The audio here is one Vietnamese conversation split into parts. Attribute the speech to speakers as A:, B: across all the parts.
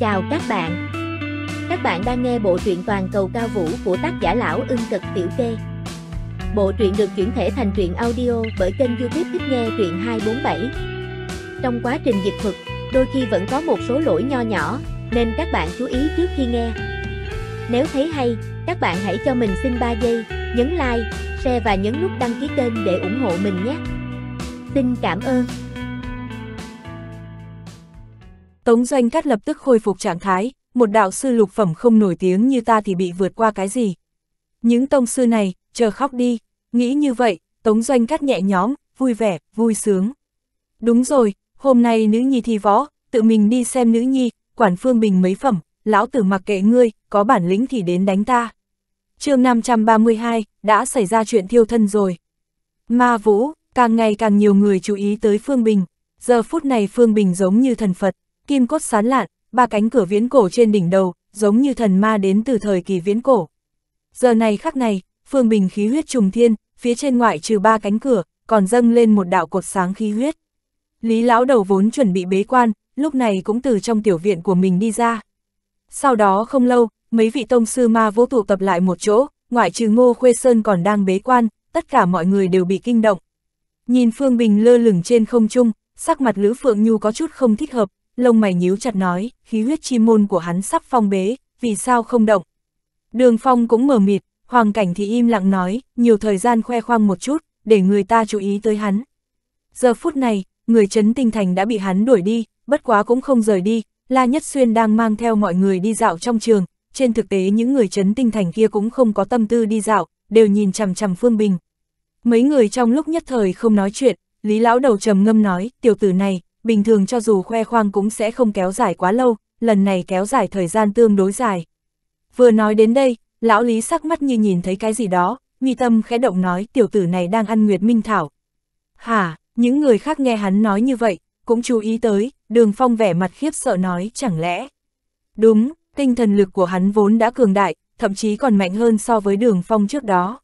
A: Chào các bạn. Các bạn đang nghe bộ truyện toàn cầu cao vũ của tác giả lão ưng cực tiểu kê. Bộ truyện được chuyển thể thành truyện audio bởi kênh YouTube Thích Nghe truyện 247. Trong quá trình dịch thuật, đôi khi vẫn có một số lỗi nho nhỏ, nên các bạn chú ý trước khi nghe. Nếu thấy hay, các bạn hãy cho mình xin 3 giây, nhấn like, share và nhấn nút đăng ký kênh để ủng hộ mình nhé. Xin cảm ơn. Tống Doanh Cát lập tức khôi phục trạng thái, một đạo sư lục phẩm không nổi tiếng như ta thì bị vượt qua cái gì. Những tông sư này, chờ khóc đi, nghĩ như vậy, Tống Doanh Cát nhẹ nhóm, vui vẻ, vui sướng. Đúng rồi, hôm nay nữ nhi thi võ, tự mình đi xem nữ nhi, quản phương bình mấy phẩm, lão tử mặc kệ ngươi, có bản lĩnh thì đến đánh ta. chương 532, đã xảy ra chuyện thiêu thân rồi. Ma Vũ, càng ngày càng nhiều người chú ý tới Phương Bình, giờ phút này Phương Bình giống như thần Phật, kim cốt sán lạn, ba cánh cửa viễn cổ trên đỉnh đầu, giống như thần ma đến từ thời kỳ viễn cổ. Giờ này khắc này, Phương Bình khí huyết trùng thiên, phía trên ngoại trừ ba cánh cửa, còn dâng lên một đạo cột sáng khí huyết. Lý lão đầu vốn chuẩn bị bế quan, lúc này cũng từ trong tiểu viện của mình đi ra. Sau đó không lâu, mấy vị tông sư ma vô tụ tập lại một chỗ, ngoại trừ ngô khuê sơn còn đang bế quan, tất cả mọi người đều bị kinh động. Nhìn Phương Bình lơ lửng trên không trung, sắc mặt Lữ Phượng Nhu có chút không thích hợp, lông mày nhíu chặt nói, khí huyết chi môn của hắn sắp phong bế, vì sao không động. Đường phong cũng mờ mịt, hoàng cảnh thì im lặng nói, nhiều thời gian khoe khoang một chút, để người ta chú ý tới hắn. Giờ phút này, người chấn tinh thành đã bị hắn đuổi đi, bất quá cũng không rời đi, La Nhất Xuyên đang mang theo mọi người đi dạo trong trường, trên thực tế những người chấn tinh thành kia cũng không có tâm tư đi dạo, đều nhìn chằm chằm Phương Bình. Mấy người trong lúc nhất thời không nói chuyện, Lý Lão Đầu trầm ngâm nói, tiểu tử này, bình thường cho dù khoe khoang cũng sẽ không kéo dài quá lâu, lần này kéo dài thời gian tương đối dài. Vừa nói đến đây, lão Lý sắc mắt như nhìn thấy cái gì đó, mi tâm khẽ động nói tiểu tử này đang ăn Nguyệt Minh Thảo. Hả, những người khác nghe hắn nói như vậy, cũng chú ý tới, đường phong vẻ mặt khiếp sợ nói chẳng lẽ. Đúng, tinh thần lực của hắn vốn đã cường đại, thậm chí còn mạnh hơn so với đường phong trước đó.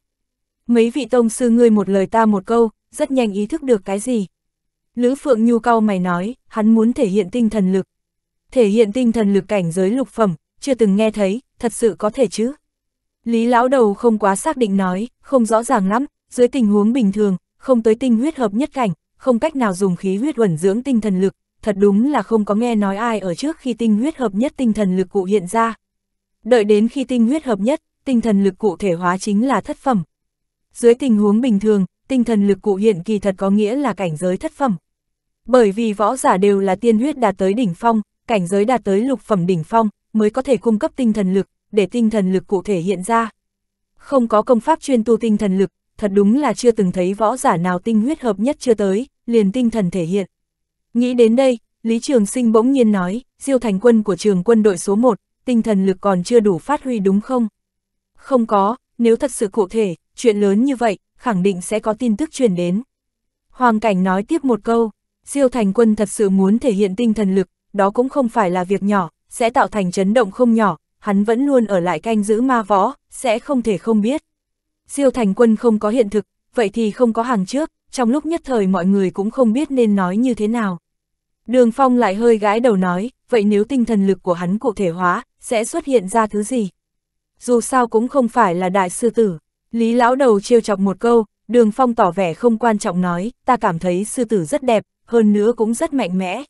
A: Mấy vị tông sư ngươi một lời ta một câu, rất nhanh ý thức được cái gì, Lữ Phượng Nhu cao mày nói, hắn muốn thể hiện tinh thần lực. Thể hiện tinh thần lực cảnh giới lục phẩm, chưa từng nghe thấy, thật sự có thể chứ. Lý lão đầu không quá xác định nói, không rõ ràng lắm, dưới tình huống bình thường, không tới tinh huyết hợp nhất cảnh, không cách nào dùng khí huyết uẩn dưỡng tinh thần lực, thật đúng là không có nghe nói ai ở trước khi tinh huyết hợp nhất tinh thần lực cụ hiện ra. Đợi đến khi tinh huyết hợp nhất, tinh thần lực cụ thể hóa chính là thất phẩm. Dưới tình huống bình thường, tinh thần lực cụ hiện kỳ thật có nghĩa là cảnh giới thất phẩm. Bởi vì võ giả đều là tiên huyết đạt tới đỉnh phong, cảnh giới đạt tới lục phẩm đỉnh phong, mới có thể cung cấp tinh thần lực, để tinh thần lực cụ thể hiện ra. Không có công pháp chuyên tu tinh thần lực, thật đúng là chưa từng thấy võ giả nào tinh huyết hợp nhất chưa tới, liền tinh thần thể hiện. Nghĩ đến đây, Lý Trường Sinh bỗng nhiên nói, diêu thành quân của trường quân đội số 1, tinh thần lực còn chưa đủ phát huy đúng không? Không có, nếu thật sự cụ thể, chuyện lớn như vậy, khẳng định sẽ có tin tức truyền đến. Hoàng Cảnh nói tiếp một câu, Diêu Thành Quân thật sự muốn thể hiện tinh thần lực, đó cũng không phải là việc nhỏ, sẽ tạo thành chấn động không nhỏ, hắn vẫn luôn ở lại canh giữ ma võ, sẽ không thể không biết. Diêu Thành Quân không có hiện thực, vậy thì không có hàng trước, trong lúc nhất thời mọi người cũng không biết nên nói như thế nào. Đường Phong lại hơi gãi đầu nói, vậy nếu tinh thần lực của hắn cụ thể hóa, sẽ xuất hiện ra thứ gì? Dù sao cũng không phải là đại sư tử. Lý lão đầu trêu chọc một câu, Đường Phong tỏ vẻ không quan trọng nói, ta cảm thấy sư tử rất đẹp, hơn nữa cũng rất mạnh mẽ.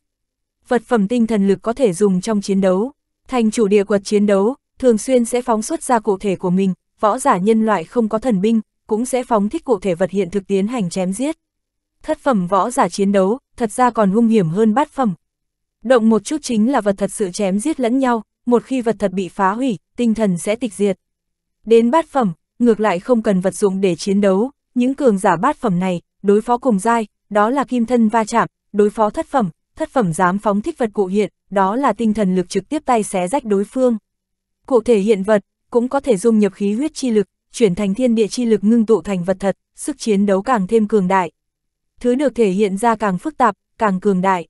A: Vật phẩm tinh thần lực có thể dùng trong chiến đấu, thành chủ địa quật chiến đấu, thường xuyên sẽ phóng xuất ra cụ thể của mình, võ giả nhân loại không có thần binh, cũng sẽ phóng thích cụ thể vật hiện thực tiến hành chém giết. Thất phẩm võ giả chiến đấu, thật ra còn hung hiểm hơn bát phẩm. Động một chút chính là vật thật sự chém giết lẫn nhau, một khi vật thật bị phá hủy, tinh thần sẽ tịch diệt. Đến bát phẩm, ngược lại không cần vật dụng để chiến đấu, những cường giả bát phẩm này, đối phó cùng giai, đó là kim thân va chạm, đối phó thất phẩm, thất phẩm dám phóng thích vật cụ hiện, đó là tinh thần lực trực tiếp tay xé rách đối phương. Cụ thể hiện vật, cũng có thể dung nhập khí huyết chi lực, chuyển thành thiên địa chi lực ngưng tụ thành vật thật, sức chiến đấu càng thêm cường đại. Thứ được thể hiện ra càng phức tạp, càng cường đại.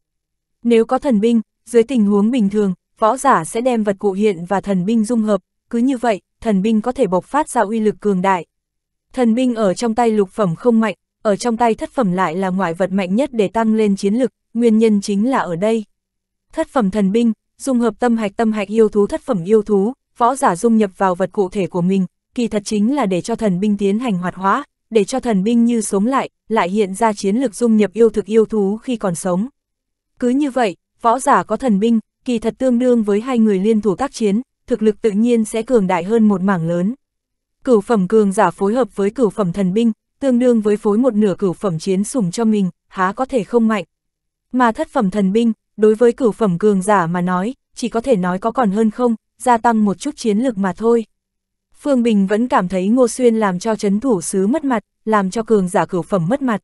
A: Nếu có thần binh, dưới tình huống bình thường, võ giả sẽ đem vật cụ hiện và thần binh dung hợp, cứ như vậy, thần binh có thể bộc phát ra uy lực cường đại. Thần binh ở trong tay lục phẩm không mạnh, ở trong tay thất phẩm lại là ngoại vật mạnh nhất để tăng lên chiến lực, nguyên nhân chính là ở đây. Thất phẩm thần binh, dung hợp tâm hạch tâm hạch yêu thú thất phẩm yêu thú, võ giả dung nhập vào vật cụ thể của mình, kỳ thật chính là để cho thần binh tiến hành hoạt hóa, để cho thần binh như sống lại, lại hiện ra chiến lực dung nhập yêu thực yêu thú khi còn sống. Cứ như vậy, võ giả có thần binh, kỳ thật tương đương với hai người liên thủ tác chiến, thực lực tự nhiên sẽ cường đại hơn một mảng lớn. Cửu phẩm cường giả phối hợp với cửu phẩm thần binh, tương đương với phối một nửa cửu phẩm chiến sủng cho mình, há có thể không mạnh. Mà thất phẩm thần binh, đối với cửu phẩm cường giả mà nói, chỉ có thể nói có còn hơn không, gia tăng một chút chiến lược mà thôi. Phương Bình vẫn cảm thấy Ngô Xuyên làm cho chấn thủ sứ mất mặt, làm cho cường giả cửu phẩm mất mặt.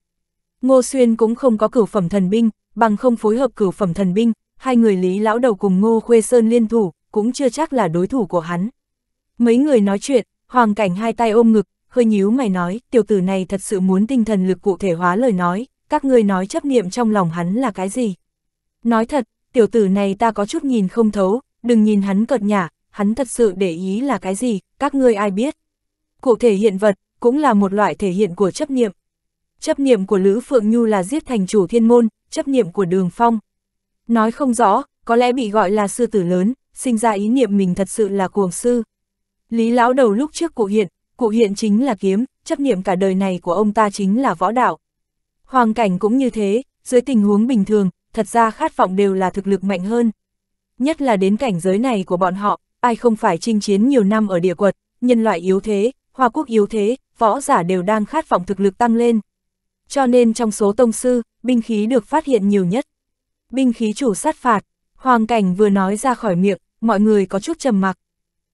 A: Ngô Xuyên cũng không có cửu phẩm thần binh, bằng không phối hợp cửu phẩm thần binh, hai người Lý Lão Đầu cùng Ngô Khuê Sơn liên thủ, cũng chưa chắc là đối thủ của hắn. Mấy người nói chuyện, Hoàng Cảnh hai tay ôm ngực, hơi nhíu mày nói, tiểu tử này thật sự muốn tinh thần lực cụ thể hóa lời nói, các ngươi nói chấp niệm trong lòng hắn là cái gì. Nói thật, tiểu tử này ta có chút nhìn không thấu, đừng nhìn hắn cợt nhả, hắn thật sự để ý là cái gì, các ngươi ai biết. Cụ thể hiện vật, cũng là một loại thể hiện của chấp niệm. Chấp niệm của Lữ Phượng Nhu là giết thành chủ thiên môn, chấp niệm của Đường Phong. Nói không rõ, có lẽ bị gọi là sư tử lớn, sinh ra ý niệm mình thật sự là cuồng sư. Lý lão đầu lúc trước cụ hiện, cụ hiện chính là kiếm, chấp niệm cả đời này của ông ta chính là võ đạo. Hoàng cảnh cũng như thế, dưới tình huống bình thường, thật ra khát vọng đều là thực lực mạnh hơn. Nhất là đến cảnh giới này của bọn họ, ai không phải chinh chiến nhiều năm ở địa quật, nhân loại yếu thế, hoa quốc yếu thế, võ giả đều đang khát vọng thực lực tăng lên. Cho nên trong số tông sư, binh khí được phát hiện nhiều nhất. Binh khí chủ sát phạt, hoàng cảnh vừa nói ra khỏi miệng, mọi người có chút trầm mặc.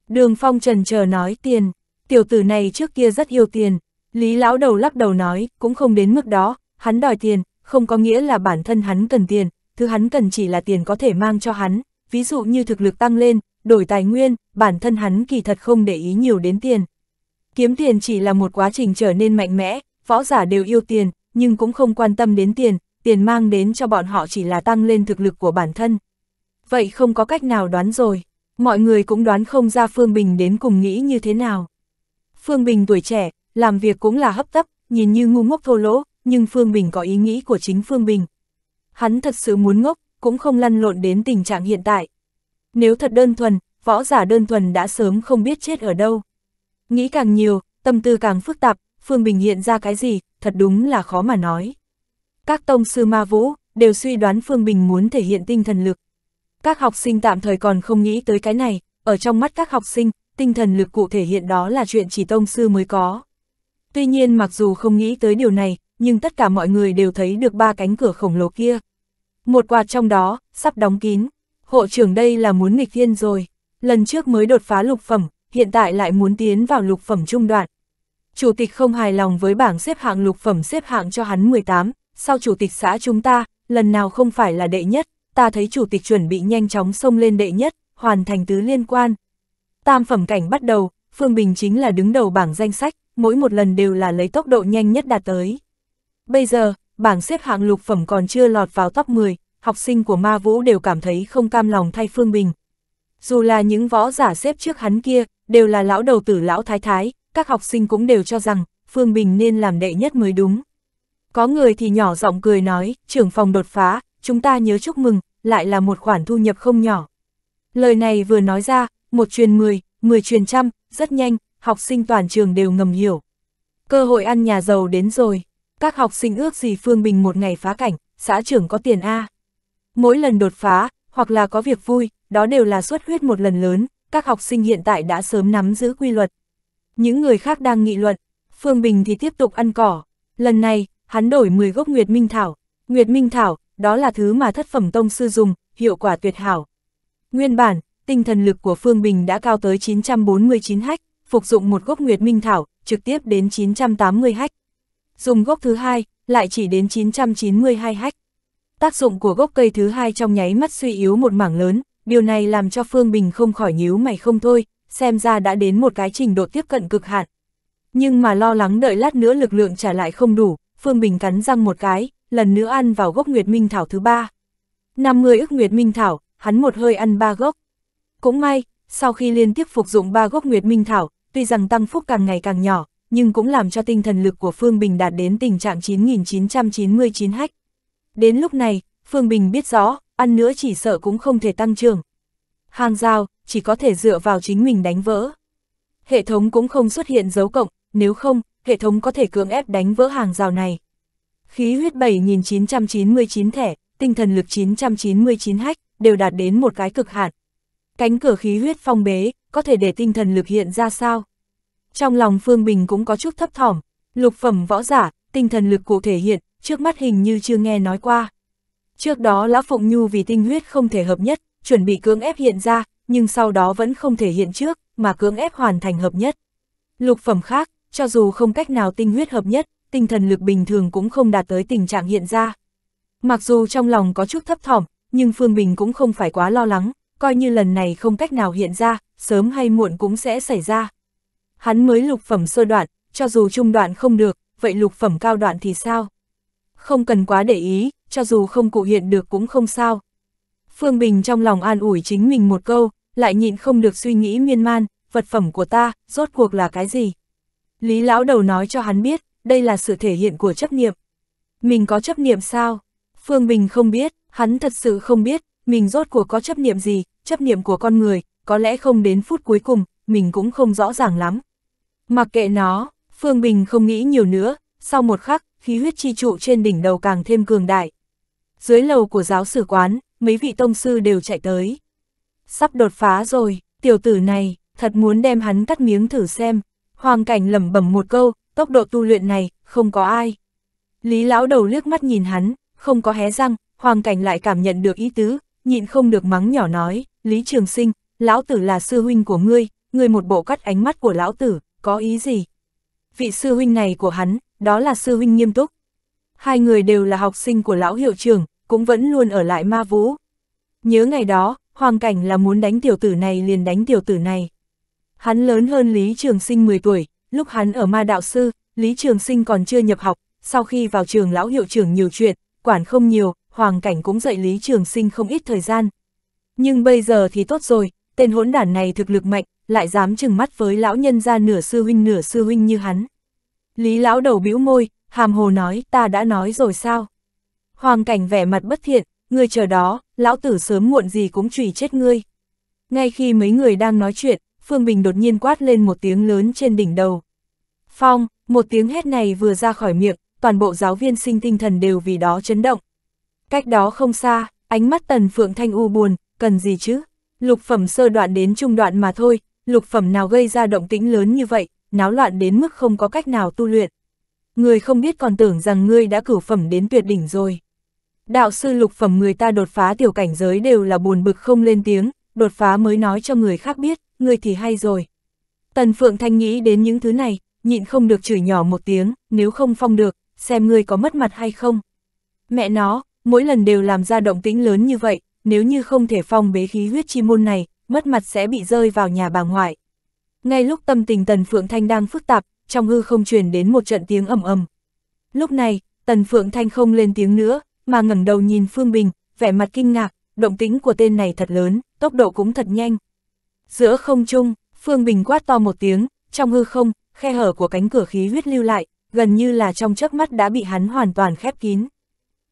A: Đường phong trần chờ nói tiền, tiểu tử này trước kia rất yêu tiền, Lý lão đầu lắc đầu nói, cũng không đến mức đó, hắn đòi tiền, không có nghĩa là bản thân hắn cần tiền, thứ hắn cần chỉ là tiền có thể mang cho hắn, ví dụ như thực lực tăng lên, đổi tài nguyên, bản thân hắn kỳ thật không để ý nhiều đến tiền. Kiếm tiền chỉ là một quá trình trở nên mạnh mẽ, võ giả đều yêu tiền, nhưng cũng không quan tâm đến tiền, tiền mang đến cho bọn họ chỉ là tăng lên thực lực của bản thân. Vậy không có cách nào đoán rồi, mọi người cũng đoán không ra Phương Bình đến cùng nghĩ như thế nào. Phương Bình tuổi trẻ, làm việc cũng là hấp tấp, nhìn như ngu ngốc thô lỗ, nhưng Phương Bình có ý nghĩ của chính Phương Bình. Hắn thật sự muốn ngốc, cũng không lăn lộn đến tình trạng hiện tại. Nếu thật đơn thuần, võ giả đơn thuần đã sớm không biết chết ở đâu. Nghĩ càng nhiều, tâm tư càng phức tạp, Phương Bình hiện ra cái gì, thật đúng là khó mà nói. Các tông sư ma vũ, đều suy đoán Phương Bình muốn thể hiện tinh thần lực. Các học sinh tạm thời còn không nghĩ tới cái này, ở trong mắt các học sinh, tinh thần lực cụ thể hiện đó là chuyện chỉ tông sư mới có. Tuy nhiên mặc dù không nghĩ tới điều này, nhưng tất cả mọi người đều thấy được ba cánh cửa khổng lồ kia. Một quạt trong đó, sắp đóng kín. Hộ trưởng đây là muốn nghịch thiên rồi. Lần trước mới đột phá lục phẩm, hiện tại lại muốn tiến vào lục phẩm trung đoạn. Chủ tịch không hài lòng với bảng xếp hạng lục phẩm xếp hạng cho hắn 18, sau chủ tịch xã chúng ta, lần nào không phải là đệ nhất, ta thấy chủ tịch chuẩn bị nhanh chóng xông lên đệ nhất, hoàn thành tứ liên quan, Tam phẩm cảnh bắt đầu, Phương Bình chính là đứng đầu bảng danh sách, mỗi một lần đều là lấy tốc độ nhanh nhất đạt tới. Bây giờ, bảng xếp hạng lục phẩm còn chưa lọt vào top 10, học sinh của Ma Vũ đều cảm thấy không cam lòng thay Phương Bình. Dù là những võ giả xếp trước hắn kia, đều là lão đầu tử lão thái thái, các học sinh cũng đều cho rằng Phương Bình nên làm đệ nhất mới đúng. Có người thì nhỏ giọng cười nói, trưởng phòng đột phá, chúng ta nhớ chúc mừng, lại là một khoản thu nhập không nhỏ. Lời này vừa nói ra, một truyền 10, 10 truyền trăm, rất nhanh, học sinh toàn trường đều ngầm hiểu. Cơ hội ăn nhà giàu đến rồi, các học sinh ước gì Phương Bình một ngày phá cảnh, xã trưởng có tiền A. Mỗi lần đột phá, hoặc là có việc vui, đó đều là xuất huyết một lần lớn, các học sinh hiện tại đã sớm nắm giữ quy luật. Những người khác đang nghị luận, Phương Bình thì tiếp tục ăn cỏ. Lần này, hắn đổi 10 gốc Nguyệt Minh Thảo. Nguyệt Minh Thảo, đó là thứ mà thất phẩm tông sư dùng, hiệu quả tuyệt hảo. Nguyên bản, tinh thần lực của Phương Bình đã cao tới 949 hách, phục dụng một gốc Nguyệt Minh Thảo, trực tiếp đến 980 hách. Dùng gốc thứ hai, lại chỉ đến 992 hách. Tác dụng của gốc cây thứ hai trong nháy mắt suy yếu một mảng lớn, điều này làm cho Phương Bình không khỏi nhíu mày không thôi, xem ra đã đến một cái trình độ tiếp cận cực hạn. Nhưng mà lo lắng đợi lát nữa lực lượng trả lại không đủ, Phương Bình cắn răng một cái, lần nữa ăn vào gốc Nguyệt Minh Thảo thứ ba. 50 ức Nguyệt Minh Thảo, hắn một hơi ăn ba gốc, cũng may, sau khi liên tiếp phục dụng ba gốc Nguyệt Minh Thảo, tuy rằng tăng phúc càng ngày càng nhỏ, nhưng cũng làm cho tinh thần lực của Phương Bình đạt đến tình trạng 9.999 hách. Đến lúc này, Phương Bình biết rõ, ăn nữa chỉ sợ cũng không thể tăng trưởng. Hàng giao chỉ có thể dựa vào chính mình đánh vỡ. Hệ thống cũng không xuất hiện dấu cộng, nếu không, hệ thống có thể cưỡng ép đánh vỡ hàng rào này. Khí huyết 7.999 thẻ, tinh thần lực 999 hách, đều đạt đến một cái cực hạn, Cánh cửa khí huyết phong bế, có thể để tinh thần lực hiện ra sao? Trong lòng Phương Bình cũng có chút thấp thỏm, lục phẩm võ giả, tinh thần lực cụ thể hiện, trước mắt hình như chưa nghe nói qua. Trước đó Lão Phụng Nhu vì tinh huyết không thể hợp nhất, chuẩn bị cưỡng ép hiện ra, nhưng sau đó vẫn không thể hiện trước, mà cưỡng ép hoàn thành hợp nhất. Lục phẩm khác, cho dù không cách nào tinh huyết hợp nhất, tinh thần lực bình thường cũng không đạt tới tình trạng hiện ra. Mặc dù trong lòng có chút thấp thỏm, nhưng Phương Bình cũng không phải quá lo lắng, coi như lần này không cách nào hiện ra, sớm hay muộn cũng sẽ xảy ra. Hắn mới lục phẩm sơ đoạn, cho dù trung đoạn không được, vậy lục phẩm cao đoạn thì sao? Không cần quá để ý, cho dù không cụ hiện được cũng không sao. Phương Bình trong lòng an ủi chính mình một câu, lại nhịn không được suy nghĩ miên man, vật phẩm của ta, rốt cuộc là cái gì? Lý lão đầu nói cho hắn biết, đây là sự thể hiện của chấp niệm. Mình có chấp niệm sao? Phương Bình không biết, hắn thật sự không biết, mình rốt cuộc có chấp niệm gì, chấp niệm của con người, có lẽ không đến phút cuối cùng, mình cũng không rõ ràng lắm. Mặc kệ nó, Phương Bình không nghĩ nhiều nữa, sau một khắc, khí huyết chi trụ trên đỉnh đầu càng thêm cường đại. Dưới lầu của giáo sử quán, mấy vị tông sư đều chạy tới. Sắp đột phá rồi, tiểu tử này, thật muốn đem hắn cắt miếng thử xem. Hoàng cảnh lẩm bẩm một câu, tốc độ tu luyện này, không có ai. Lý lão đầu liếc mắt nhìn hắn, không có hé răng, hoàng cảnh lại cảm nhận được ý tứ, nhịn không được mắng nhỏ nói, Lý Trường Sinh, lão tử là sư huynh của ngươi, ngươi một bộ cắt ánh mắt của lão tử, có ý gì? Vị sư huynh này của hắn, đó là sư huynh nghiêm túc. Hai người đều là học sinh của lão hiệu trưởng, cũng vẫn luôn ở lại ma vũ. Nhớ ngày đó, hoàng cảnh là muốn đánh tiểu tử này liền đánh tiểu tử này. Hắn lớn hơn Lý Trường Sinh 10 tuổi, lúc hắn ở ma đạo sư, Lý Trường Sinh còn chưa nhập học, sau khi vào trường lão hiệu trưởng nhiều chuyện, quản không nhiều, Hoàng Cảnh cũng dạy Lý Trường Sinh không ít thời gian. Nhưng bây giờ thì tốt rồi, tên hỗn đản này thực lực mạnh, lại dám chừng mắt với lão nhân ra nửa sư huynh nửa sư huynh như hắn. Lý lão đầu bĩu môi, hàm hồ nói, ta đã nói rồi sao? Hoàng Cảnh vẻ mặt bất thiện, người chờ đó, lão tử sớm muộn gì cũng chùy chết ngươi. Ngay khi mấy người đang nói chuyện, Phương Bình đột nhiên quát lên một tiếng lớn trên đỉnh đầu. Phong, một tiếng hét này vừa ra khỏi miệng, toàn bộ giáo viên sinh tinh thần đều vì đó chấn động. Cách đó không xa, ánh mắt Tần Phượng Thanh u buồn, cần gì chứ? Lục phẩm sơ đoạn đến trung đoạn mà thôi, lục phẩm nào gây ra động tĩnh lớn như vậy, náo loạn đến mức không có cách nào tu luyện. Người không biết còn tưởng rằng ngươi đã cửu phẩm đến tuyệt đỉnh rồi. Đạo sư lục phẩm người ta đột phá tiểu cảnh giới đều là buồn bực không lên tiếng, đột phá mới nói cho người khác biết, ngươi thì hay rồi. Tần Phượng Thanh nghĩ đến những thứ này, nhịn không được chửi nhỏ một tiếng, nếu không phong được, xem ngươi có mất mặt hay không. Mẹ nó, mỗi lần đều làm ra động tĩnh lớn như vậy, nếu như không thể phong bế khí huyết chi môn này, mất mặt sẽ bị rơi vào nhà bà ngoại. Ngay lúc tâm tình Tần Phượng Thanh đang phức tạp, trong hư không truyền đến một trận tiếng ầm ầm. Lúc này, Tần Phượng Thanh không lên tiếng nữa, mà ngẩng đầu nhìn Phương Bình, vẻ mặt kinh ngạc, động tĩnh của tên này thật lớn, tốc độ cũng thật nhanh. Giữa không trung, Phương Bình quát to một tiếng, trong hư không, khe hở của cánh cửa khí huyết lưu lại, gần như là trong chớp mắt đã bị hắn hoàn toàn khép kín.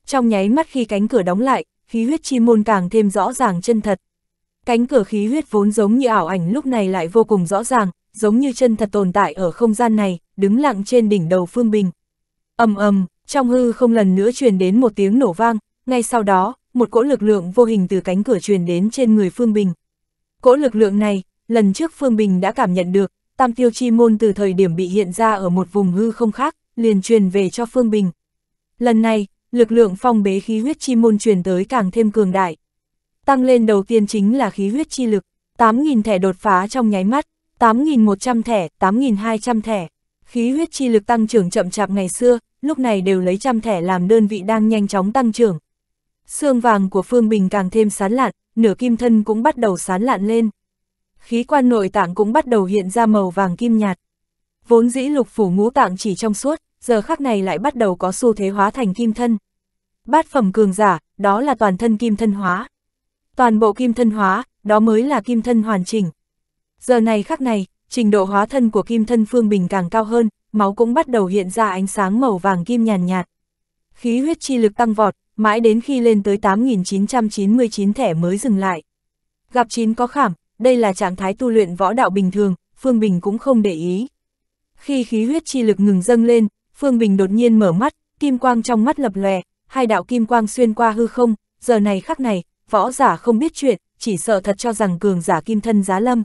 A: Trong nháy mắt khi cánh cửa đóng lại, khí huyết chi môn càng thêm rõ ràng chân thật. Cánh cửa khí huyết vốn giống như ảo ảnh lúc này lại vô cùng rõ ràng, giống như chân thật tồn tại ở không gian này, đứng lặng trên đỉnh đầu Phương Bình. ầm ầm, trong hư không lần nữa truyền đến một tiếng nổ vang, ngay sau đó, một cỗ lực lượng vô hình từ cánh cửa truyền đến trên người Phương Bình. Cỗ lực lượng này, lần trước Phương Bình đã cảm nhận được, tam tiêu chi môn từ thời điểm bị hiện ra ở một vùng hư không khác, liền truyền về cho Phương Bình. Lần này, lực lượng phong bế khí huyết chi môn truyền tới càng thêm cường đại. Tăng lên đầu tiên chính là khí huyết chi lực, 8.000 thẻ đột phá trong nháy mắt, 8.100 thẻ, 8.200 thẻ. Khí huyết chi lực tăng trưởng chậm chạp ngày xưa, lúc này đều lấy trăm thẻ làm đơn vị đang nhanh chóng tăng trưởng. Xương vàng của Phương Bình càng thêm sán lạn, nửa kim thân cũng bắt đầu sán lạn lên. Khí quan nội tạng cũng bắt đầu hiện ra màu vàng kim nhạt. Vốn dĩ lục phủ ngũ tạng chỉ trong suốt, giờ khắc này lại bắt đầu có xu thế hóa thành kim thân. Bát phẩm cường giả, đó là toàn thân kim thân hóa. Toàn bộ kim thân hóa, đó mới là kim thân hoàn chỉnh. Giờ này khắc này, trình độ hóa thân của kim thân Phương Bình càng cao hơn, máu cũng bắt đầu hiện ra ánh sáng màu vàng kim nhàn nhạt, Khí huyết chi lực tăng vọt, mãi đến khi lên tới 8.999 thẻ mới dừng lại. Gặp chín có khảm, đây là trạng thái tu luyện võ đạo bình thường, Phương Bình cũng không để ý. Khi khí huyết chi lực ngừng dâng lên, Phương Bình đột nhiên mở mắt, kim quang trong mắt lập lòe, hai đạo kim quang xuyên qua hư không, giờ này khắc này, võ giả không biết chuyện, chỉ sợ thật cho rằng cường giả kim thân giá lâm.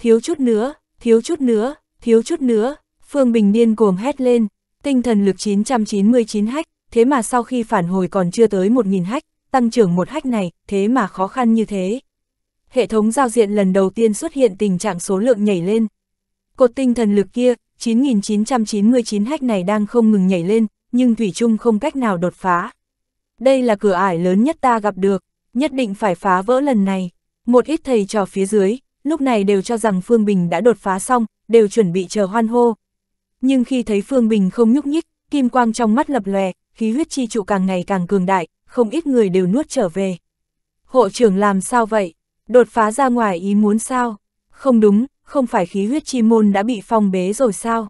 A: Thiếu chút nữa, thiếu chút nữa, thiếu chút nữa, Phương Bình điên cuồng hét lên, tinh thần lực 999 hách, thế mà sau khi phản hồi còn chưa tới 1.000 hách, tăng trưởng một hách này, thế mà khó khăn như thế. Hệ thống giao diện lần đầu tiên xuất hiện tình trạng số lượng nhảy lên. Cột tinh thần lực kia, 9.999 hách này đang không ngừng nhảy lên, nhưng Thủy chung không cách nào đột phá. Đây là cửa ải lớn nhất ta gặp được, nhất định phải phá vỡ lần này. Một ít thầy trò phía dưới, lúc này đều cho rằng Phương Bình đã đột phá xong, đều chuẩn bị chờ hoan hô. Nhưng khi thấy Phương Bình không nhúc nhích, kim quang trong mắt lập lòe, khí huyết chi trụ càng ngày càng cường đại, không ít người đều nuốt trở về. Hộ trưởng làm sao vậy? Đột phá ra ngoài ý muốn sao? Không đúng, không phải khí huyết chi môn đã bị phong bế rồi sao?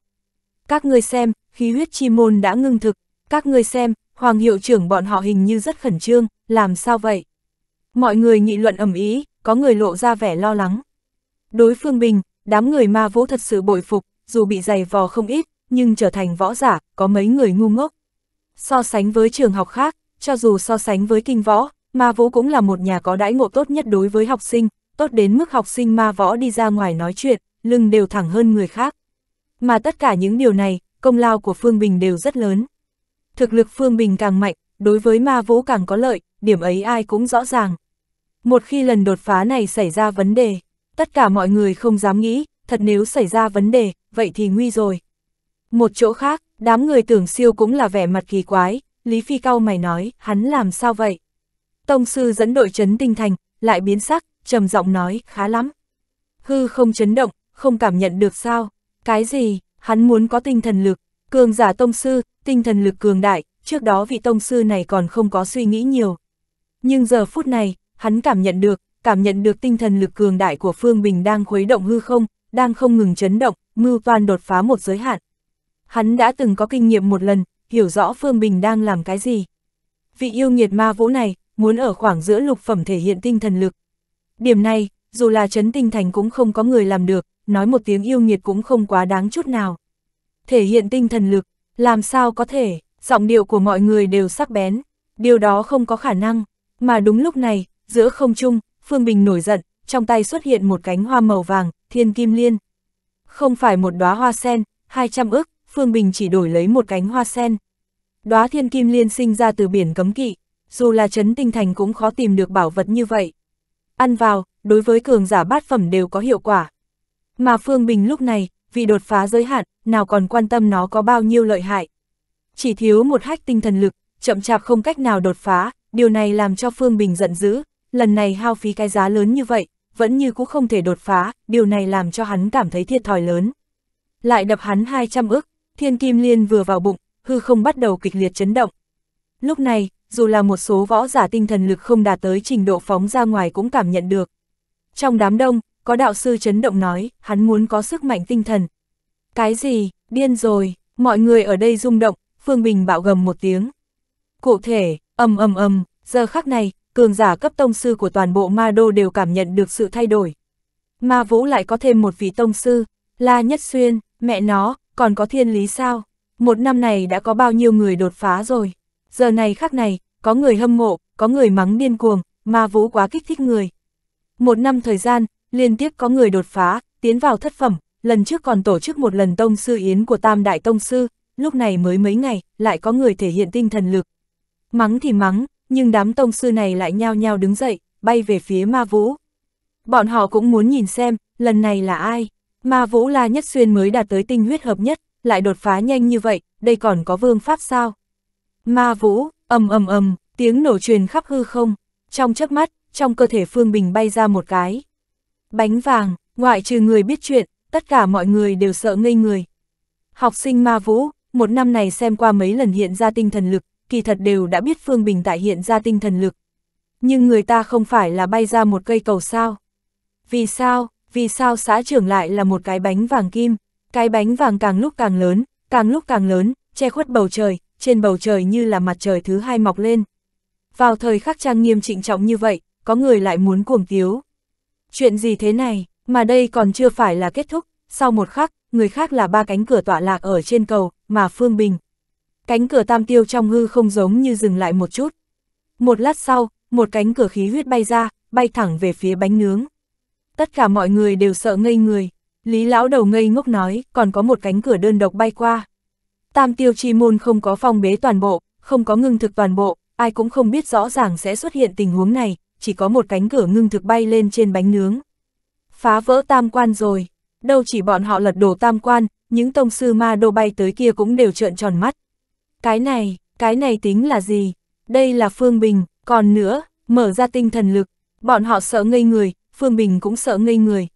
A: Các ngươi xem, khí huyết chi môn đã ngưng thực, các ngươi xem, Hoàng hiệu trưởng bọn họ hình như rất khẩn trương, làm sao vậy? Mọi người nghị luận ầm ý, có người lộ ra vẻ lo lắng. Đối phương bình, đám người ma vũ thật sự bội phục, dù bị dày vò không ít, nhưng trở thành võ giả, có mấy người ngu ngốc. So sánh với trường học khác, cho dù so sánh với kinh võ, ma vũ cũng là một nhà có đãi ngộ tốt nhất đối với học sinh, tốt đến mức học sinh ma võ đi ra ngoài nói chuyện, lưng đều thẳng hơn người khác. Mà tất cả những điều này, công lao của Phương Bình đều rất lớn. Thực lực Phương Bình càng mạnh, đối với ma vũ càng có lợi, điểm ấy ai cũng rõ ràng. Một khi lần đột phá này xảy ra vấn đề, tất cả mọi người không dám nghĩ, thật nếu xảy ra vấn đề, vậy thì nguy rồi. Một chỗ khác, đám người tưởng siêu cũng là vẻ mặt kỳ quái, Lý Phi Cao mày nói, hắn làm sao vậy? Tông sư dẫn đội chấn tinh thành, lại biến sắc, trầm giọng nói, khá lắm. Hư không chấn động, không cảm nhận được sao, cái gì, hắn muốn có tinh thần lực, cường giả tông sư, tinh thần lực cường đại, trước đó vị tông sư này còn không có suy nghĩ nhiều. Nhưng giờ phút này, hắn cảm nhận được, cảm nhận được tinh thần lực cường đại của Phương Bình đang khuấy động hư không, đang không ngừng chấn động, mưu toan đột phá một giới hạn. Hắn đã từng có kinh nghiệm một lần, hiểu rõ Phương Bình đang làm cái gì. Vị yêu nghiệt ma vũ này, muốn ở khoảng giữa lục phẩm thể hiện tinh thần lực, Điểm này, dù là chấn Tinh Thành cũng không có người làm được, nói một tiếng yêu nghiệt cũng không quá đáng chút nào. Thể hiện tinh thần lực, làm sao có thể, giọng điệu của mọi người đều sắc bén, điều đó không có khả năng. Mà đúng lúc này, giữa không trung, Phương Bình nổi giận, trong tay xuất hiện một cánh hoa màu vàng, thiên kim liên. Không phải một đóa hoa sen, 200 ức, Phương Bình chỉ đổi lấy một cánh hoa sen. Đóa thiên kim liên sinh ra từ biển cấm kỵ, dù là chấn Tinh Thành cũng khó tìm được bảo vật như vậy. Ăn vào, đối với cường giả bát phẩm đều có hiệu quả. Mà Phương Bình lúc này, vì đột phá giới hạn, nào còn quan tâm nó có bao nhiêu lợi hại. Chỉ thiếu một hách tinh thần lực, chậm chạp không cách nào đột phá, điều này làm cho Phương Bình giận dữ, lần này hao phí cái giá lớn như vậy, vẫn như cũng không thể đột phá, điều này làm cho hắn cảm thấy thiệt thòi lớn. Lại đập hắn 200 ức, thiên kim liên vừa vào bụng, hư không bắt đầu kịch liệt chấn động. Lúc này, dù là một số võ giả tinh thần lực không đạt tới trình độ phóng ra ngoài cũng cảm nhận được. Trong đám đông, có đạo sư chấn động nói, hắn muốn có sức mạnh tinh thần. Cái gì, điên rồi, mọi người ở đây rung động, Phương Bình bạo gầm một tiếng. Cụ thể, ầm ầm ầm, giờ khắc này, cường giả cấp tông sư của toàn bộ ma đô đều cảm nhận được sự thay đổi. Ma Vũ lại có thêm một vị tông sư, La Nhất Xuyên, mẹ nó, còn có thiên lý sao? Một năm này đã có bao nhiêu người đột phá rồi? Giờ này khắc này, có người hâm mộ, có người mắng điên cuồng, ma vũ quá kích thích người. Một năm thời gian, liên tiếp có người đột phá, tiến vào thất phẩm, lần trước còn tổ chức một lần tông sư yến của tam đại tông sư, lúc này mới mấy ngày, lại có người thể hiện tinh thần lực. Mắng thì mắng, nhưng đám tông sư này lại nhao nhao đứng dậy, bay về phía ma vũ. Bọn họ cũng muốn nhìn xem, lần này là ai. Ma vũ la nhất xuyên mới đạt tới tinh huyết hợp nhất, lại đột phá nhanh như vậy, đây còn có vương pháp sao? Ma vũ, ầm ầm ầm, tiếng nổ truyền khắp hư không, trong chớp mắt, trong cơ thể Phương Bình bay ra một cái. Bánh vàng, ngoại trừ người biết chuyện, tất cả mọi người đều sợ ngây người. Học sinh ma vũ, một năm này xem qua mấy lần hiện ra tinh thần lực, kỳ thật đều đã biết Phương Bình tại hiện ra tinh thần lực. Nhưng người ta không phải là bay ra một cây cầu sao. Vì sao, vì sao xã trưởng lại là một cái bánh vàng kim, cái bánh vàng càng lúc càng lớn, càng lúc càng lớn, che khuất bầu trời, trên bầu trời như là mặt trời thứ hai mọc lên. Vào thời khắc trang nghiêm trịnh trọng như vậy, có người lại muốn cuồng tiếu. Chuyện gì thế này, mà đây còn chưa phải là kết thúc, sau một khắc, người khác là ba cánh cửa tọa lạc ở trên cầu, mà Phương Bình. Cánh cửa tam tiêu trong hư không giống như dừng lại một chút. Một lát sau, một cánh cửa khí huyết bay ra, bay thẳng về phía bánh nướng. Tất cả mọi người đều sợ ngây người. Lý lão đầu ngây ngốc nói, còn có một cánh cửa đơn độc bay qua tam tiêu chi môn không có phong bế toàn bộ, không có ngưng thực toàn bộ, ai cũng không biết rõ ràng sẽ xuất hiện tình huống này, chỉ có một cánh cửa ngưng thực bay lên trên bánh nướng. Phá vỡ tam quan rồi, đâu chỉ bọn họ lật đổ tam quan, những tông sư ma đô bay tới kia cũng đều trợn tròn mắt. Cái này, cái này tính là gì? Đây là Phương Bình, còn nữa, mở ra tinh thần lực, bọn họ sợ ngây người, Phương Bình cũng sợ ngây người.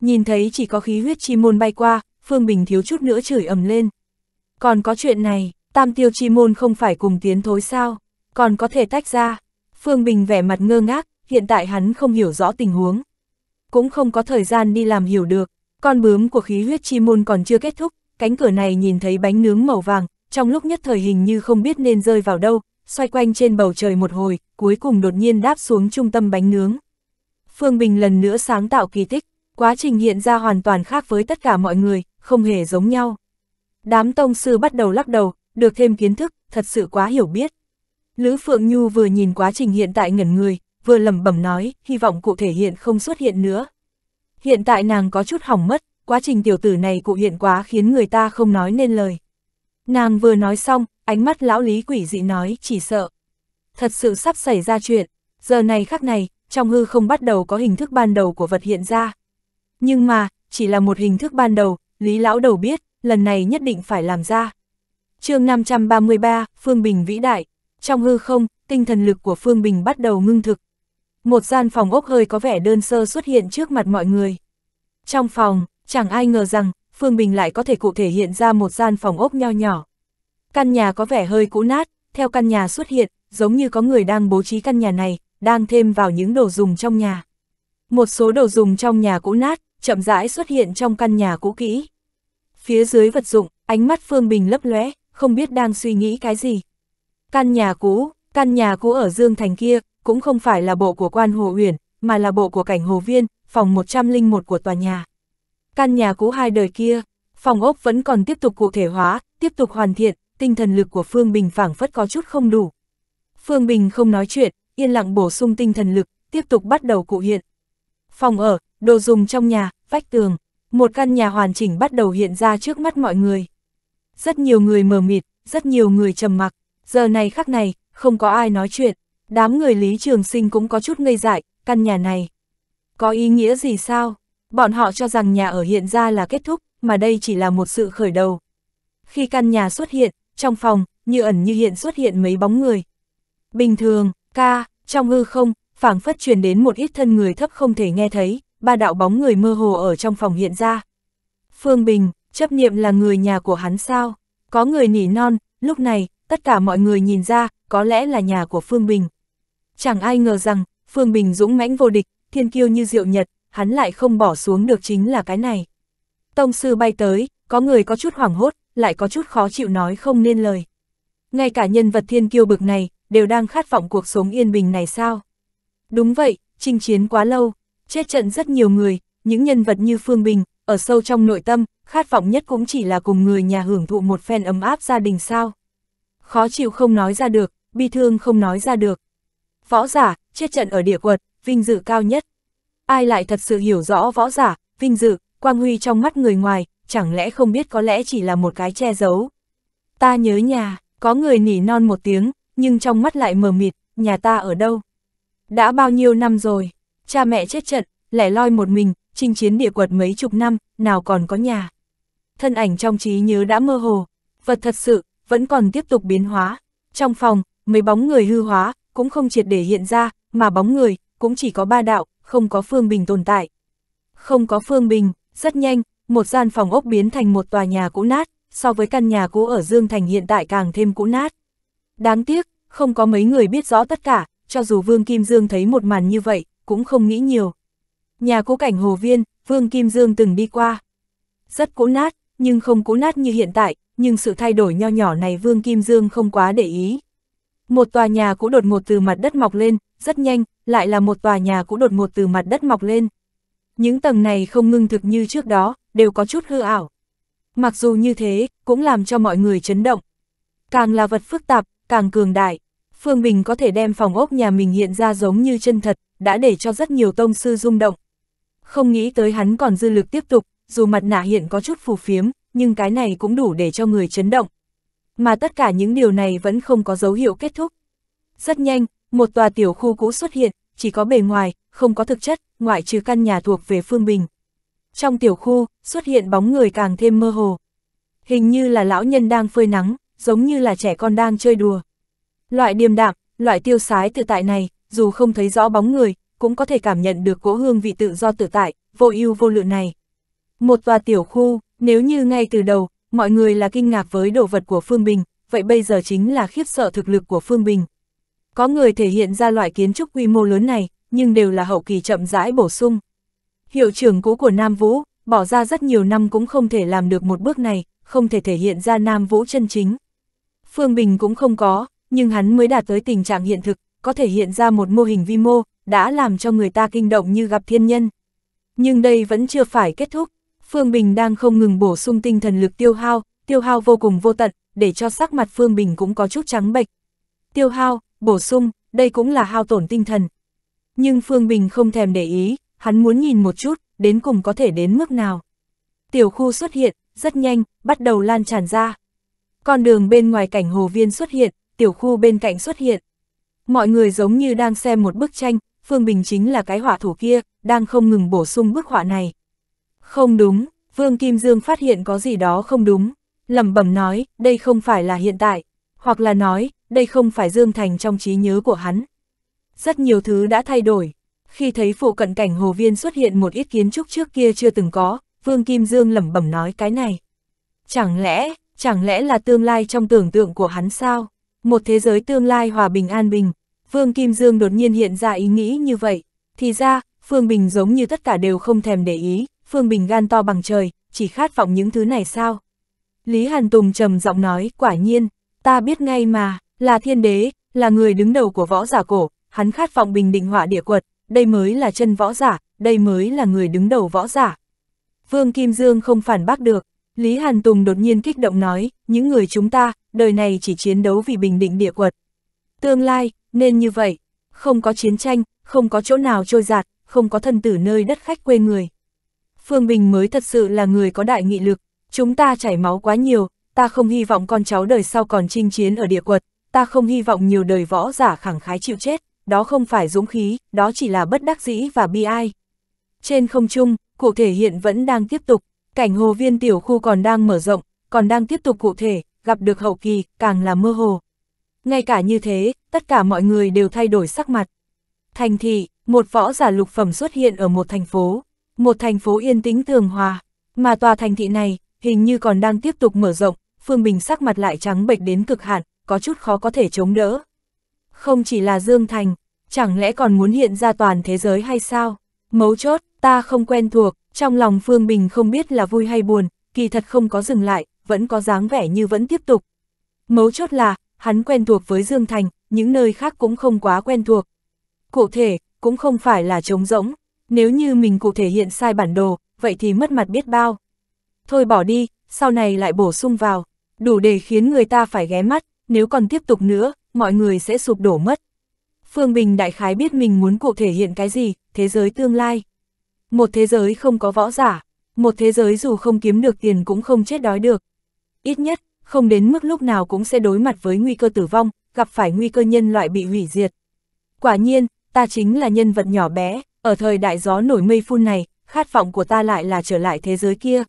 A: Nhìn thấy chỉ có khí huyết chi môn bay qua, Phương Bình thiếu chút nữa chửi ầm lên. Còn có chuyện này, tam tiêu chi môn không phải cùng tiến thối sao, còn có thể tách ra. Phương Bình vẻ mặt ngơ ngác, hiện tại hắn không hiểu rõ tình huống. Cũng không có thời gian đi làm hiểu được, con bướm của khí huyết chi môn còn chưa kết thúc, cánh cửa này nhìn thấy bánh nướng màu vàng, trong lúc nhất thời hình như không biết nên rơi vào đâu, xoay quanh trên bầu trời một hồi, cuối cùng đột nhiên đáp xuống trung tâm bánh nướng. Phương Bình lần nữa sáng tạo kỳ tích, quá trình hiện ra hoàn toàn khác với tất cả mọi người, không hề giống nhau. Đám tông sư bắt đầu lắc đầu, được thêm kiến thức, thật sự quá hiểu biết. Lữ Phượng Nhu vừa nhìn quá trình hiện tại ngẩn người, vừa lẩm bẩm nói, hy vọng cụ thể hiện không xuất hiện nữa. Hiện tại nàng có chút hỏng mất, quá trình tiểu tử này cụ hiện quá khiến người ta không nói nên lời. Nàng vừa nói xong, ánh mắt lão lý quỷ dị nói, chỉ sợ. Thật sự sắp xảy ra chuyện, giờ này khắc này, trong hư không bắt đầu có hình thức ban đầu của vật hiện ra. Nhưng mà, chỉ là một hình thức ban đầu, lý lão đầu biết, lần này nhất định phải làm ra. chương 533, Phương Bình vĩ đại. Trong hư không, tinh thần lực của Phương Bình bắt đầu ngưng thực. Một gian phòng ốc hơi có vẻ đơn sơ xuất hiện trước mặt mọi người. Trong phòng, chẳng ai ngờ rằng, Phương Bình lại có thể cụ thể hiện ra một gian phòng ốc nho nhỏ. Căn nhà có vẻ hơi cũ nát, theo căn nhà xuất hiện, giống như có người đang bố trí căn nhà này, đang thêm vào những đồ dùng trong nhà. Một số đồ dùng trong nhà cũ nát, chậm rãi xuất hiện trong căn nhà cũ kỹ phía dưới vật dụng, ánh mắt Phương Bình lấp lóe, không biết đang suy nghĩ cái gì. Căn nhà cũ, căn nhà cũ ở Dương Thành kia, cũng không phải là bộ của quan Hồ Uyển, mà là bộ của cảnh Hồ Viên, phòng 101 của tòa nhà. Căn nhà cũ hai đời kia, phòng ốc vẫn còn tiếp tục cụ thể hóa, tiếp tục hoàn thiện, tinh thần lực của Phương Bình phảng phất có chút không đủ. Phương Bình không nói chuyện, yên lặng bổ sung tinh thần lực, tiếp tục bắt đầu cụ hiện. Phòng ở, đồ dùng trong nhà, vách tường, một căn nhà hoàn chỉnh bắt đầu hiện ra trước mắt mọi người. Rất nhiều người mờ mịt, rất nhiều người trầm mặc, giờ này khắc này, không có ai nói chuyện, đám người Lý Trường Sinh cũng có chút ngây dại, căn nhà này. Có ý nghĩa gì sao? Bọn họ cho rằng nhà ở hiện ra là kết thúc, mà đây chỉ là một sự khởi đầu. Khi căn nhà xuất hiện, trong phòng, như ẩn như hiện xuất hiện mấy bóng người. Bình thường, ca, trong hư không, phảng phất truyền đến một ít thân người thấp không thể nghe thấy, ba đạo bóng người mơ hồ ở trong phòng hiện ra. Phương Bình, chấp niệm là người nhà của hắn sao? Có người nỉ non, lúc này, tất cả mọi người nhìn ra, có lẽ là nhà của Phương Bình. Chẳng ai ngờ rằng, Phương Bình dũng mãnh vô địch, thiên kiêu như diệu nhật, hắn lại không bỏ xuống được chính là cái này. Tông sư bay tới, có người có chút hoảng hốt, lại có chút khó chịu nói không nên lời. Ngay cả nhân vật thiên kiêu bực này, đều đang khát vọng cuộc sống yên bình này sao? Đúng vậy, chinh chiến quá lâu, Chết trận rất nhiều người, những nhân vật như Phương Bình, ở sâu trong nội tâm, khát vọng nhất cũng chỉ là cùng người nhà hưởng thụ một phen ấm áp gia đình sao. Khó chịu không nói ra được, bi thương không nói ra được. Võ giả, chết trận ở địa quật, vinh dự cao nhất. Ai lại thật sự hiểu rõ võ giả, vinh dự, quang huy trong mắt người ngoài, chẳng lẽ không biết có lẽ chỉ là một cái che giấu. Ta nhớ nhà, có người nỉ non một tiếng, nhưng trong mắt lại mờ mịt, nhà ta ở đâu? Đã bao nhiêu năm rồi? cha mẹ chết trận, lẻ loi một mình, chinh chiến địa quật mấy chục năm, nào còn có nhà. Thân ảnh trong trí nhớ đã mơ hồ, vật thật sự, vẫn còn tiếp tục biến hóa. Trong phòng, mấy bóng người hư hóa, cũng không triệt để hiện ra, mà bóng người, cũng chỉ có ba đạo, không có Phương Bình tồn tại. Không có Phương Bình, rất nhanh, một gian phòng ốc biến thành một tòa nhà cũ nát, so với căn nhà cũ ở Dương Thành hiện tại càng thêm cũ nát. Đáng tiếc, không có mấy người biết rõ tất cả, cho dù Vương Kim Dương thấy một màn như vậy, cũng không nghĩ nhiều. Nhà cũ cảnh Hồ Viên, Vương Kim Dương từng đi qua. Rất cũ nát, nhưng không cũ nát như hiện tại, nhưng sự thay đổi nho nhỏ này Vương Kim Dương không quá để ý. Một tòa nhà cũ đột ngột từ mặt đất mọc lên, rất nhanh, lại là một tòa nhà cũ đột ngột từ mặt đất mọc lên. Những tầng này không ngưng thực như trước đó, đều có chút hư ảo. Mặc dù như thế, cũng làm cho mọi người chấn động. Càng là vật phức tạp, càng cường đại. Phương Bình có thể đem phòng ốc nhà mình hiện ra giống như chân thật, đã để cho rất nhiều tông sư rung động. Không nghĩ tới hắn còn dư lực tiếp tục, dù mặt nạ hiện có chút phù phiếm, nhưng cái này cũng đủ để cho người chấn động. Mà tất cả những điều này vẫn không có dấu hiệu kết thúc. Rất nhanh, một tòa tiểu khu cũ xuất hiện, chỉ có bề ngoài, không có thực chất, ngoại trừ căn nhà thuộc về Phương Bình. Trong tiểu khu, xuất hiện bóng người càng thêm mơ hồ. Hình như là lão nhân đang phơi nắng, giống như là trẻ con đang chơi đùa. Loại điềm đạm, loại tiêu sái tự tại này, dù không thấy rõ bóng người, cũng có thể cảm nhận được cỗ hương vị tự do tự tại, vô ưu vô lượng này. Một tòa tiểu khu, nếu như ngay từ đầu, mọi người là kinh ngạc với đồ vật của Phương Bình, vậy bây giờ chính là khiếp sợ thực lực của Phương Bình. Có người thể hiện ra loại kiến trúc quy mô lớn này, nhưng đều là hậu kỳ chậm rãi bổ sung. Hiệu trưởng cũ của Nam Vũ, bỏ ra rất nhiều năm cũng không thể làm được một bước này, không thể thể hiện ra Nam Vũ chân chính. Phương Bình cũng không có, nhưng hắn mới đạt tới tình trạng hiện thực, có thể hiện ra một mô hình vi mô, đã làm cho người ta kinh động như gặp thiên nhân. Nhưng đây vẫn chưa phải kết thúc, Phương Bình đang không ngừng bổ sung tinh thần lực tiêu hao, tiêu hao vô cùng vô tận, để cho sắc mặt Phương Bình cũng có chút trắng bệch. Tiêu hao, bổ sung, đây cũng là hao tổn tinh thần. Nhưng Phương Bình không thèm để ý, hắn muốn nhìn một chút, đến cùng có thể đến mức nào. Tiểu khu xuất hiện, rất nhanh, bắt đầu lan tràn ra. Con đường bên ngoài cảnh hồ viên xuất hiện, tiểu khu bên cạnh xuất hiện. Mọi người giống như đang xem một bức tranh, Phương Bình chính là cái họa thủ kia, đang không ngừng bổ sung bức họa này. Không đúng, Vương Kim Dương phát hiện có gì đó không đúng, lẩm bẩm nói, đây không phải là hiện tại, hoặc là nói, đây không phải Dương Thành trong trí nhớ của hắn. Rất nhiều thứ đã thay đổi. Khi thấy phụ cận cảnh hồ viên xuất hiện một ít kiến trúc trước kia chưa từng có, Vương Kim Dương lẩm bẩm nói cái này. Chẳng lẽ, chẳng lẽ là tương lai trong tưởng tượng của hắn sao? Một thế giới tương lai hòa bình an bình, Vương Kim Dương đột nhiên hiện ra ý nghĩ như vậy. Thì ra, Phương Bình giống như tất cả đều không thèm để ý, Phương Bình gan to bằng trời, chỉ khát vọng những thứ này sao? Lý Hàn Tùng trầm giọng nói, quả nhiên, ta biết ngay mà, là thiên đế, là người đứng đầu của võ giả cổ, hắn khát vọng bình định họa địa quật, đây mới là chân võ giả, đây mới là người đứng đầu võ giả. Vương Kim Dương không phản bác được, Lý Hàn Tùng đột nhiên kích động nói, những người chúng ta, đời này chỉ chiến đấu vì bình định địa quật, Tương lai, nên như vậy, không có chiến tranh, không có chỗ nào trôi giạt, không có thân tử nơi đất khách quê người. Phương Bình mới thật sự là người có đại nghị lực, chúng ta chảy máu quá nhiều, ta không hy vọng con cháu đời sau còn chinh chiến ở địa quật, ta không hy vọng nhiều đời võ giả khẳng khái chịu chết, đó không phải dũng khí, đó chỉ là bất đắc dĩ và bi ai. Trên không trung, cụ thể hiện vẫn đang tiếp tục, cảnh hồ viên tiểu khu còn đang mở rộng, còn đang tiếp tục cụ thể, gặp được hậu kỳ, càng là mơ hồ, ngay cả như thế, tất cả mọi người đều thay đổi sắc mặt. Thành thị, một võ giả lục phẩm xuất hiện ở một thành phố, một thành phố yên tĩnh thường hòa, mà tòa thành thị này, hình như còn đang tiếp tục mở rộng, Phương Bình sắc mặt lại trắng bệch đến cực hạn, có chút khó có thể chống đỡ. Không chỉ là Dương Thành, chẳng lẽ còn muốn hiện ra toàn thế giới hay sao? Mấu chốt, ta không quen thuộc, trong lòng Phương Bình không biết là vui hay buồn, kỳ thật không có dừng lại, vẫn có dáng vẻ như vẫn tiếp tục. Mấu chốt là, hắn quen thuộc với Dương Thành, những nơi khác cũng không quá quen thuộc. Cụ thể, cũng không phải là trống rỗng, nếu như mình cụ thể hiện sai bản đồ, vậy thì mất mặt biết bao. Thôi bỏ đi, sau này lại bổ sung vào, đủ để khiến người ta phải ghé mắt, nếu còn tiếp tục nữa, mọi người sẽ sụp đổ mất. Phương Bình đại khái biết mình muốn cụ thể hiện cái gì, thế giới tương lai. Một thế giới không có võ giả, một thế giới dù không kiếm được tiền cũng không chết đói được. Ít nhất, không đến mức lúc nào cũng sẽ đối mặt với nguy cơ tử vong, gặp phải nguy cơ nhân loại bị hủy diệt. Quả nhiên, ta chính là nhân vật nhỏ bé, ở thời đại gió nổi mây phun này, khát vọng của ta lại là trở lại thế giới kia.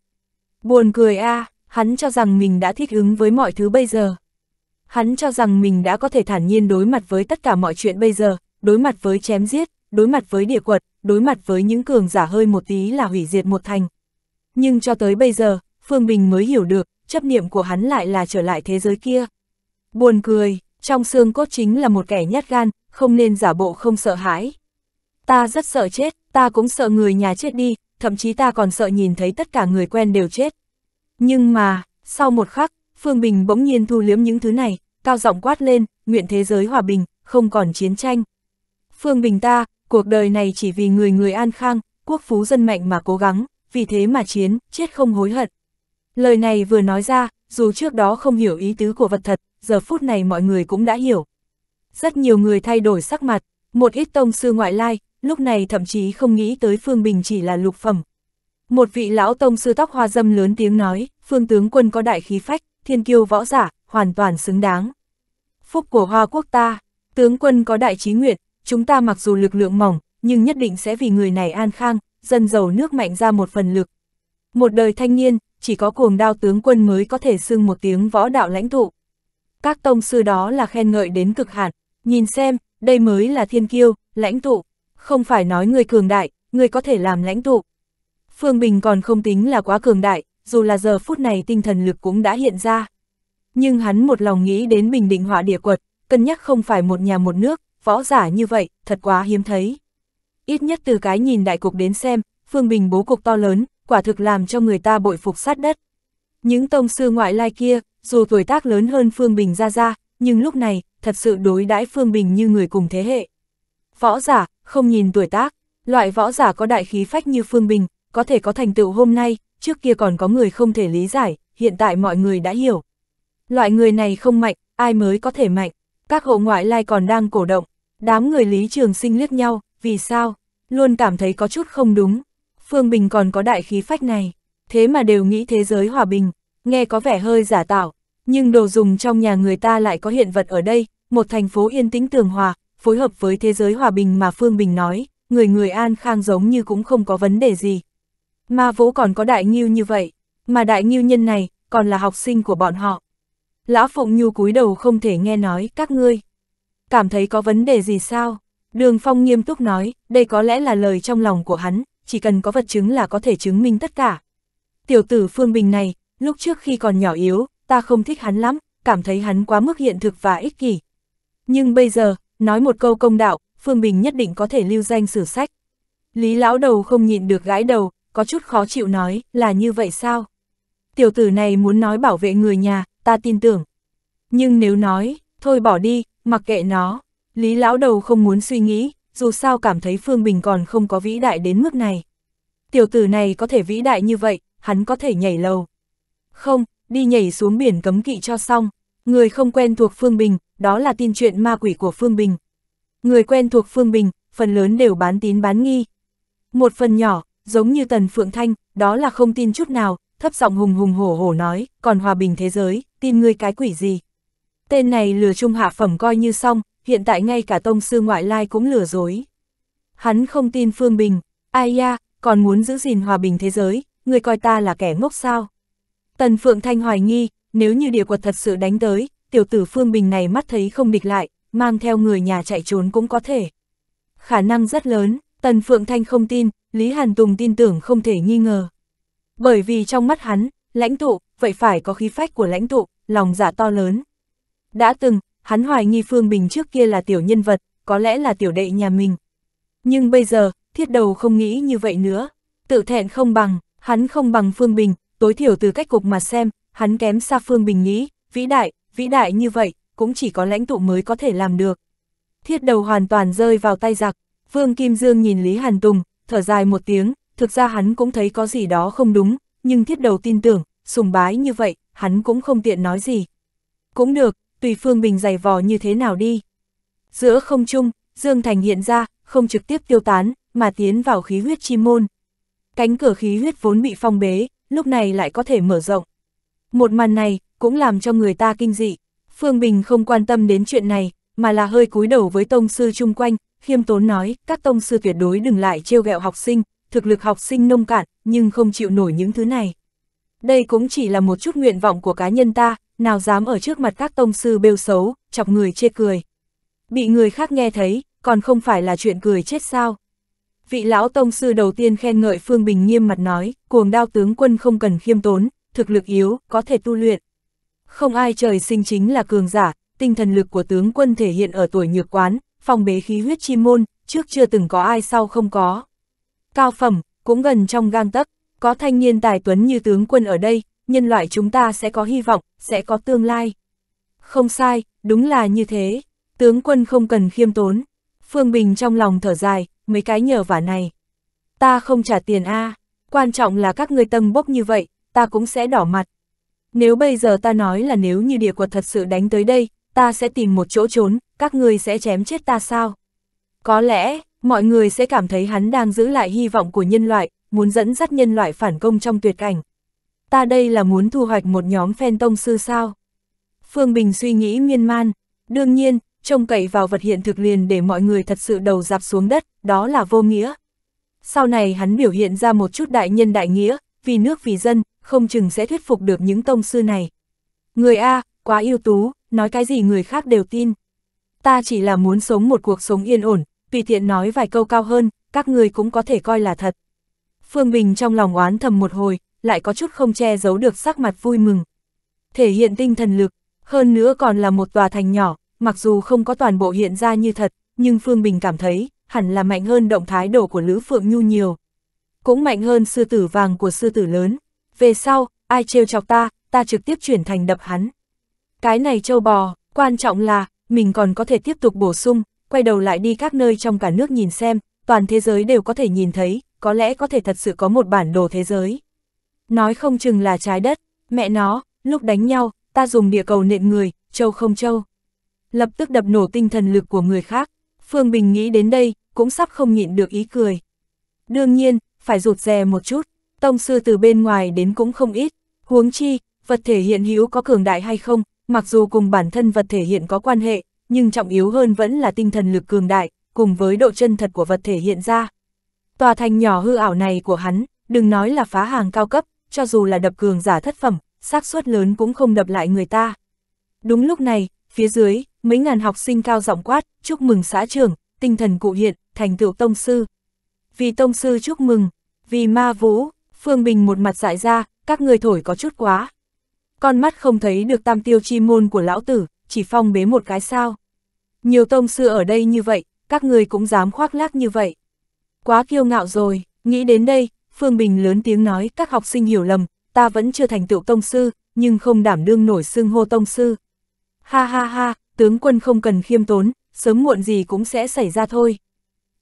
A: Buồn cười a, à, hắn cho rằng mình đã thích ứng với mọi thứ bây giờ. Hắn cho rằng mình đã có thể thản nhiên đối mặt với tất cả mọi chuyện bây giờ, đối mặt với chém giết, đối mặt với địa quật, đối mặt với những cường giả hơi một tí là hủy diệt một thành. Nhưng cho tới bây giờ, Phương Bình mới hiểu được, chấp niệm của hắn lại là trở lại thế giới kia. Buồn cười, trong xương cốt chính là một kẻ nhát gan, không nên giả bộ không sợ hãi. Ta rất sợ chết, ta cũng sợ người nhà chết đi, thậm chí ta còn sợ nhìn thấy tất cả người quen đều chết. Nhưng mà, sau một khắc, Phương Bình bỗng nhiên thu liếm những thứ này, cao giọng quát lên, nguyện thế giới hòa bình, không còn chiến tranh. Phương Bình ta, cuộc đời này chỉ vì người người an khang, quốc phú dân mạnh mà cố gắng, vì thế mà chiến, chết không hối hận. Lời này vừa nói ra, dù trước đó không hiểu ý tứ của vật thật, giờ phút này mọi người cũng đã hiểu. Rất nhiều người thay đổi sắc mặt, một ít tông sư ngoại lai, lúc này thậm chí không nghĩ tới Phương Bình chỉ là lục phẩm. Một vị lão tông sư tóc hoa dâm lớn tiếng nói, Phương tướng quân có đại khí phách, thiên kiêu võ giả, hoàn toàn xứng đáng. Phúc của hoa quốc ta, tướng quân có đại trí nguyện, chúng ta mặc dù lực lượng mỏng, nhưng nhất định sẽ vì người này an khang, dân giàu nước mạnh ra một phần lực. Một đời thanh niên, chỉ có cuồng đao tướng quân mới có thể xưng một tiếng võ đạo lãnh tụ. Các tông sư đó là khen ngợi đến cực hạn, nhìn xem, đây mới là thiên kiêu, lãnh tụ, không phải nói người cường đại, người có thể làm lãnh tụ. Phương Bình còn không tính là quá cường đại, dù là giờ phút này tinh thần lực cũng đã hiện ra. Nhưng hắn một lòng nghĩ đến bình định họa địa quật, cân nhắc không phải một nhà một nước, võ giả như vậy, thật quá hiếm thấy. Ít nhất từ cái nhìn đại cục đến xem, Phương Bình bố cục to lớn, quả thực làm cho người ta bội phục sát đất. Những tông sư ngoại lai kia, dù tuổi tác lớn hơn Phương Bình ra ra, nhưng lúc này, thật sự đối đãi Phương Bình như người cùng thế hệ. Võ giả, không nhìn tuổi tác, loại võ giả có đại khí phách như Phương Bình, có thể có thành tựu hôm nay, trước kia còn có người không thể lý giải, hiện tại mọi người đã hiểu. Loại người này không mạnh, ai mới có thể mạnh, các hộ ngoại lai còn đang cổ động, đám người Lý Trường Sinh liếc nhau, vì sao, luôn cảm thấy có chút không đúng. Phương Bình còn có đại khí phách này, thế mà đều nghĩ thế giới hòa bình, nghe có vẻ hơi giả tạo, nhưng đồ dùng trong nhà người ta lại có hiện vật ở đây, một thành phố yên tĩnh tường hòa, phối hợp với thế giới hòa bình mà Phương Bình nói, người người an khang giống như cũng không có vấn đề gì. Ma Vũ còn có đại nghiêu như vậy, mà đại nghiêu nhân này còn là học sinh của bọn họ. Lão Phụng Nhu cúi đầu không thể nghe nói các ngươi. Cảm thấy có vấn đề gì sao? Đường Phong nghiêm túc nói, đây có lẽ là lời trong lòng của hắn, chỉ cần có vật chứng là có thể chứng minh tất cả. Tiểu tử Phương Bình này, lúc trước khi còn nhỏ yếu, ta không thích hắn lắm, cảm thấy hắn quá mức hiện thực và ích kỷ. Nhưng bây giờ, nói một câu công đạo, Phương Bình nhất định có thể lưu danh sử sách. Lý lão đầu không nhịn được gãi đầu, có chút khó chịu nói, là như vậy sao? Tiểu tử này muốn nói bảo vệ người nhà, ta tin tưởng. Nhưng nếu nói, thôi bỏ đi, mặc kệ nó, Lý lão đầu không muốn suy nghĩ, dù sao cảm thấy Phương Bình còn không có vĩ đại đến mức này. Tiểu tử này có thể vĩ đại như vậy, hắn có thể nhảy lầu. Không, đi nhảy xuống biển cấm kỵ cho xong, người không quen thuộc Phương Bình, đó là tin chuyện ma quỷ của Phương Bình. Người quen thuộc Phương Bình, phần lớn đều bán tín bán nghi. Một phần nhỏ, giống như Tần Phượng Thanh, đó là không tin chút nào, thấp giọng hùng hùng hổ hổ nói, còn hòa bình thế giới, tin ngươi cái quỷ gì. Tên này lừa trung hạ phẩm coi như xong, hiện tại ngay cả tông sư ngoại lai cũng lừa dối. Hắn không tin Phương Bình, ai ya, còn muốn giữ gìn hòa bình thế giới, người coi ta là kẻ ngốc sao. Tần Phượng Thanh hoài nghi, nếu như địa quật thật sự đánh tới, tiểu tử Phương Bình này mắt thấy không địch lại, mang theo người nhà chạy trốn cũng có thể. Khả năng rất lớn, Tần Phượng Thanh không tin, Lý Hàn Tùng tin tưởng không thể nghi ngờ. Bởi vì trong mắt hắn, lãnh tụ, vậy phải có khí phách của lãnh tụ, lòng dạ to lớn. Đã từng, hắn hoài nghi Phương Bình trước kia là tiểu nhân vật, có lẽ là tiểu đệ nhà mình. Nhưng bây giờ, thiết đầu không nghĩ như vậy nữa, tự thẹn không bằng, hắn không bằng Phương Bình, tối thiểu từ cách cục mà xem, hắn kém xa Phương Bình nghĩ, vĩ đại, vĩ đại như vậy, cũng chỉ có lãnh tụ mới có thể làm được. Thiết đầu hoàn toàn rơi vào tay giặc, Vương Kim Dương nhìn Lý Hàn Tùng, thở dài một tiếng, thực ra hắn cũng thấy có gì đó không đúng, nhưng thiết đầu tin tưởng, sùng bái như vậy, hắn cũng không tiện nói gì. Cũng được, tùy Phương Bình dày vò như thế nào đi. Giữa không trung, Dương Thành hiện ra, không trực tiếp tiêu tán, mà tiến vào khí huyết chi môn. Cánh cửa khí huyết vốn bị phong bế, lúc này lại có thể mở rộng. Một màn này, cũng làm cho người ta kinh dị. Phương Bình không quan tâm đến chuyện này, mà là hơi cúi đầu với tông sư chung quanh, khiêm tốn nói, các tông sư tuyệt đối đừng lại trêu ghẹo học sinh, thực lực học sinh nông cạn, nhưng không chịu nổi những thứ này. Đây cũng chỉ là một chút nguyện vọng của cá nhân ta, nào dám ở trước mặt các tông sư bêu xấu, chọc người chê cười. Bị người khác nghe thấy, còn không phải là chuyện cười chết sao. Vị lão tông sư đầu tiên khen ngợi Phương Bình nghiêm mặt nói, cuồng đao tướng quân không cần khiêm tốn, thực lực yếu, có thể tu luyện. Không ai trời sinh chính là cường giả, tinh thần lực của tướng quân thể hiện ở tuổi nhược quán, phòng bế khí huyết chi môn, trước chưa từng có ai sau không có. Cao phẩm, cũng gần trong gang tấc, có thanh niên tài tuấn như tướng quân ở đây, nhân loại chúng ta sẽ có hy vọng, sẽ có tương lai. Không sai, đúng là như thế. Tướng quân không cần khiêm tốn. Phương Bình trong lòng thở dài, mấy cái nhờ vả này. Ta không trả tiền a à. quan trọng là các ngươi tâm bốc như vậy, ta cũng sẽ đỏ mặt. Nếu bây giờ ta nói là nếu như địa quật thật sự đánh tới đây, ta sẽ tìm một chỗ trốn, các ngươi sẽ chém chết ta sao? Có lẽ, mọi người sẽ cảm thấy hắn đang giữ lại hy vọng của nhân loại, muốn dẫn dắt nhân loại phản công trong tuyệt cảnh ta đây là muốn thu hoạch một nhóm phen tông sư sao? Phương Bình suy nghĩ miên man, đương nhiên, trông cậy vào vật hiện thực liền để mọi người thật sự đầu dạp xuống đất, đó là vô nghĩa. Sau này hắn biểu hiện ra một chút đại nhân đại nghĩa, vì nước vì dân, không chừng sẽ thuyết phục được những tông sư này. Người A, quá ưu tú, nói cái gì người khác đều tin. Ta chỉ là muốn sống một cuộc sống yên ổn, tùy tiện nói vài câu cao hơn, các người cũng có thể coi là thật. Phương Bình trong lòng oán thầm một hồi, lại có chút không che giấu được sắc mặt vui mừng. Thể hiện tinh thần lực, hơn nữa còn là một tòa thành nhỏ, mặc dù không có toàn bộ hiện ra như thật, nhưng Phương Bình cảm thấy, hẳn là mạnh hơn động thái đổ của Lữ Phượng Nhu nhiều. Cũng mạnh hơn sư tử vàng của sư tử lớn. Về sau, ai trêu chọc ta, ta trực tiếp chuyển thành đập hắn. Cái này châu bò, quan trọng là, mình còn có thể tiếp tục bổ sung, quay đầu lại đi các nơi trong cả nước nhìn xem, toàn thế giới đều có thể nhìn thấy, có lẽ có thể thật sự có một bản đồ thế giới. Nói không chừng là trái đất, mẹ nó, lúc đánh nhau, ta dùng địa cầu nện người, châu không châu. Lập tức đập nổ tinh thần lực của người khác, Phương Bình nghĩ đến đây, cũng sắp không nhịn được ý cười. Đương nhiên, phải rụt rè một chút, tông sư từ bên ngoài đến cũng không ít, huống chi, vật thể hiện hữu có cường đại hay không, mặc dù cùng bản thân vật thể hiện có quan hệ, nhưng trọng yếu hơn vẫn là tinh thần lực cường đại, cùng với độ chân thật của vật thể hiện ra. Tòa thành nhỏ hư ảo này của hắn, đừng nói là phá hàng cao cấp, cho dù là đập cường giả thất phẩm, xác suất lớn cũng không đập lại người ta. Đúng lúc này, phía dưới, mấy ngàn học sinh cao giọng quát, chúc mừng xã trưởng, tinh thần cụ hiện, thành tựu tông sư. Vì tông sư chúc mừng, vì ma vũ, Phương Bình một mặt dại ra, các người thổi có chút quá. Con mắt không thấy được tam tiêu chi môn của lão tử, chỉ phong bế một cái sao. Nhiều tông sư ở đây như vậy, các người cũng dám khoác lác như vậy. Quá kiêu ngạo rồi, nghĩ đến đây, Phương Bình lớn tiếng nói các học sinh hiểu lầm, ta vẫn chưa thành tựu tông sư, nhưng không đảm đương nổi xưng hô tông sư. Ha ha ha, tướng quân không cần khiêm tốn, sớm muộn gì cũng sẽ xảy ra thôi.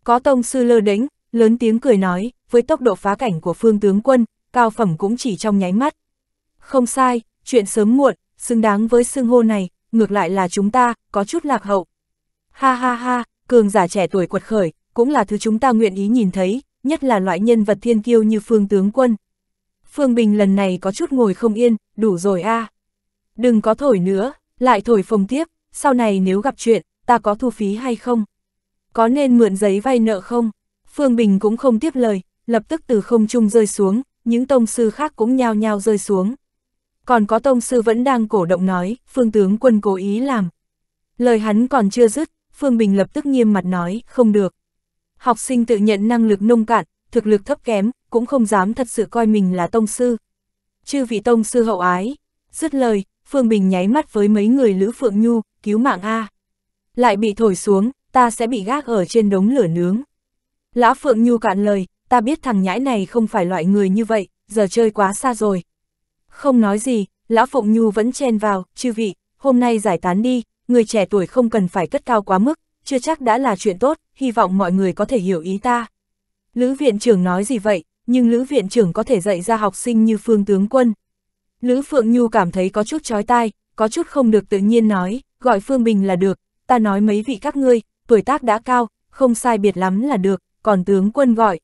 A: Có tông sư lơ đánh, lớn tiếng cười nói, với tốc độ phá cảnh của phương tướng quân, cao phẩm cũng chỉ trong nháy mắt. Không sai, chuyện sớm muộn, xứng đáng với xưng hô này, ngược lại là chúng ta, có chút lạc hậu. Ha ha ha, cường giả trẻ tuổi quật khởi, cũng là thứ chúng ta nguyện ý nhìn thấy, nhất là loại nhân vật thiên kiêu như Phương Tướng Quân. Phương Bình lần này có chút ngồi không yên, đủ rồi a à. Đừng có thổi nữa, lại thổi phồng tiếp, sau này nếu gặp chuyện, ta có thu phí hay không? Có nên mượn giấy vay nợ không? Phương Bình cũng không tiếp lời, lập tức từ không trung rơi xuống, những tông sư khác cũng nhao nhao rơi xuống. Còn có tông sư vẫn đang cổ động nói, Phương Tướng Quân cố ý làm. Lời hắn còn chưa dứt, Phương Bình lập tức nghiêm mặt nói, không được. Học sinh tự nhận năng lực nông cạn, thực lực thấp kém, cũng không dám thật sự coi mình là tông sư. Chư vị tông sư hậu ái, dứt lời, Phương Bình nháy mắt với mấy người Lữ Phượng Nhu, cứu mạng A. Lại bị thổi xuống, ta sẽ bị gác ở trên đống lửa nướng. Lã Phượng Nhu cạn lời, ta biết thằng nhãi này không phải loại người như vậy, giờ chơi quá xa rồi. Không nói gì, Lã Phượng Nhu vẫn chen vào, chư vị, hôm nay giải tán đi, người trẻ tuổi không cần phải cất cao quá mức, chưa chắc đã là chuyện tốt, hy vọng mọi người có thể hiểu ý ta. Lữ viện trưởng nói gì vậy, nhưng Lữ viện trưởng có thể dạy ra học sinh như phương tướng quân. Lữ Phượng Nhu cảm thấy có chút chói tai, có chút không được tự nhiên nói, gọi Phương Bình là được, ta nói mấy vị các ngươi, tuổi tác đã cao, không sai biệt lắm là được, còn tướng quân gọi.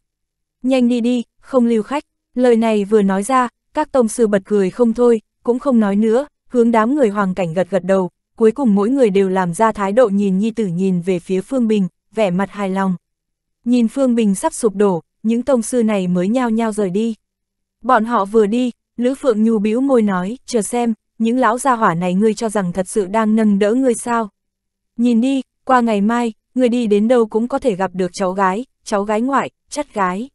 A: Nhanh đi đi, không lưu khách, lời này vừa nói ra, các tông sư bật cười không thôi, cũng không nói nữa, hướng đám người hoàng cảnh gật gật đầu, cuối cùng mỗi người đều làm ra thái độ nhìn nhi tử nhìn về phía Phương Bình, vẻ mặt hài lòng. Nhìn Phương Bình sắp sụp đổ, những tông sư này mới nhao nhao rời đi. Bọn họ vừa đi, Lữ Phượng Nhu bĩu môi nói, chờ xem, những lão gia hỏa này ngươi cho rằng thật sự đang nâng đỡ ngươi sao. Nhìn đi, qua ngày mai, ngươi đi đến đâu cũng có thể gặp được cháu gái, cháu gái ngoại, chất gái.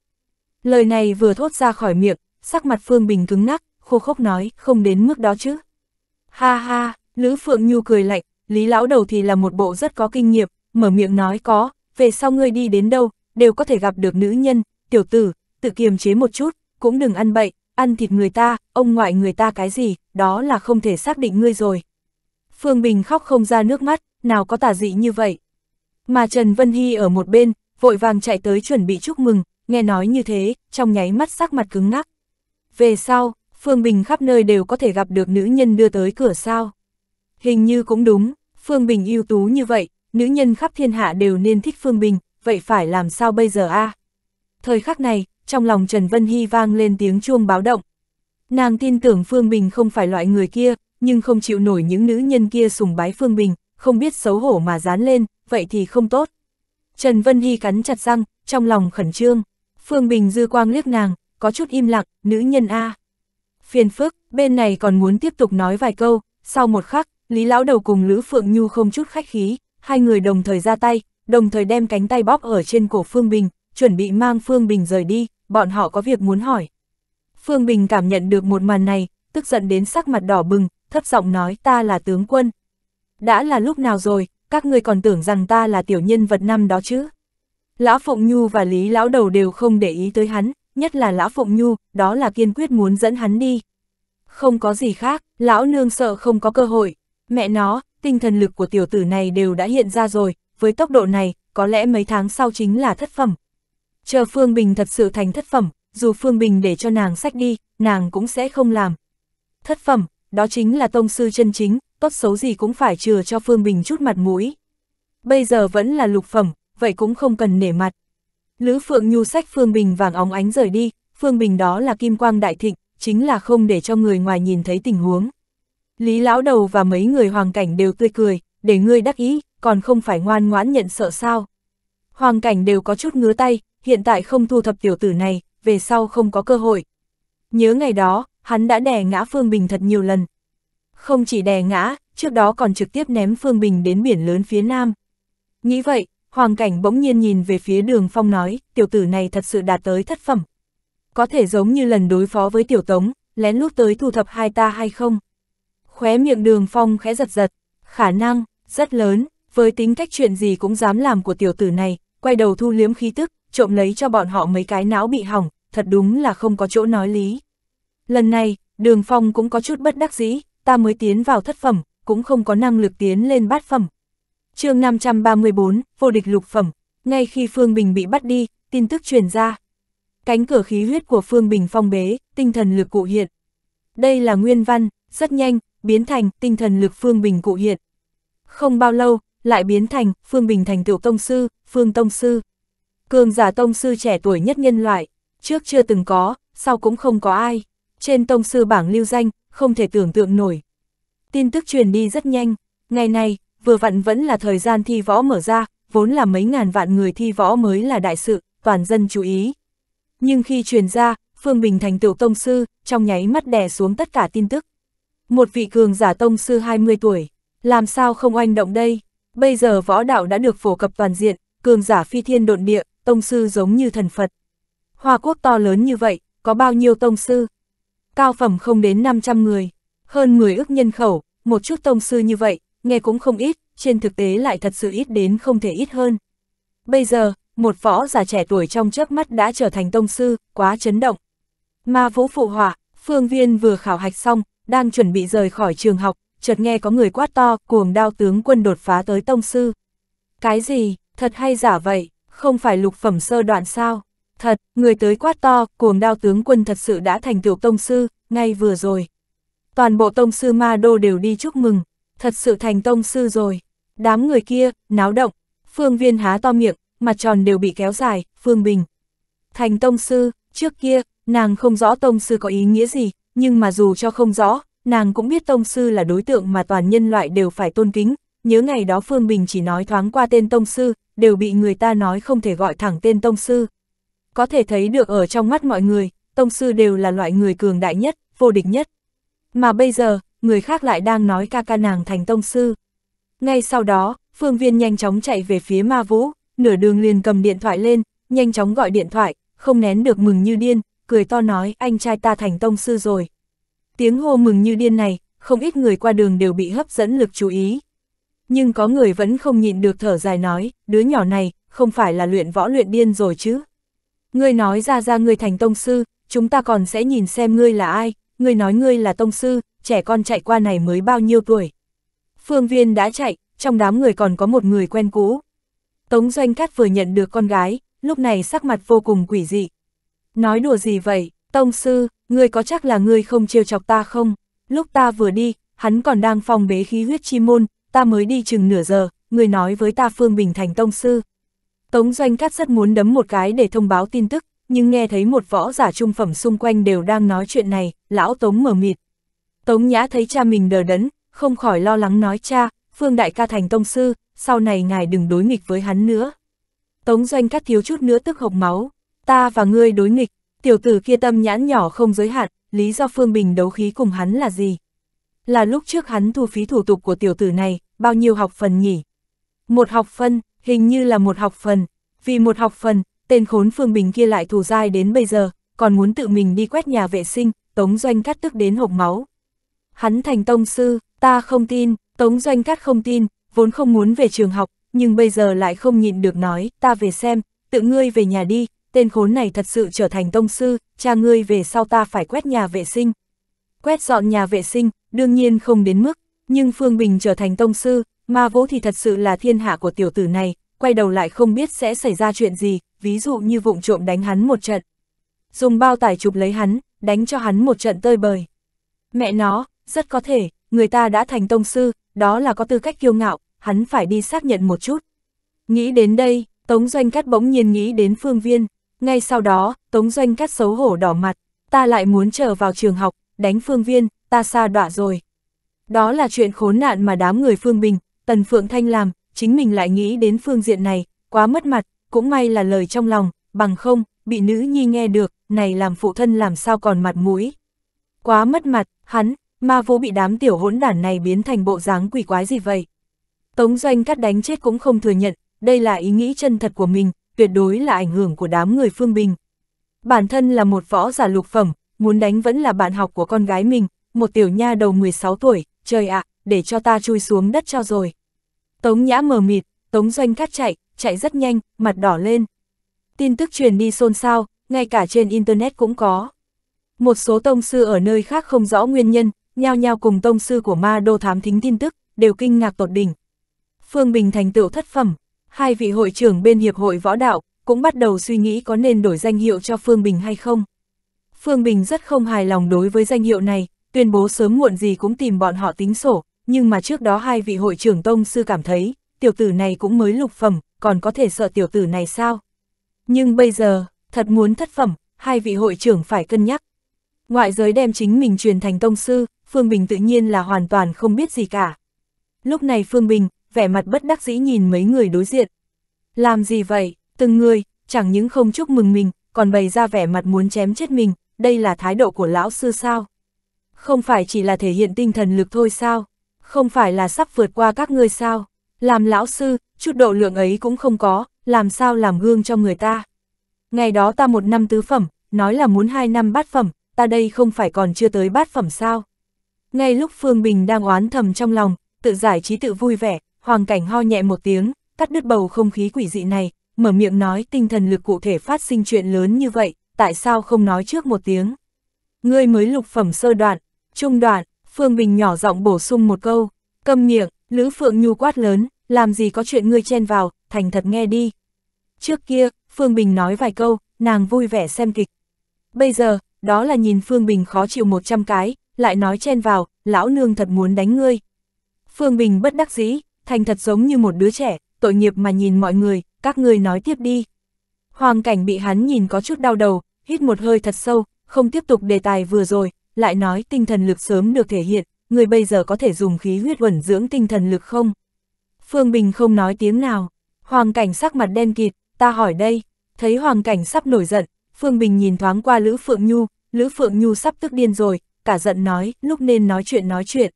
A: Lời này vừa thốt ra khỏi miệng, sắc mặt Phương Bình cứng ngắc, khô khốc nói, không đến mức đó chứ. Ha ha, Lữ Phượng Nhu cười lạnh, Lý Lão Đầu thì là một bộ rất có kinh nghiệm, mở miệng nói có, về sau ngươi đi đến đâu, đều có thể gặp được nữ nhân, tiểu tử, tự kiềm chế một chút, cũng đừng ăn bậy, ăn thịt người ta, ông ngoại người ta cái gì, đó là không thể xác định ngươi rồi. Phương Bình khóc không ra nước mắt, nào có tả dị như vậy. Mà Trần Vân Hy ở một bên, vội vàng chạy tới chuẩn bị chúc mừng, nghe nói như thế, trong nháy mắt sắc mặt cứng ngắc. Về sau, Phương Bình khắp nơi đều có thể gặp được nữ nhân đưa tới cửa sao. Hình như cũng đúng, Phương Bình ưu tú như vậy, nữ nhân khắp thiên hạ đều nên thích Phương Bình, vậy phải làm sao bây giờ a? À? Thời khắc này, trong lòng Trần Vân Hy vang lên tiếng chuông báo động. Nàng tin tưởng Phương Bình không phải loại người kia, nhưng không chịu nổi những nữ nhân kia sùng bái Phương Bình, không biết xấu hổ mà dán lên, vậy thì không tốt. Trần Vân Hy cắn chặt răng, trong lòng khẩn trương. Phương Bình dư quang liếc nàng, có chút im lặng, nữ nhân A. Phiền phức, bên này còn muốn tiếp tục nói vài câu, sau một khắc, Lý Lão Đầu cùng Lữ Phượng Nhu không chút khách khí, hai người đồng thời ra tay, đồng thời đem cánh tay bóp ở trên cổ Phương Bình, chuẩn bị mang Phương Bình rời đi, bọn họ có việc muốn hỏi. Phương Bình cảm nhận được một màn này, tức giận đến sắc mặt đỏ bừng, thấp giọng nói ta là tướng quân. Đã là lúc nào rồi, các ngươi còn tưởng rằng ta là tiểu nhân vật năm đó chứ. Lão Phụng Nhu và Lý Lão Đầu đều không để ý tới hắn, nhất là Lão Phụng Nhu, đó là kiên quyết muốn dẫn hắn đi. Không có gì khác, Lão Nương sợ không có cơ hội, Mẹ nó, tinh thần lực của tiểu tử này đều đã hiện ra rồi, với tốc độ này, có lẽ mấy tháng sau chính là thất phẩm. Chờ Phương Bình thật sự thành thất phẩm, dù Phương Bình để cho nàng sách đi, nàng cũng sẽ không làm. Thất phẩm, đó chính là tông sư chân chính, tốt xấu gì cũng phải chừa cho Phương Bình chút mặt mũi. Bây giờ vẫn là lục phẩm, vậy cũng không cần nể mặt. Lữ Phượng Nhu sách Phương Bình vàng óng ánh rời đi, Phương Bình đó là kim quang đại thịnh, chính là không để cho người ngoài nhìn thấy tình huống. Lý lão đầu và mấy người hoàng cảnh đều tươi cười, để ngươi đắc ý, còn không phải ngoan ngoãn nhận sợ sao. Hoàng cảnh đều có chút ngứa tay, hiện tại không thu thập tiểu tử này, về sau không có cơ hội. Nhớ ngày đó, hắn đã đè ngã Phương Bình thật nhiều lần. Không chỉ đè ngã, trước đó còn trực tiếp ném Phương Bình đến biển lớn phía nam. Nghĩ vậy, Hoàng cảnh bỗng nhiên nhìn về phía đường phong nói, tiểu tử này thật sự đạt tới thất phẩm. Có thể giống như lần đối phó với tiểu tống, lén lút tới thu thập hai ta hay không? Khóe miệng đường phong khẽ giật giật, khả năng, rất lớn, với tính cách chuyện gì cũng dám làm của tiểu tử này, quay đầu thu liếm khí tức, trộm lấy cho bọn họ mấy cái não bị hỏng, thật đúng là không có chỗ nói lý. Lần này, đường phong cũng có chút bất đắc dĩ, ta mới tiến vào thất phẩm, cũng không có năng lực tiến lên bát phẩm. chương 534, vô địch lục phẩm, ngay khi Phương Bình bị bắt đi, tin tức truyền ra. Cánh cửa khí huyết của Phương Bình phong bế, tinh thần lực cụ hiện. Đây là nguyên văn, rất nhanh, biến thành tinh thần lực Phương Bình cụ hiện. Không bao lâu, lại biến thành Phương Bình thành tiểu tông sư, Phương Tông Sư. Cường giả tông sư trẻ tuổi nhất nhân loại, trước chưa từng có, sau cũng không có ai. Trên tông sư bảng lưu danh, không thể tưởng tượng nổi. Tin tức truyền đi rất nhanh, ngày nay vừa vặn vẫn là thời gian thi võ mở ra, vốn là mấy ngàn vạn người thi võ mới là đại sự, toàn dân chú ý. Nhưng khi truyền ra, Phương Bình thành tựu tông sư, trong nháy mắt đè xuống tất cả tin tức một vị cường giả tông sư 20 tuổi, làm sao không oanh động đây? Bây giờ võ đạo đã được phổ cập toàn diện, cường giả phi thiên độn địa, tông sư giống như thần Phật. Hoa quốc to lớn như vậy, có bao nhiêu tông sư? Cao phẩm không đến 500 người, hơn 10 ước nhân khẩu, một chút tông sư như vậy, nghe cũng không ít, trên thực tế lại thật sự ít đến không thể ít hơn. Bây giờ, một võ giả trẻ tuổi trong chớp mắt đã trở thành tông sư, quá chấn động. Ma vũ phụ họa, phương viên vừa khảo hạch xong, đang chuẩn bị rời khỏi trường học, chợt nghe có người quát to, cuồng đao tướng quân đột phá tới tông sư. Cái gì, thật hay giả vậy, không phải lục phẩm sơ đoạn sao? Thật, người tới quát to, cuồng đao tướng quân thật sự đã thành tiểu tông sư, ngay vừa rồi. Toàn bộ tông sư ma đô đều đi chúc mừng, thật sự thành tông sư rồi. Đám người kia, náo động, phương viên há to miệng, mặt tròn đều bị kéo dài, phương bình. Thành tông sư, trước kia, nàng không rõ tông sư có ý nghĩa gì, nhưng mà dù cho không rõ, nàng cũng biết tông sư là đối tượng mà toàn nhân loại đều phải tôn kính, nhớ ngày đó Phương Bình chỉ nói thoáng qua tên tông sư, đều bị người ta nói không thể gọi thẳng tên tông sư. Có thể thấy được ở trong mắt mọi người, tông sư đều là loại người cường đại nhất, vô địch nhất. Mà bây giờ, người khác lại đang nói ca ca nàng thành tông sư. Ngay sau đó, Phương Viên nhanh chóng chạy về phía ma vũ, nửa đường liền cầm điện thoại lên, nhanh chóng gọi điện thoại, không nén được mừng như điên, cười to nói anh trai ta thành tông sư rồi. Tiếng hô mừng như điên này, không ít người qua đường đều bị hấp dẫn lực chú ý. Nhưng có người vẫn không nhịn được thở dài nói, đứa nhỏ này, không phải là luyện võ luyện điên rồi chứ. Ngươi nói ra ra ngươi thành tông sư, chúng ta còn sẽ nhìn xem ngươi là ai, ngươi nói ngươi là tông sư, trẻ con chạy qua này mới bao nhiêu tuổi. Phương viên đã chạy, trong đám người còn có một người quen cũ. Tống Doanh Cát vừa nhận được con gái, lúc này sắc mặt vô cùng quỷ dị, Nói đùa gì vậy, Tông Sư, ngươi có chắc là ngươi không trêu chọc ta không? Lúc ta vừa đi, hắn còn đang phòng bế khí huyết chi môn, ta mới đi chừng nửa giờ, ngươi nói với ta Phương Bình thành Tông Sư. Tống Doanh Cát rất muốn đấm một cái để thông báo tin tức, nhưng nghe thấy một võ giả trung phẩm xung quanh đều đang nói chuyện này, lão Tống mở mịt. Tống Nhã thấy cha mình đờ đẫn, không khỏi lo lắng nói cha, Phương Đại ca thành Tông Sư, sau này ngài đừng đối nghịch với hắn nữa. Tống Doanh Cát thiếu chút nữa tức hộc máu, ta và ngươi đối nghịch, tiểu tử kia tâm nhãn nhỏ không giới hạn, lý do Phương Bình đấu khí cùng hắn là gì? Là lúc trước hắn thu phí thủ tục của tiểu tử này, bao nhiêu học phần nhỉ? Một học phần, hình như là một học phần, vì một học phần, tên khốn Phương Bình kia lại thù dai đến bây giờ, còn muốn tự mình đi quét nhà vệ sinh, Tống Doanh cắt tức đến hộp máu. Hắn thành tông sư, ta không tin, Tống Doanh cắt không tin, vốn không muốn về trường học, nhưng bây giờ lại không nhịn được nói, ta về xem, tự ngươi về nhà đi, tên khốn này thật sự trở thành tông sư, cha ngươi về sau ta phải quét nhà vệ sinh. Quét dọn nhà vệ sinh, đương nhiên không đến mức, nhưng Phương Bình trở thành tông sư, mà vỗ thì thật sự là thiên hạ của tiểu tử này, quay đầu lại không biết sẽ xảy ra chuyện gì, ví dụ như vụng trộm đánh hắn một trận. Dùng bao tải chụp lấy hắn, đánh cho hắn một trận tơi bời. Mẹ nó, rất có thể, người ta đã thành tông sư, đó là có tư cách kiêu ngạo, hắn phải đi xác nhận một chút. Nghĩ đến đây, Tống Doanh Cát bỗng nhiên nghĩ đến phương viên. Ngay sau đó, Tống Doanh cắt xấu hổ đỏ mặt, ta lại muốn trở vào trường học, đánh phương viên, ta xa đọa rồi. Đó là chuyện khốn nạn mà đám người Phương Bình, Tần Phượng Thanh làm, chính mình lại nghĩ đến phương diện này, quá mất mặt, cũng may là lời trong lòng, bằng không, bị nữ nhi nghe được, này làm phụ thân làm sao còn mặt mũi. Quá mất mặt, hắn, ma vô bị đám tiểu hỗn đản này biến thành bộ dáng quỷ quái gì vậy. Tống Doanh cắt đánh chết cũng không thừa nhận, đây là ý nghĩ chân thật của mình, tuyệt đối là ảnh hưởng của đám người Phương Bình. Bản thân là một võ giả lục phẩm, muốn đánh vẫn là bạn học của con gái mình, một tiểu nha đầu 16 tuổi, trời ạ, để cho ta chui xuống đất cho rồi. Tống Nhã mờ mịt, Tống Doanh Cát chạy, chạy rất nhanh, mặt đỏ lên. Tin tức truyền đi xôn xao, ngay cả trên Internet cũng có. Một số tông sư ở nơi khác không rõ nguyên nhân, nhao nhao cùng tông sư của ma đô thám thính tin tức, đều kinh ngạc tột đỉnh. Phương Bình thành tựu thất phẩm, Hai vị hội trưởng bên Hiệp hội Võ Đạo cũng bắt đầu suy nghĩ có nên đổi danh hiệu cho Phương Bình hay không. Phương Bình rất không hài lòng đối với danh hiệu này, tuyên bố sớm muộn gì cũng tìm bọn họ tính sổ, nhưng mà trước đó hai vị hội trưởng tông sư cảm thấy, tiểu tử này cũng mới lục phẩm, còn có thể sợ tiểu tử này sao? Nhưng bây giờ, thật muốn thất phẩm, hai vị hội trưởng phải cân nhắc. Ngoại giới đem chính mình truyền thành tông sư, Phương Bình tự nhiên là hoàn toàn không biết gì cả. Lúc này Phương Bình, vẻ mặt bất đắc dĩ nhìn mấy người đối diện. Làm gì vậy, từng người, chẳng những không chúc mừng mình, còn bày ra vẻ mặt muốn chém chết mình, đây là thái độ của lão sư sao? Không phải chỉ là thể hiện tinh thần lực thôi sao? Không phải là sắp vượt qua các ngươi sao? Làm lão sư, chút độ lượng ấy cũng không có, làm sao làm gương cho người ta? Ngày đó ta một năm tứ phẩm, nói là muốn hai năm bát phẩm, ta đây không phải còn chưa tới bát phẩm sao? Ngay lúc Phương Bình đang oán thầm trong lòng, tự giải trí tự vui vẻ, Hoàng Cảnh ho nhẹ một tiếng, cắt đứt bầu không khí quỷ dị này, mở miệng nói tinh thần lực cụ thể phát sinh chuyện lớn như vậy, tại sao không nói trước một tiếng. Ngươi mới lục phẩm sơ đoạn, trung đoạn, Phương Bình nhỏ giọng bổ sung một câu, câm miệng, Lữ Phượng Nhu quát lớn, làm gì có chuyện ngươi chen vào, thành thật nghe đi. Trước kia, Phương Bình nói vài câu, nàng vui vẻ xem kịch. Bây giờ, đó là nhìn Phương Bình khó chịu 100 cái, lại nói chen vào, lão nương thật muốn đánh ngươi. Phương Bình bất đắc dĩ, Thành thật giống như một đứa trẻ, tội nghiệp mà nhìn mọi người, các ngươi nói tiếp đi. Hoàng cảnh bị hắn nhìn có chút đau đầu, hít một hơi thật sâu, không tiếp tục đề tài vừa rồi, lại nói tinh thần lực sớm được thể hiện, người bây giờ có thể dùng khí huyết quẩn dưỡng tinh thần lực không? Phương Bình không nói tiếng nào, hoàng cảnh sắc mặt đen kịt, ta hỏi đây, thấy hoàng cảnh sắp nổi giận, Phương Bình nhìn thoáng qua Lữ Phượng Nhu, Lữ Phượng Nhu sắp tức điên rồi, cả giận nói, lúc nên nói chuyện nói chuyện.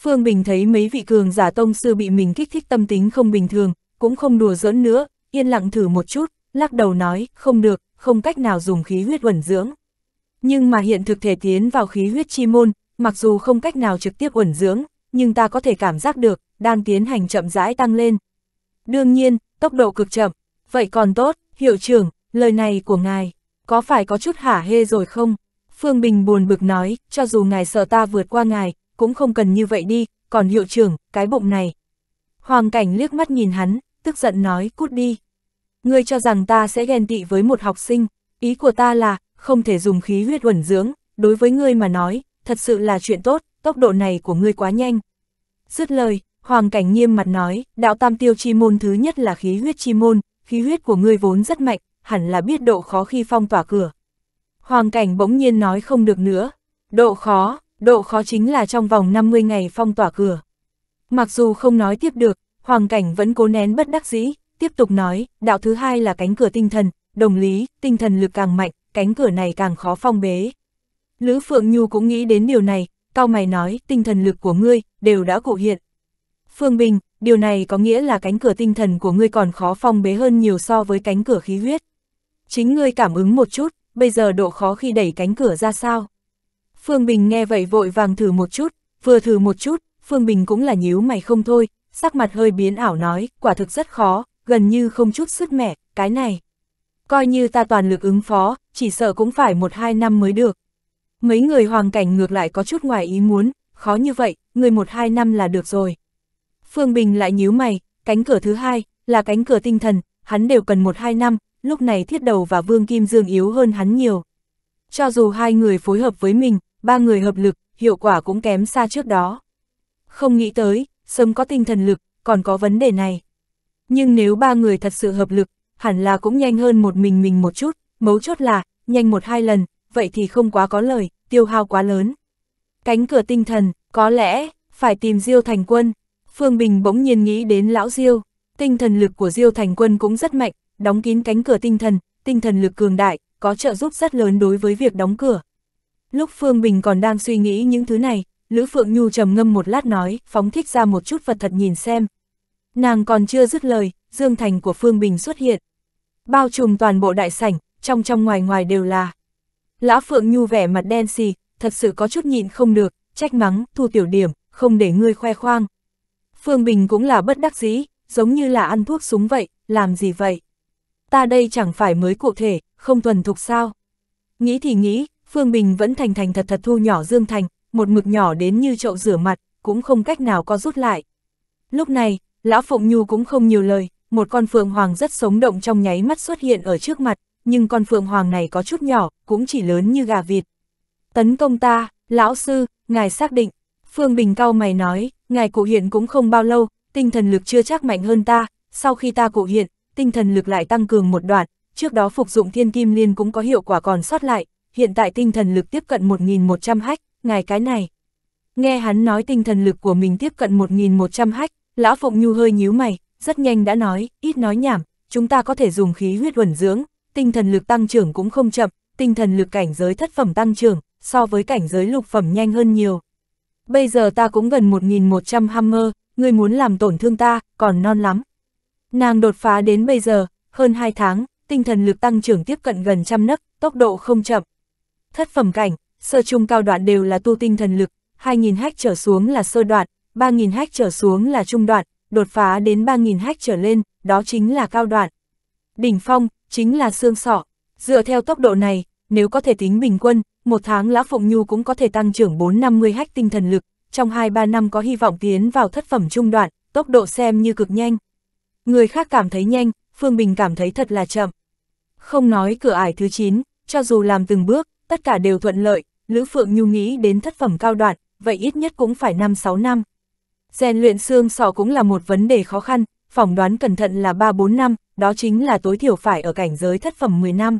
A: Phương Bình thấy mấy vị cường giả tông sư bị mình kích thích tâm tính không bình thường, cũng không đùa giỡn nữa, yên lặng thử một chút, lắc đầu nói, không được, không cách nào dùng khí huyết uẩn dưỡng. Nhưng mà hiện thực thể tiến vào khí huyết chi môn, mặc dù không cách nào trực tiếp uẩn dưỡng, nhưng ta có thể cảm giác được, đang tiến hành chậm rãi tăng lên. Đương nhiên, tốc độ cực chậm, vậy còn tốt, hiệu trưởng, lời này của ngài, có phải có chút hả hê rồi không? Phương Bình buồn bực nói, cho dù ngài sợ ta vượt qua ngài, cũng không cần như vậy đi, còn hiệu trưởng, cái bụng này. Hoàng cảnh liếc mắt nhìn hắn, tức giận nói cút đi. Ngươi cho rằng ta sẽ ghen tị với một học sinh, ý của ta là, không thể dùng khí huyết uẩn dưỡng, đối với ngươi mà nói, thật sự là chuyện tốt, tốc độ này của ngươi quá nhanh. Dứt lời, Hoàng Cảnh nghiêm mặt nói, đạo tam tiêu chi môn thứ nhất là khí huyết chi môn, khí huyết của ngươi vốn rất mạnh, hẳn là biết độ khó khi phong tỏa cửa. Hoàng Cảnh bỗng nhiên nói không được nữa, độ khó, độ khó chính là trong vòng 50 ngày phong tỏa cửa. Mặc dù không nói tiếp được, Hoàng Cảnh vẫn cố nén bất đắc dĩ, tiếp tục nói, đạo thứ hai là cánh cửa tinh thần, đồng lý, tinh thần lực càng mạnh, cánh cửa này càng khó phong bế. Lữ Phượng Nhu cũng nghĩ đến điều này, cao mày nói, tinh thần lực của ngươi, đều đã cụ hiện. Phương Bình, điều này có nghĩa là cánh cửa tinh thần của ngươi còn khó phong bế hơn nhiều so với cánh cửa khí huyết. Chính ngươi cảm ứng một chút, bây giờ độ khó khi đẩy cánh cửa ra sao? Phương Bình nghe vậy vội vàng thử một chút, vừa thử một chút, Phương Bình cũng là nhíu mày không thôi, sắc mặt hơi biến ảo nói, quả thực rất khó, gần như không chút sức mẻ, cái này. Coi như ta toàn lực ứng phó, chỉ sợ cũng phải một hai năm mới được. Mấy người hoàng cảnh ngược lại có chút ngoài ý muốn, khó như vậy, người một hai năm là được rồi. Phương Bình lại nhíu mày, cánh cửa thứ hai, là cánh cửa tinh thần, hắn đều cần một hai năm, lúc này thiết đầu và Vương Kim Dương yếu hơn hắn nhiều. Cho dù hai người phối hợp với mình, ba người hợp lực, hiệu quả cũng kém xa trước đó. Không nghĩ tới, sớm có tinh thần lực, còn có vấn đề này. Nhưng nếu ba người thật sự hợp lực, hẳn là cũng nhanh hơn một mình mình một chút, mấu chốt là, nhanh một hai lần, vậy thì không quá có lời, tiêu hao quá lớn. Cánh cửa tinh thần, có lẽ, phải tìm Diêu Thành Quân. Phương Bình bỗng nhiên nghĩ đến lão Diêu, tinh thần lực của Diêu Thành Quân cũng rất mạnh, đóng kín cánh cửa tinh thần, tinh thần lực cường đại, có trợ giúp rất lớn đối với việc đóng cửa. Lúc Phương Bình còn đang suy nghĩ những thứ này, Lữ Phượng Nhu trầm ngâm một lát nói, phóng thích ra một chút vật thật nhìn xem. Nàng còn chưa dứt lời, Dương Thành của Phương Bình xuất hiện. Bao trùm toàn bộ đại sảnh, trong trong ngoài ngoài đều là. Lão Phượng Nhu vẻ mặt đen xì, thật sự có chút nhịn không được, trách mắng, thu tiểu điểm, không để ngươi khoe khoang. Phương Bình cũng là bất đắc dĩ, giống như là ăn thuốc súng vậy, làm gì vậy? Ta đây chẳng phải mới cụ thể, không thuần thục sao? Nghĩ thì nghĩ, Phương Bình vẫn thành thành thật thật thu nhỏ Dương Thành, một mực nhỏ đến như chậu rửa mặt, cũng không cách nào có rút lại. Lúc này, Lão Phụng Nhu cũng không nhiều lời, một con phượng hoàng rất sống động trong nháy mắt xuất hiện ở trước mặt, nhưng con phượng hoàng này có chút nhỏ, cũng chỉ lớn như gà vịt. Tấn công ta, Lão Sư, ngài xác định. Phương Bình cao mày nói, ngài cụ hiện cũng không bao lâu, tinh thần lực chưa chắc mạnh hơn ta, sau khi ta cụ hiện, tinh thần lực lại tăng cường một đoạn, trước đó phục dụng thiên kim liên cũng có hiệu quả còn sót lại, hiện tại tinh thần lực tiếp cận 1.100 hách, ngài cái này. Nghe hắn nói tinh thần lực của mình tiếp cận 1.100 hách, lão Phụng Nhu hơi nhíu mày, rất nhanh đã nói, ít nói nhảm, chúng ta có thể dùng khí huyết uẩn dưỡng, tinh thần lực tăng trưởng cũng không chậm, tinh thần lực cảnh giới thất phẩm tăng trưởng, so với cảnh giới lục phẩm nhanh hơn nhiều. Bây giờ ta cũng gần 1.100 hammer, ngươi muốn làm tổn thương ta, còn non lắm. Nàng đột phá đến bây giờ, hơn 2 tháng, tinh thần lực tăng trưởng tiếp cận gần trăm nấc, tốc độ không chậm thất phẩm cảnh, sơ trung cao đoạn đều là tu tinh thần lực, 2.000 hách trở xuống là sơ đoạn, 3.000 hách trở xuống là trung đoạn, đột phá đến 3.000 hách trở lên, đó chính là cao đoạn. Đỉnh phong, chính là xương sọ. Dựa theo tốc độ này, nếu có thể tính bình quân, một tháng Lão Phụng Nhu cũng có thể tăng trưởng 4-50 hách tinh thần lực, trong 2-3 năm có hy vọng tiến vào thất phẩm trung đoạn, tốc độ xem như cực nhanh. Người khác cảm thấy nhanh, Phương Bình cảm thấy thật là chậm. Không nói cửa ải thứ 9, cho dù làm từng bước, tất cả đều thuận lợi, Lữ Phượng Nhu nghĩ đến thất phẩm cao đoạn, vậy ít nhất cũng phải 5-6 năm. Rèn luyện xương sọ cũng là một vấn đề khó khăn, phỏng đoán cẩn thận là 3-4 năm, đó chính là tối thiểu phải ở cảnh giới thất phẩm 10 năm.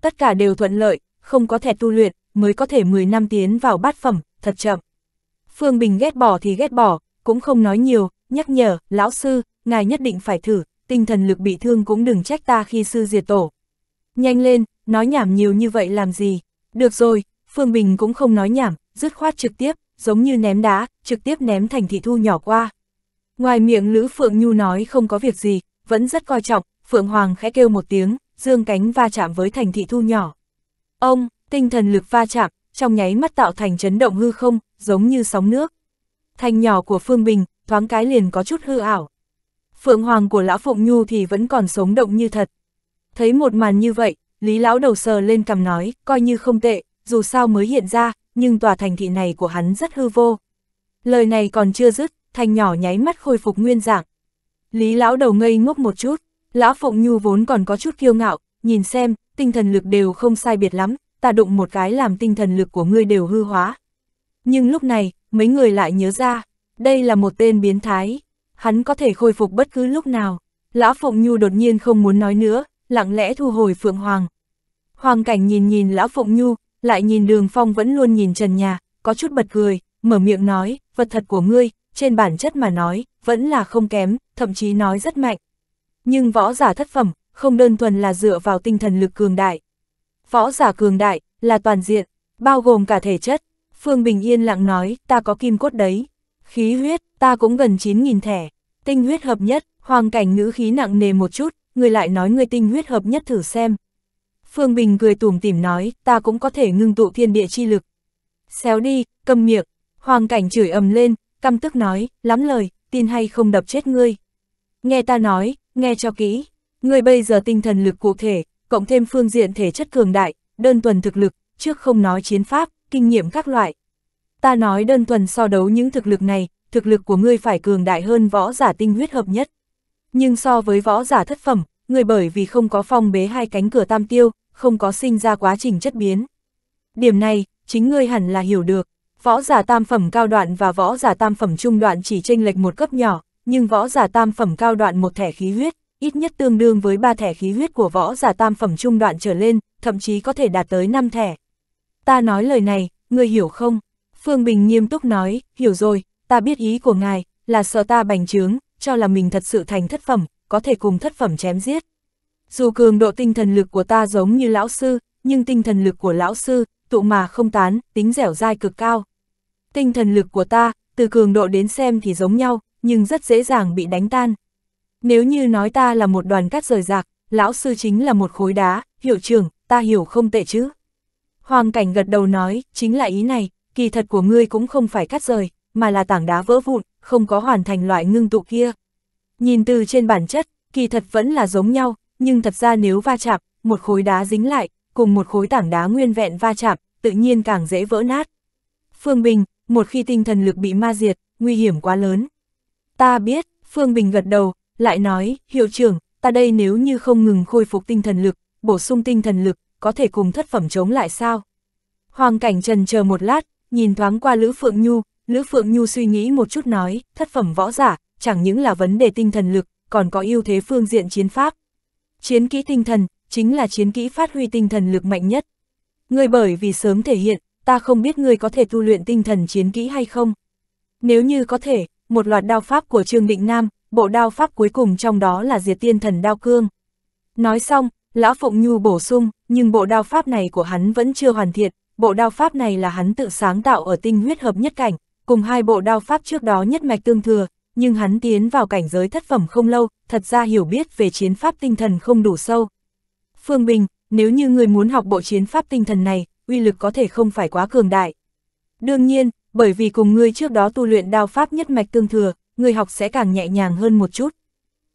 A: Tất cả đều thuận lợi, không có thẻ tu luyện, mới có thể 10 năm tiến vào bát phẩm, thật chậm. Phương Bình ghét bỏ thì ghét bỏ, cũng không nói nhiều, nhắc nhở, lão sư, ngài nhất định phải thử, tinh thần lực bị thương cũng đừng trách ta khi sư diệt tổ. Nhanh lên, nói nhảm nhiều như vậy làm gì? Được rồi, Phương Bình cũng không nói nhảm, dứt khoát trực tiếp, giống như ném đá, trực tiếp ném thành thị thu nhỏ qua. Ngoài miệng Lữ Phượng Nhu nói không có việc gì, vẫn rất coi trọng, Phượng Hoàng khẽ kêu một tiếng, dương cánh va chạm với thành thị thu nhỏ. Ông, tinh thần lực va chạm, trong nháy mắt tạo thành chấn động hư không, giống như sóng nước. Thành nhỏ của Phương Bình, thoáng cái liền có chút hư ảo. Phượng Hoàng của Lão Phụng Nhu thì vẫn còn sống động như thật. Thấy một màn như vậy, Lý lão đầu sờ lên cầm nói, coi như không tệ, dù sao mới hiện ra, nhưng tòa thành thị này của hắn rất hư vô. Lời này còn chưa dứt, thành nhỏ nháy mắt khôi phục nguyên dạng. Lý lão đầu ngây ngốc một chút, lão Phụng Nhu vốn còn có chút kiêu ngạo, nhìn xem, tinh thần lực đều không sai biệt lắm, ta đụng một cái làm tinh thần lực của ngươi đều hư hóa. Nhưng lúc này, mấy người lại nhớ ra, đây là một tên biến thái, hắn có thể khôi phục bất cứ lúc nào. Lão Phụng Nhu đột nhiên không muốn nói nữa, lặng lẽ thu hồi Phượng Hoàng. Hoàng cảnh nhìn nhìn Lão Phụng Nhu, lại nhìn đường phong vẫn luôn nhìn trần nhà, có chút bật cười, mở miệng nói, vật thật của ngươi, trên bản chất mà nói, vẫn là không kém, thậm chí nói rất mạnh. Nhưng võ giả thất phẩm, không đơn thuần là dựa vào tinh thần lực cường đại. Võ giả cường đại, là toàn diện, bao gồm cả thể chất. Phương Bình Yên lặng nói, ta có kim cốt đấy. Khí huyết, ta cũng gần 9.000 thẻ. Tinh huyết hợp nhất, hoàng cảnh ngữ khí nặng nề một chút, người lại nói người tinh huyết hợp nhất thử xem. Phương Bình cười tủm tỉm nói, ta cũng có thể ngưng tụ thiên địa chi lực. Xéo đi, cầm miệng, hoàng cảnh chửi ầm lên, căm tức nói, lắm lời, tin hay không đập chết ngươi. Nghe ta nói, nghe cho kỹ, ngươi bây giờ tinh thần lực cụ thể, cộng thêm phương diện thể chất cường đại, đơn thuần thực lực, trước không nói chiến pháp, kinh nghiệm các loại. Ta nói đơn thuần so đấu những thực lực này, thực lực của ngươi phải cường đại hơn võ giả tinh huyết hợp nhất. Nhưng so với võ giả thất phẩm, người bởi vì không có phong bế hai cánh cửa tam tiêu, không có sinh ra quá trình chất biến. Điểm này, chính ngươi hẳn là hiểu được. Võ giả tam phẩm cao đoạn và võ giả tam phẩm trung đoạn chỉ chênh lệch một cấp nhỏ, nhưng võ giả tam phẩm cao đoạn một thẻ khí huyết, ít nhất tương đương với ba thẻ khí huyết của võ giả tam phẩm trung đoạn trở lên, thậm chí có thể đạt tới năm thẻ. Ta nói lời này, ngươi hiểu không? Phương Bình nghiêm túc nói, hiểu rồi, ta biết ý của ngài, là sợ ta bành trướng, cho là mình thật sự thành thất phẩm, có thể cùng thất phẩm chém giết. Dù cường độ tinh thần lực của ta giống như lão sư, nhưng tinh thần lực của lão sư, tụ mà không tán, tính dẻo dai cực cao. Tinh thần lực của ta, từ cường độ đến xem thì giống nhau, nhưng rất dễ dàng bị đánh tan. Nếu như nói ta là một đoàn cát rời rạc, lão sư chính là một khối đá, hiệu trưởng, ta hiểu không tệ chứ. Hoàng cảnh gật đầu nói, chính là ý này, kỳ thật của ngươi cũng không phải cắt rời, mà là tảng đá vỡ vụn, không có hoàn thành loại ngưng tụ kia. Nhìn từ trên bản chất, kỳ thật vẫn là giống nhau, nhưng thật ra nếu va chạm, một khối đá dính lại, cùng một khối tảng đá nguyên vẹn va chạm, tự nhiên càng dễ vỡ nát. Phương Bình, một khi tinh thần lực bị ma diệt, nguy hiểm quá lớn. Ta biết, Phương Bình gật đầu, lại nói, hiệu trưởng, ta đây nếu như không ngừng khôi phục tinh thần lực, bổ sung tinh thần lực, có thể cùng thất phẩm chống lại sao? Hoàng cảnh trần chờ một lát, nhìn thoáng qua Lữ Phượng Nhu, Lữ Phượng Nhu suy nghĩ một chút nói, thất phẩm võ giả, chẳng những là vấn đề tinh thần lực, còn có ưu thế phương diện chiến pháp. Chiến kỹ tinh thần, chính là chiến kỹ phát huy tinh thần lực mạnh nhất. Người bởi vì sớm thể hiện, ta không biết người có thể tu luyện tinh thần chiến kỹ hay không. Nếu như có thể, một loạt đao pháp của Trương Định Nam, bộ đao pháp cuối cùng trong đó là diệt tiên thần đao cương. Nói xong, Lão Phụng Nhu bổ sung, nhưng bộ đao pháp này của hắn vẫn chưa hoàn thiện, bộ đao pháp này là hắn tự sáng tạo ở tinh huyết hợp nhất cảnh, cùng hai bộ đao pháp trước đó nhất mạch tương thừa, nhưng hắn tiến vào cảnh giới thất phẩm không lâu, thật ra hiểu biết về chiến pháp tinh thần không đủ sâu. Phương Bình, nếu như người muốn học bộ chiến pháp tinh thần này, uy lực có thể không phải quá cường đại. Đương nhiên, bởi vì cùng người trước đó tu luyện đao pháp nhất mạch tương thừa, người học sẽ càng nhẹ nhàng hơn một chút.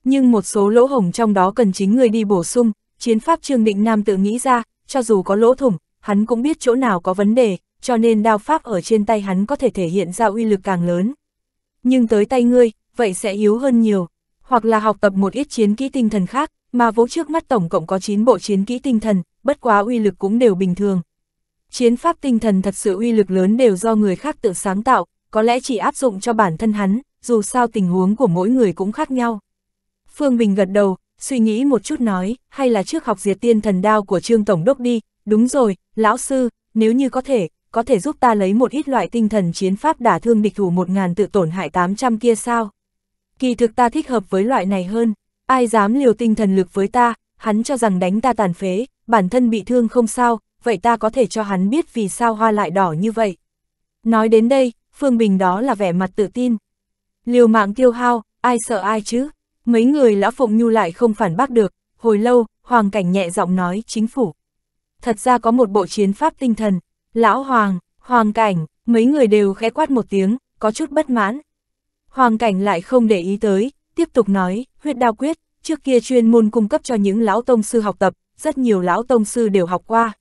A: Nhưng một số lỗ hổng trong đó cần chính người đi bổ sung, chiến pháp Trương Định Nam tự nghĩ ra, cho dù có lỗ thủng, hắn cũng biết chỗ nào có vấn đề, cho nên đao pháp ở trên tay hắn có thể thể hiện ra uy lực càng lớn. Nhưng tới tay ngươi, vậy sẽ yếu hơn nhiều, hoặc là học tập một ít chiến kỹ tinh thần khác, mà vỗ trước mắt tổng cộng có 9 bộ chiến kỹ tinh thần, bất quá uy lực cũng đều bình thường. Chiến pháp tinh thần thật sự uy lực lớn đều do người khác tự sáng tạo, có lẽ chỉ áp dụng cho bản thân hắn, dù sao tình huống của mỗi người cũng khác nhau. Phương Bình gật đầu, suy nghĩ một chút nói, hay là trước học diệt tiên thần đao của Trương Tổng Đốc đi, đúng rồi, lão sư, nếu như có thể, có thể giúp ta lấy một ít loại tinh thần chiến pháp đả thương địch thủ 1.000 tự tổn hại 800 kia sao? Kỳ thực ta thích hợp với loại này hơn, ai dám liều tinh thần lực với ta, hắn cho rằng đánh ta tàn phế, bản thân bị thương không sao, vậy ta có thể cho hắn biết vì sao hoa lại đỏ như vậy. Nói đến đây, Phương Bình đó là vẻ mặt tự tin. Liều mạng tiêu hao, ai sợ ai chứ? Mấy người lão Phụng Nhu lại không phản bác được, hồi lâu, Hoàng Cảnh nhẹ giọng nói chính phủ. Thật ra có một bộ chiến pháp tinh thần, Lão Hoàng, Hoàng Cảnh, mấy người đều khẽ quát một tiếng, có chút bất mãn. Hoàng Cảnh lại không để ý tới, tiếp tục nói, huyết đao quyết, trước kia chuyên môn cung cấp cho những lão tông sư học tập, rất nhiều lão tông sư đều học qua.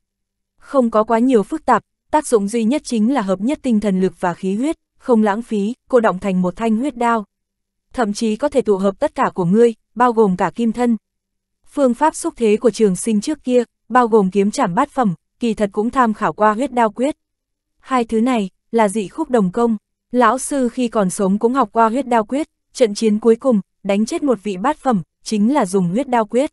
A: Không có quá nhiều phức tạp, tác dụng duy nhất chính là hợp nhất tinh thần lực và khí huyết, không lãng phí, cô động thành một thanh huyết đao. Thậm chí có thể tụ hợp tất cả của ngươi, bao gồm cả kim thân. Phương pháp xúc thế của trường sinh trước kia, bao gồm kiếm chảm bát phẩm, kỳ thật cũng tham khảo qua huyết đao quyết. Hai thứ này, là dị khúc đồng công. Lão sư khi còn sống cũng học qua huyết đao quyết, trận chiến cuối cùng, đánh chết một vị bát phẩm, chính là dùng huyết đao quyết.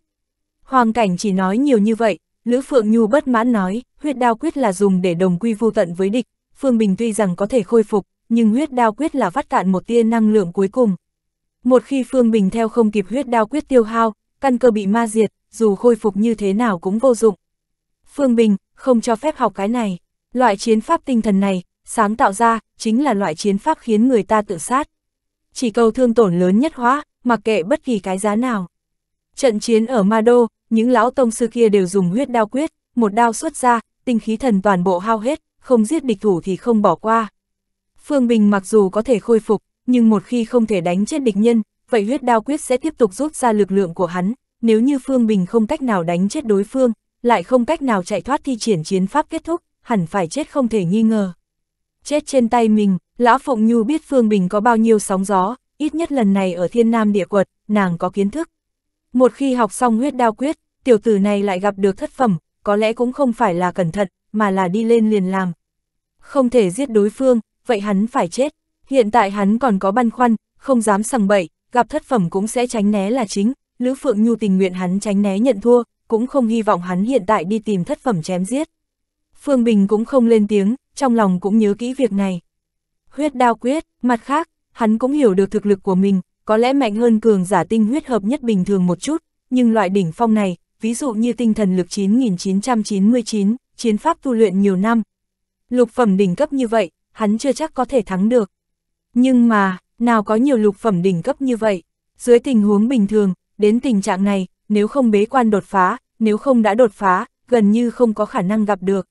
A: Hoàng cảnh chỉ nói nhiều như vậy, Lữ Phượng Nhu bất mãn nói, huyết đao quyết là dùng để đồng quy vu tận với địch, Phương Bình tuy rằng có thể khôi phục, nhưng huyết đao quyết là vắt cạn một tia năng lượng cuối cùng. Một khi Phương Bình theo không kịp huyết đao quyết tiêu hao, căn cơ bị ma diệt, dù khôi phục như thế nào cũng vô dụng. Phương Bình, không cho phép học cái này. Loại chiến pháp tinh thần này, sáng tạo ra, chính là loại chiến pháp khiến người ta tự sát. Chỉ cầu thương tổn lớn nhất hóa, mặc kệ bất kỳ cái giá nào. Trận chiến ở Ma Đô, những lão tông sư kia đều dùng huyết đao quyết, một đao xuất ra, tinh khí thần toàn bộ hao hết, không giết địch thủ thì không bỏ qua. Phương Bình mặc dù có thể khôi phục, nhưng một khi không thể đánh chết địch nhân, vậy huyết đao quyết sẽ tiếp tục rút ra lực lượng của hắn, nếu như Phương Bình không cách nào đánh chết đối phương, lại không cách nào chạy thoát thi triển chiến pháp kết thúc, hẳn phải chết không thể nghi ngờ. Chết trên tay mình, Lão Phụng Nhu biết Phương Bình có bao nhiêu sóng gió, ít nhất lần này ở thiên nam địa quật, nàng có kiến thức. Một khi học xong huyết đao quyết, tiểu tử này lại gặp được thất phẩm, có lẽ cũng không phải là cẩn thận, mà là đi lên liền làm. Không thể giết đối phương, vậy hắn phải chết. Hiện tại hắn còn có băn khoăn, không dám sằng bậy, gặp thất phẩm cũng sẽ tránh né là chính. Lữ Phượng Nhu tình nguyện hắn tránh né nhận thua, cũng không hy vọng hắn hiện tại đi tìm thất phẩm chém giết. Phương Bình cũng không lên tiếng, trong lòng cũng nhớ kỹ việc này. Huyết đao quyết, mặt khác, hắn cũng hiểu được thực lực của mình, có lẽ mạnh hơn cường giả tinh huyết hợp nhất bình thường một chút, nhưng loại đỉnh phong này, ví dụ như tinh thần lực 9999, chiến pháp tu luyện nhiều năm. Lục phẩm đỉnh cấp như vậy, hắn chưa chắc có thể thắng được. Nhưng mà, nào có nhiều lục phẩm đỉnh cấp như vậy, dưới tình huống bình thường, đến tình trạng này, nếu không bế quan đột phá, nếu không đã đột phá, gần như không có khả năng gặp được.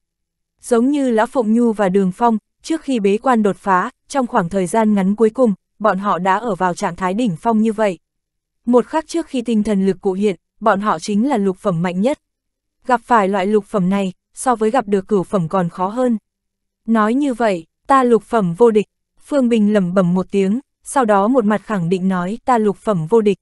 A: Giống như Lã Phụng Nhu và Đường Phong, trước khi bế quan đột phá, trong khoảng thời gian ngắn cuối cùng, bọn họ đã ở vào trạng thái đỉnh phong như vậy. Một khắc trước khi tinh thần lực cụ hiện, bọn họ chính là lục phẩm mạnh nhất. Gặp phải loại lục phẩm này, so với gặp được cửu phẩm còn khó hơn. Nói như vậy, ta lục phẩm vô địch, Phương Bình lẩm bẩm một tiếng, sau đó một mặt khẳng định nói ta lục phẩm vô địch.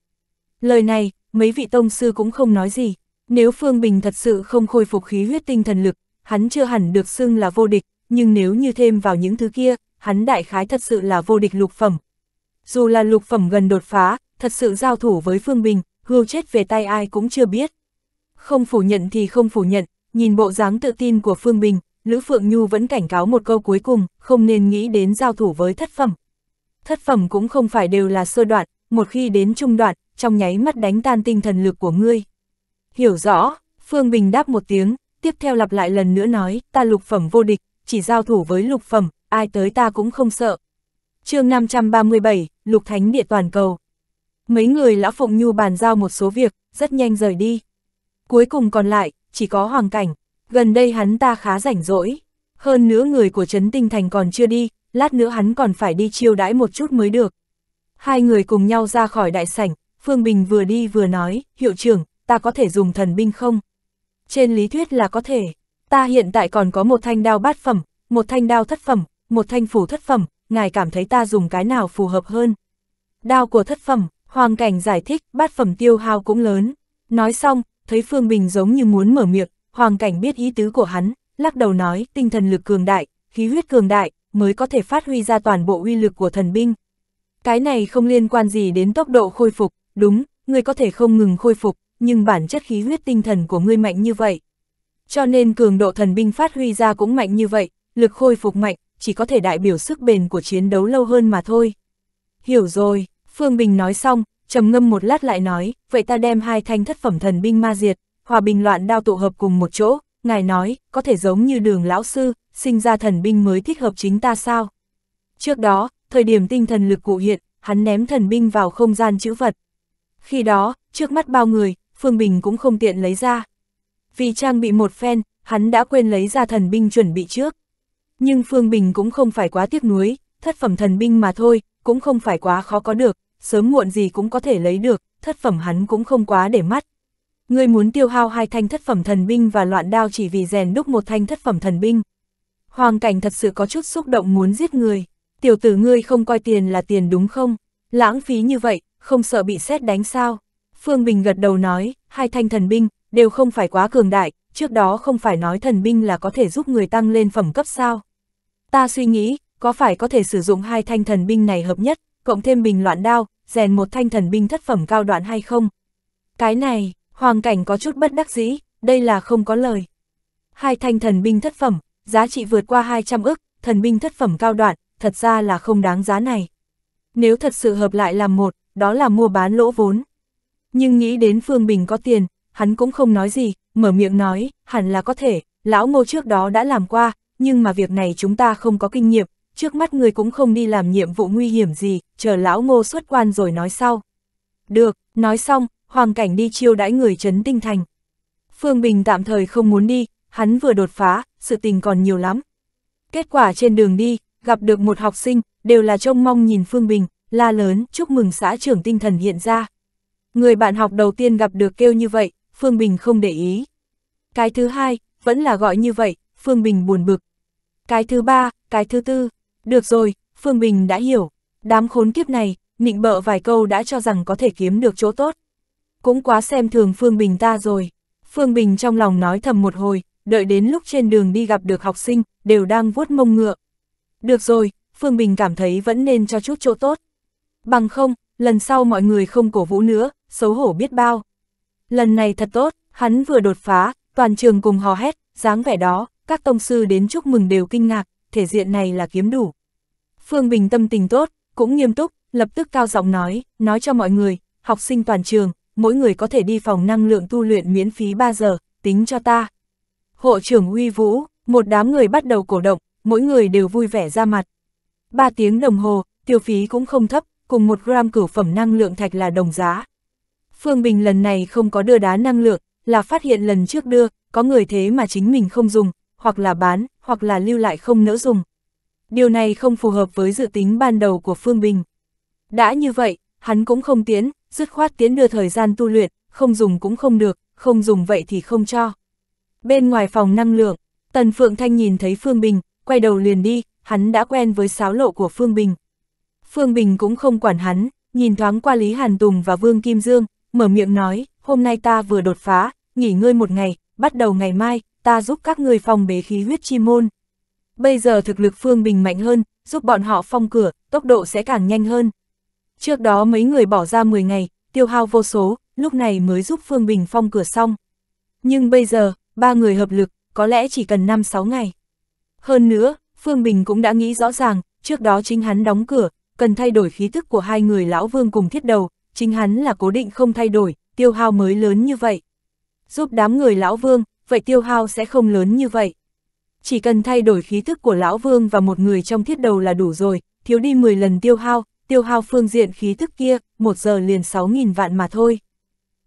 A: Lời này, mấy vị tông sư cũng không nói gì. Nếu Phương Bình thật sự không khôi phục khí huyết tinh thần lực, hắn chưa hẳn được xưng là vô địch, nhưng nếu như thêm vào những thứ kia, hắn đại khái thật sự là vô địch lục phẩm. Dù là lục phẩm gần đột phá, thật sự giao thủ với Phương Bình, hưu chết về tay ai cũng chưa biết. Không phủ nhận thì không phủ nhận, nhìn bộ dáng tự tin của Phương Bình, Lữ Phượng Nhu vẫn cảnh cáo một câu cuối cùng, không nên nghĩ đến giao thủ với thất phẩm. Thất phẩm cũng không phải đều là sơ đoạn, một khi đến trung đoạn, trong nháy mắt đánh tan tinh thần lực của ngươi. Hiểu rõ, Phương Bình đáp một tiếng, tiếp theo lặp lại lần nữa nói, ta lục phẩm vô địch, chỉ giao thủ với lục phẩm, ai tới ta cũng không sợ. chương 537, Lục Thánh Địa Toàn Cầu. Mấy người lão Phụng Nhu bàn giao một số việc, rất nhanh rời đi. Cuối cùng còn lại, chỉ có hoàng cảnh, gần đây hắn ta khá rảnh rỗi. Hơn nữa người của Trấn Tinh Thành còn chưa đi, lát nữa hắn còn phải đi chiêu đãi một chút mới được. Hai người cùng nhau ra khỏi đại sảnh, Phương Bình vừa đi vừa nói, hiệu trưởng, ta có thể dùng thần binh không? Trên lý thuyết là có thể, ta hiện tại còn có một thanh đao bát phẩm, một thanh đao thất phẩm, một thanh phủ thất phẩm, ngài cảm thấy ta dùng cái nào phù hợp hơn? Đao của thất phẩm, Hoàng Cảnh giải thích, bát phẩm tiêu hao cũng lớn. Nói xong, thấy Phương Bình giống như muốn mở miệng, Hoàng Cảnh biết ý tứ của hắn, lắc đầu nói, tinh thần lực cường đại, khí huyết cường đại, mới có thể phát huy ra toàn bộ uy lực của thần binh. Cái này không liên quan gì đến tốc độ khôi phục, đúng, ngươi có thể không ngừng khôi phục, nhưng bản chất khí huyết tinh thần của ngươi mạnh như vậy. Cho nên cường độ thần binh phát huy ra cũng mạnh như vậy, lực khôi phục mạnh, chỉ có thể đại biểu sức bền của chiến đấu lâu hơn mà thôi. Hiểu rồi, Phương Bình nói xong, trầm ngâm một lát lại nói, vậy ta đem hai thanh thất phẩm thần binh ma diệt, hòa bình loạn đao tụ hợp cùng một chỗ, ngài nói, có thể giống như đường lão sư, sinh ra thần binh mới thích hợp chính ta sao? Trước đó, thời điểm tinh thần lực cụ hiện, hắn ném thần binh vào không gian chữ vật. Khi đó, trước mắt bao người, Phương Bình cũng không tiện lấy ra. Vì trang bị một phen, hắn đã quên lấy ra thần binh chuẩn bị trước. Nhưng Phương Bình cũng không phải quá tiếc nuối, thất phẩm thần binh mà thôi, cũng không phải quá khó có được, sớm muộn gì cũng có thể lấy được, thất phẩm hắn cũng không quá để mắt. Ngươi muốn tiêu hao hai thanh thất phẩm thần binh và loạn đao chỉ vì rèn đúc một thanh thất phẩm thần binh. Hoàng cảnh thật sự có chút xúc động muốn giết người tiểu tử ngươi không coi tiền là tiền đúng không? Lãng phí như vậy, không sợ bị xét đánh sao? Phương Bình gật đầu nói, hai thanh thần binh, đều không phải quá cường đại, trước đó không phải nói thần binh là có thể giúp người tăng lên phẩm cấp sao? Ta suy nghĩ, có phải có thể sử dụng hai thanh thần binh này hợp nhất, cộng thêm bình loạn đao, rèn một thanh thần binh thất phẩm cao đoạn hay không? Cái này, hoàng cảnh có chút bất đắc dĩ, đây là không có lời. Hai thanh thần binh thất phẩm, giá trị vượt qua 200 ức, thần binh thất phẩm cao đoạn, thật ra là không đáng giá này. Nếu thật sự hợp lại làm một, đó là mua bán lỗ vốn. Nhưng nghĩ đến Phương Bình có tiền, hắn cũng không nói gì, mở miệng nói, hẳn là có thể, lão ngô trước đó đã làm qua, nhưng mà việc này chúng ta không có kinh nghiệm, trước mắt người cũng không đi làm nhiệm vụ nguy hiểm gì, chờ lão ngô xuất quan rồi nói sau. Được, nói xong, Hoàng Cảnh đi chiêu đãi người trấn tinh thành. Phương Bình tạm thời không muốn đi, hắn vừa đột phá, sự tình còn nhiều lắm. Kết quả trên đường đi, gặp được một học sinh, đều là trông mong nhìn Phương Bình, la lớn, chúc mừng xã trưởng tinh thần hiện ra. Người bạn học đầu tiên gặp được kêu như vậy, Phương Bình không để ý. Cái thứ hai, vẫn là gọi như vậy, Phương Bình buồn bực. Cái thứ ba, cái thứ tư, được rồi, Phương Bình đã hiểu, đám khốn kiếp này, nịnh bợ vài câu đã cho rằng có thể kiếm được chỗ tốt. Cũng quá xem thường Phương Bình ta rồi. Phương Bình trong lòng nói thầm một hồi, đợi đến lúc trên đường đi gặp được học sinh, đều đang vuốt mông ngựa. Được rồi, Phương Bình cảm thấy vẫn nên cho chút chỗ tốt. Bằng không, lần sau mọi người không cổ vũ nữa, xấu hổ biết bao. Lần này thật tốt, hắn vừa đột phá, toàn trường cùng hò hét, dáng vẻ đó, các tông sư đến chúc mừng đều kinh ngạc, thể diện này là kiếm đủ. Phương Bình tâm tình tốt, cũng nghiêm túc, lập tức cao giọng nói, nói cho mọi người, học sinh toàn trường, mỗi người có thể đi phòng năng lượng tu luyện miễn phí 3 giờ, tính cho ta. Hộ trưởng uy vũ, một đám người bắt đầu cổ động, mỗi người đều vui vẻ ra mặt. Ba tiếng đồng hồ, tiêu phí cũng không thấp, cùng một gram cửu phẩm năng lượng thạch là đồng giá. Phương Bình lần này không có đưa đá năng lượng, là phát hiện lần trước đưa, có người thế mà chính mình không dùng, hoặc là bán, hoặc là lưu lại không nỡ dùng. Điều này không phù hợp với dự tính ban đầu của Phương Bình. Đã như vậy, hắn cũng không tiến, dứt khoát tiến đưa thời gian tu luyện, không dùng cũng không được, không dùng vậy thì không cho. Bên ngoài phòng năng lượng, Tần Phượng Thanh nhìn thấy Phương Bình, quay đầu liền đi, hắn đã quen với sáo lộ của Phương Bình. Phương Bình cũng không quản hắn, nhìn thoáng qua Lý Hàn Tùng và Vương Kim Dương, mở miệng nói, hôm nay ta vừa đột phá, nghỉ ngơi một ngày, bắt đầu ngày mai, ta giúp các người phòng bế khí huyết chi môn. Bây giờ thực lực Phương Bình mạnh hơn, giúp bọn họ phong cửa, tốc độ sẽ càng nhanh hơn. Trước đó mấy người bỏ ra 10 ngày, tiêu hao vô số, lúc này mới giúp Phương Bình phong cửa xong. Nhưng bây giờ, ba người hợp lực, có lẽ chỉ cần 5-6 ngày. Hơn nữa, Phương Bình cũng đã nghĩ rõ ràng, trước đó chính hắn đóng cửa, cần thay đổi khí thức của hai người lão vương cùng thiết đầu, chính hắn là cố định không thay đổi, tiêu hao mới lớn như vậy. Giúp đám người lão vương, vậy tiêu hao sẽ không lớn như vậy. Chỉ cần thay đổi khí thức của lão vương và một người trong thiết đầu là đủ rồi, thiếu đi 10 lần tiêu hao, tiêu hao phương diện khí thức kia, một giờ liền 6.000 vạn mà thôi.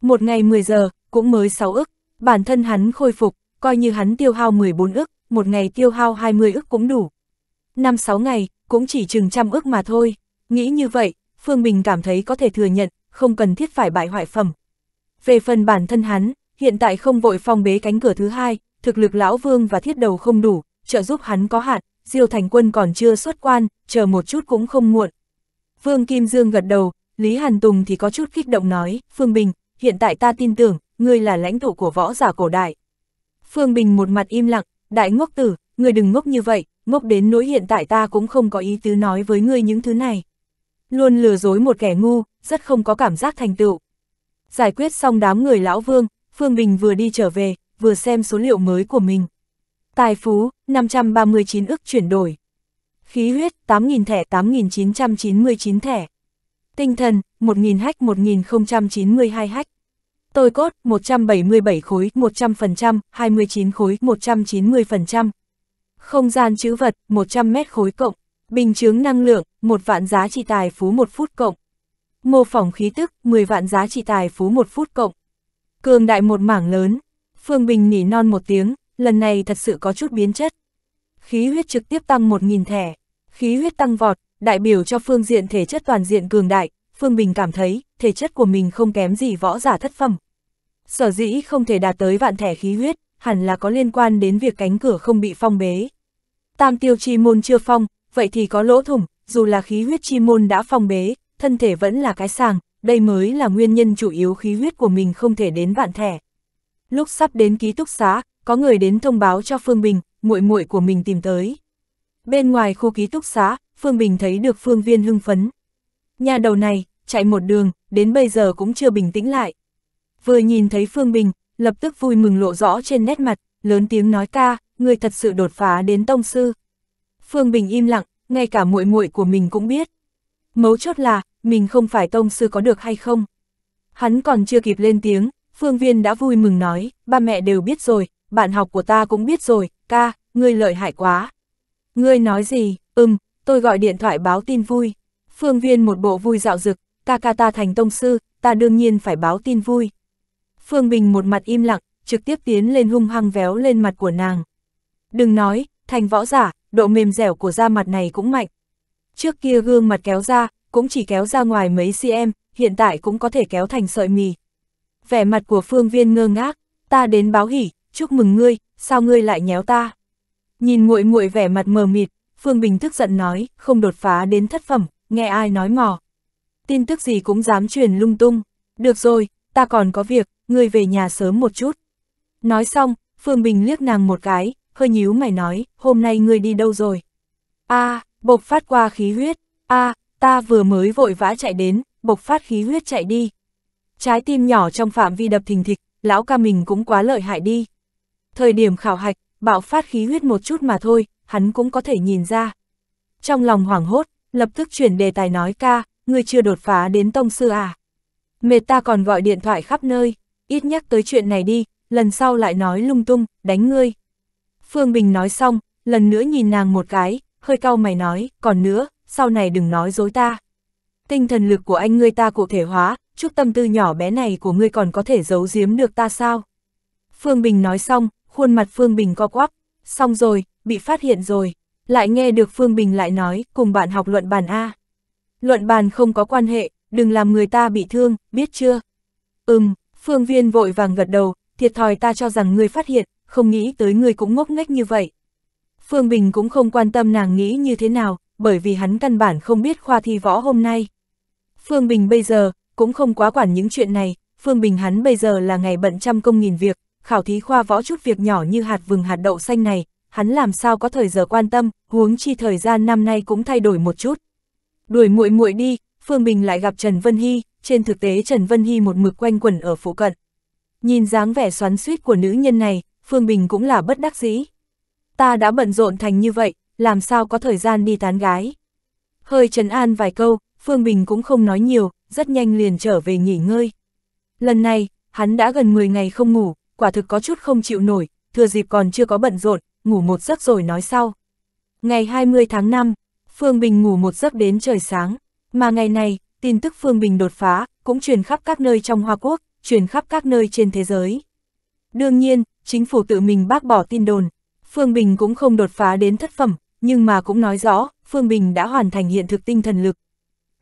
A: Một ngày 10 giờ, cũng mới 6 ức, bản thân hắn khôi phục, coi như hắn tiêu hao 14 ức, một ngày tiêu hao 20 ức cũng đủ. Năm sáu ngày, cũng chỉ chừng trăm ức mà thôi. Nghĩ như vậy, Phương Bình cảm thấy có thể thừa nhận, không cần thiết phải bại hoại phẩm. Về phần bản thân hắn, hiện tại không vội phong bế cánh cửa thứ hai, thực lực lão vương và thiết đầu không đủ, trợ giúp hắn có hạn, Diêu Thành Quân còn chưa xuất quan, chờ một chút cũng không muộn. Vương Kim Dương gật đầu, Lý Hàn Tùng thì có chút kích động nói, Phương Bình, hiện tại ta tin tưởng, ngươi là lãnh tụ của võ giả cổ đại. Phương Bình một mặt im lặng, đại ngốc tử, người đừng ngốc như vậy, ngốc đến nỗi hiện tại ta cũng không có ý tứ nói với ngươi những thứ này. Luôn lừa dối một kẻ ngu, rất không có cảm giác thành tựu. Giải quyết xong đám người lão vương, Phương Bình vừa đi trở về, vừa xem số liệu mới của mình. Tài phú, 539 ức chuyển đổi. Khí huyết, 8.000 thẻ 8.999 thẻ. Tinh thần, 1.000 hách 1.092 hách. Tôi cốt, 177 khối, 100%, 29 khối, 190%. Không gian chữ vật, 100 mét khối cộng. Bình chướng năng lượng, 1 vạn giá trị tài phú 1 phút cộng. Mô phỏng khí tức, 10 vạn giá trị tài phú 1 phút cộng. Cường đại một mảng lớn. Phương Bình nỉ non một tiếng, lần này thật sự có chút biến chất. Khí huyết trực tiếp tăng 1.000 thẻ. Khí huyết tăng vọt, đại biểu cho phương diện thể chất toàn diện cường đại, Phương Bình cảm thấy, thể chất của mình không kém gì võ giả thất phẩm. Sở dĩ không thể đạt tới vạn thẻ khí huyết, hẳn là có liên quan đến việc cánh cửa không bị phong bế. Tam tiêu chi môn chưa phong, vậy thì có lỗ thủng, dù là khí huyết chi môn đã phong bế, thân thể vẫn là cái sàng, đây mới là nguyên nhân chủ yếu khí huyết của mình không thể đến vạn thẻ. Lúc sắp đến ký túc xá, có người đến thông báo cho Phương Bình, muội muội của mình tìm tới. Bên ngoài khu ký túc xá, Phương Bình thấy được Phương Viên hưng phấn, Nhà đầu này, chạy một đường, đến bây giờ cũng chưa bình tĩnh lại. Vừa nhìn thấy Phương Bình, lập tức vui mừng lộ rõ trên nét mặt, lớn tiếng nói ca, người thật sự đột phá đến tông sư. Phương Bình im lặng, ngay cả muội muội của mình cũng biết. Mấu chốt là, mình không phải tông sư có được hay không. Hắn còn chưa kịp lên tiếng, Phương Viên đã vui mừng nói, ba mẹ đều biết rồi, bạn học của ta cũng biết rồi, ca, ngươi lợi hại quá. Ngươi nói gì, ừm, tôi gọi điện thoại báo tin vui. Phương Viên một bộ vui dạo dực, ta ca ta thành tông sư, ta đương nhiên phải báo tin vui. Phương Bình một mặt im lặng, trực tiếp tiến lên hung hăng véo lên mặt của nàng. Đừng nói, thành võ giả, độ mềm dẻo của da mặt này cũng mạnh. Trước kia gương mặt kéo ra, cũng chỉ kéo ra ngoài mấy cm, hiện tại cũng có thể kéo thành sợi mì. Vẻ mặt của phương viên ngơ ngác, ta đến báo hỉ, chúc mừng ngươi, sao ngươi lại nhéo ta? Nhìn nguội nguội vẻ mặt mờ mịt, Phương Bình tức giận nói, không đột phá đến thất phẩm, nghe ai nói mò Tin tức gì cũng dám truyền lung tung. Được rồi, ta còn có việc, ngươi về nhà sớm một chút. Nói xong, Phương Bình liếc nàng một cái, hơi nhíu mày nói, hôm nay ngươi đi đâu rồi? a à, bộc phát qua khí huyết, a à, ta vừa mới vội vã chạy đến, bộc phát khí huyết chạy đi. Trái tim nhỏ trong phạm vi đập thình thịch, lão ca mình cũng quá lợi hại đi. Thời điểm khảo hạch, bạo phát khí huyết một chút mà thôi, hắn cũng có thể nhìn ra. Trong lòng hoảng hốt, lập tức chuyển đề tài nói ca, ngươi chưa đột phá đến tông sư à. Mệt ta còn gọi điện thoại khắp nơi, ít nhắc tới chuyện này đi, lần sau lại nói lung tung, đánh ngươi. Phương Bình nói xong, lần nữa nhìn nàng một cái, hơi cau mày nói, còn nữa, sau này đừng nói dối ta. Tinh thần lực của anh ngươi ta cụ thể hóa, chút tâm tư nhỏ bé này của ngươi còn có thể giấu giếm được ta sao? Phương Bình nói xong, khuôn mặt Phương Bình co quắp, xong rồi, bị phát hiện rồi. Lại nghe được Phương Bình lại nói, cùng bạn học luận bàn A. Luận bàn không có quan hệ, đừng làm người ta bị thương, biết chưa? Ừm, Phương Viên vội vàng gật đầu, thiệt thòi ta cho rằng ngươi phát hiện, không nghĩ tới ngươi cũng ngốc nghếch như vậy. Phương Bình cũng không quan tâm nàng nghĩ như thế nào, bởi vì hắn căn bản không biết khoa thi võ hôm nay. Phương Bình bây giờ, cũng không quá quản những chuyện này, Phương Bình hắn bây giờ là ngày bận trăm công nghìn việc, khảo thí khoa võ chút việc nhỏ như hạt vừng hạt đậu xanh này, hắn làm sao có thời giờ quan tâm, huống chi thời gian năm nay cũng thay đổi một chút. Đuổi muội muội đi, Phương Bình lại gặp Trần Vân Hy, trên thực tế Trần Vân Hy một mực quanh quẩn ở phụ cận. Nhìn dáng vẻ xoắn suýt của nữ nhân này, Phương Bình cũng là bất đắc dĩ. Ta đã bận rộn thành như vậy, làm sao có thời gian đi tán gái. Hơi trấn an vài câu, Phương Bình cũng không nói nhiều, rất nhanh liền trở về nghỉ ngơi. Lần này, hắn đã gần 10 ngày không ngủ, quả thực có chút không chịu nổi, thừa dịp còn chưa có bận rộn, ngủ một giấc rồi nói sau. Ngày 20 tháng 5, Phương Bình ngủ một giấc đến trời sáng, mà ngày này, tin tức Phương Bình đột phá, cũng truyền khắp các nơi trong Hoa Quốc, truyền khắp các nơi trên thế giới. Đương nhiên, chính phủ tự mình bác bỏ tin đồn, Phương Bình cũng không đột phá đến thất phẩm, nhưng mà cũng nói rõ, Phương Bình đã hoàn thành hiện thực tinh thần lực.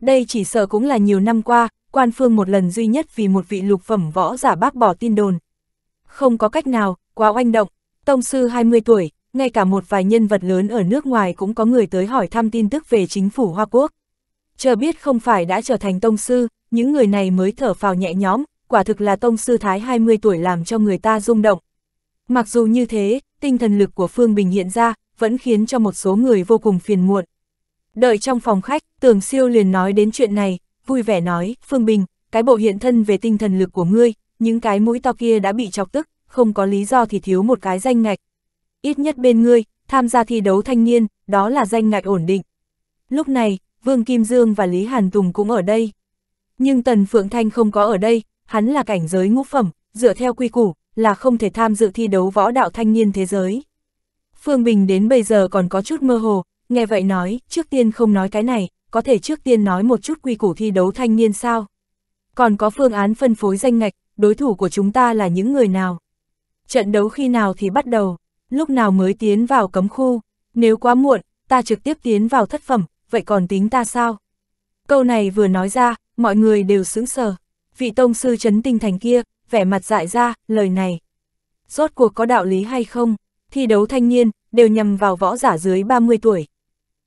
A: Đây chỉ sợ cũng là nhiều năm qua, quan phương một lần duy nhất vì một vị lục phẩm võ giả bác bỏ tin đồn. Không có cách nào, quá oanh động, Tông sư 20 tuổi, ngay cả một vài nhân vật lớn ở nước ngoài cũng có người tới hỏi thăm tin tức về chính phủ Hoa Quốc. Chờ biết không phải đã trở thành tông sư, những người này mới thở phào nhẹ nhõm, quả thực là tông sư thái 20 tuổi làm cho người ta rung động. Mặc dù như thế, tinh thần lực của Phương Bình hiện ra, vẫn khiến cho một số người vô cùng phiền muộn. Đợi trong phòng khách, Tường Siêu liền nói đến chuyện này, vui vẻ nói, Phương Bình, cái bộ hiện thân về tinh thần lực của ngươi, những cái mũi to kia đã bị chọc tức, không có lý do thì thiếu một cái danh ngạch. Ít nhất bên ngươi, tham gia thi đấu thanh niên, đó là danh ngạch ổn định. Lúc này, Vương Kim Dương và Lý Hàn Tùng cũng ở đây. Nhưng Tần Phượng Thanh không có ở đây, hắn là cảnh giới ngũ phẩm, dựa theo quy củ, là không thể tham dự thi đấu võ đạo thanh niên thế giới. Phương Bình đến bây giờ còn có chút mơ hồ, nghe vậy nói, trước tiên không nói cái này, có thể trước tiên nói một chút quy củ thi đấu thanh niên sao. Còn có phương án phân phối danh ngạch, đối thủ của chúng ta là những người nào trận đấu khi nào thì bắt đầu, lúc nào mới tiến vào cấm khu, nếu quá muộn, ta trực tiếp tiến vào thất phẩm, vậy còn tính ta sao? Câu này vừa nói ra, mọi người đều sững sờ. Vị tông sư chấn tinh thành kia, vẻ mặt dại ra, lời này. Rốt cuộc có đạo lý hay không? Thi đấu thanh niên, đều nhằm vào võ giả dưới 30 tuổi.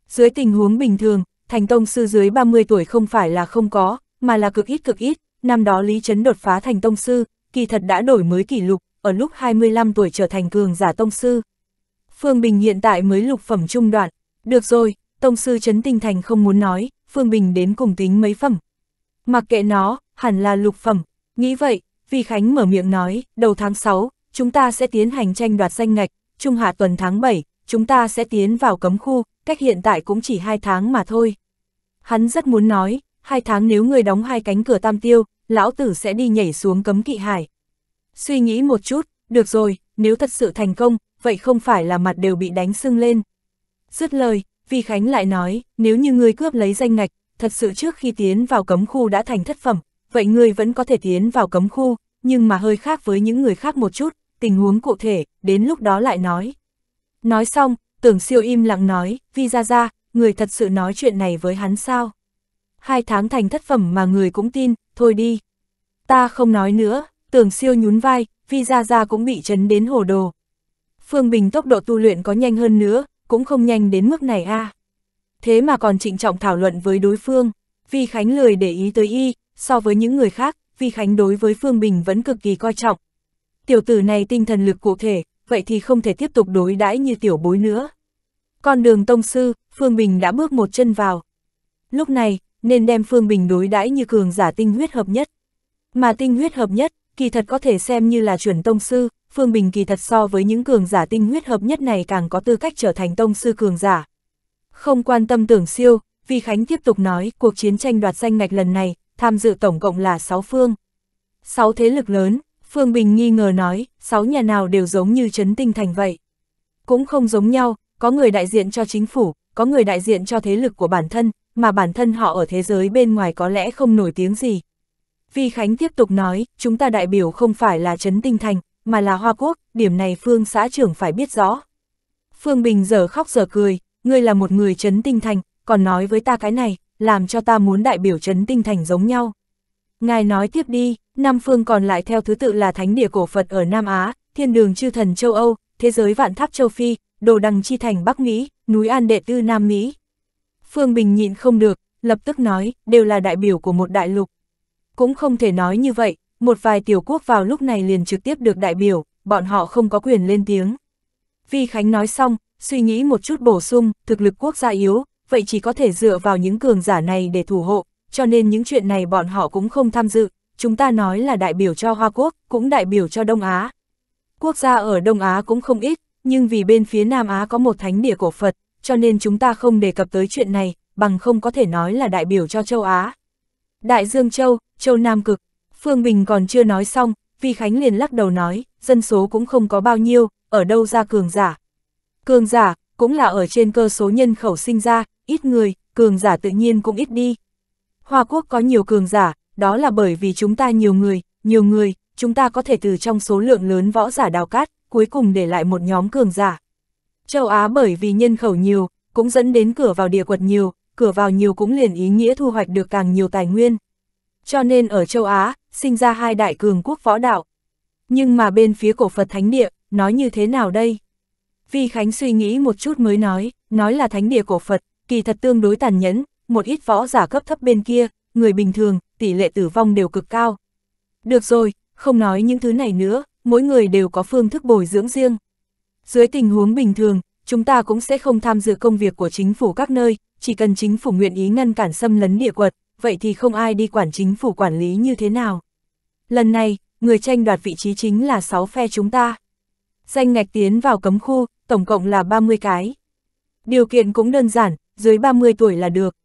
A: Dưới tình huống bình thường, thành tông sư dưới 30 tuổi không phải là không có, mà là cực ít cực ít. Năm đó Lý Trấn đột phá thành tông sư, kỳ thật đã đổi mới kỷ lục, ở lúc 25 tuổi trở thành cường giả tông sư. Phương Bình hiện tại mới lục phẩm trung đoạn, được rồi, tông sư Trấn Tinh Thành không muốn nói, Phương Bình đến cùng tính mấy phẩm. Mặc kệ nó, hẳn là lục phẩm, nghĩ vậy, Vi Khánh mở miệng nói, đầu tháng 6, chúng ta sẽ tiến hành tranh đoạt danh ngạch, trung hạ tuần tháng 7, chúng ta sẽ tiến vào cấm khu, cách hiện tại cũng chỉ 2 tháng mà thôi. Hắn rất muốn nói, 2 tháng nếu người đóng hai cánh cửa tam tiêu, lão tử sẽ đi nhảy xuống cấm kỵ hải. Suy nghĩ một chút, được rồi, nếu thật sự thành công, vậy không phải là mặt đều bị đánh sưng lên. Dứt lời, Vi Khánh lại nói, nếu như ngươi cướp lấy danh ngạch, thật sự trước khi tiến vào cấm khu đã thành thất phẩm, vậy ngươi vẫn có thể tiến vào cấm khu, nhưng mà hơi khác với những người khác một chút, tình huống cụ thể, đến lúc đó lại nói. Nói xong, tưởng siêu im lặng nói, Vi ra ra, người thật sự nói chuyện này với hắn sao? Hai tháng thành thất phẩm mà người cũng tin, thôi đi. Ta không nói nữa, Tưởng siêu nhún vai, Vi Gia Gia cũng bị chấn đến hồ đồ. Phương Bình tốc độ tu luyện có nhanh hơn nữa, cũng không nhanh đến mức này a. À. Thế mà còn trịnh trọng thảo luận với đối phương, Vi Khánh lười để ý tới y, so với những người khác, Vi Khánh đối với Phương Bình vẫn cực kỳ coi trọng. Tiểu tử này tinh thần lực cụ thể, vậy thì không thể tiếp tục đối đãi như tiểu bối nữa. Con đường tông sư, Phương Bình đã bước một chân vào. Lúc này, nên đem Phương Bình đối đãi như cường giả tinh huyết hợp nhất. Mà tinh huyết hợp nhất, kỳ thật có thể xem như là chuẩn tông sư, Phương Bình kỳ thật so với những cường giả tinh huyết hợp nhất này càng có tư cách trở thành tông sư cường giả. Không quan tâm tưởng siêu, Vi Khánh tiếp tục nói cuộc chiến tranh đoạt danh ngạch lần này, tham dự tổng cộng là 6 phương. 6 thế lực lớn, Phương Bình nghi ngờ nói, 6 nhà nào đều giống như chấn tinh thành vậy. Cũng không giống nhau, có người đại diện cho chính phủ, có người đại diện cho thế lực của bản thân, mà bản thân họ ở thế giới bên ngoài có lẽ không nổi tiếng gì, Vi Khánh tiếp tục nói, chúng ta đại biểu không phải là Trấn Tinh Thành, mà là Hoa Quốc, điểm này Phương xã trưởng phải biết rõ. Phương Bình giờ khóc giờ cười, ngươi là một người Trấn Tinh Thành, còn nói với ta cái này, làm cho ta muốn đại biểu Trấn Tinh Thành giống nhau. Ngài nói tiếp đi, năm phương còn lại theo thứ tự là Thánh địa cổ Phật ở Nam Á, Thiên đường chư thần châu Âu, Thế giới vạn tháp châu Phi, Đồ đằng chi thành Bắc Mỹ, núi An đệ tư Nam Mỹ. Phương Bình nhịn không được, lập tức nói, đều là đại biểu của một đại lục. Cũng không thể nói như vậy, một vài tiểu quốc vào lúc này liền trực tiếp được đại biểu, bọn họ không có quyền lên tiếng. Vi Khánh nói xong, suy nghĩ một chút bổ sung, thực lực quốc gia yếu, vậy chỉ có thể dựa vào những cường giả này để thủ hộ, cho nên những chuyện này bọn họ cũng không tham dự, chúng ta nói là đại biểu cho Hoa Quốc, cũng đại biểu cho Đông Á. Quốc gia ở Đông Á cũng không ít, nhưng vì bên phía Nam Á có một thánh địa cổ Phật, cho nên chúng ta không đề cập tới chuyện này, bằng không có thể nói là đại biểu cho châu Á. Đại Dương Châu, châu Nam Cực. Phương Bình còn chưa nói xong, Vi Khánh liền lắc đầu nói, dân số cũng không có bao nhiêu, ở đâu ra cường giả. Cường giả, cũng là ở trên cơ số nhân khẩu sinh ra, ít người, cường giả tự nhiên cũng ít đi. Hoa Quốc có nhiều cường giả, đó là bởi vì chúng ta nhiều người, nhiều người, chúng ta có thể từ trong số lượng lớn võ giả đào cát, cuối cùng để lại một nhóm cường giả. Châu Á bởi vì nhân khẩu nhiều, cũng dẫn đến cửa vào địa quật nhiều, cửa vào nhiều cũng liền ý nghĩa thu hoạch được càng nhiều tài nguyên. Cho nên ở châu Á, sinh ra hai đại cường quốc võ đạo. Nhưng mà bên phía cổ Phật Thánh Địa, nói như thế nào đây? Vi Khánh suy nghĩ một chút mới nói, nói là Thánh Địa cổ Phật, kỳ thật tương đối tàn nhẫn, một ít võ giả cấp thấp bên kia, người bình thường, tỷ lệ tử vong đều cực cao. Được rồi, không nói những thứ này nữa, mỗi người đều có phương thức bồi dưỡng riêng. Dưới tình huống bình thường, chúng ta cũng sẽ không tham dự công việc của chính phủ các nơi, chỉ cần chính phủ nguyện ý ngăn cản xâm lấn địa quật, vậy thì không ai đi quản chính phủ quản lý như thế nào. Lần này, người tranh đoạt vị trí chính là 6 phe chúng ta. Danh ngạch tiến vào cấm khu, tổng cộng là 30 cái. Điều kiện cũng đơn giản, dưới 30 tuổi là được.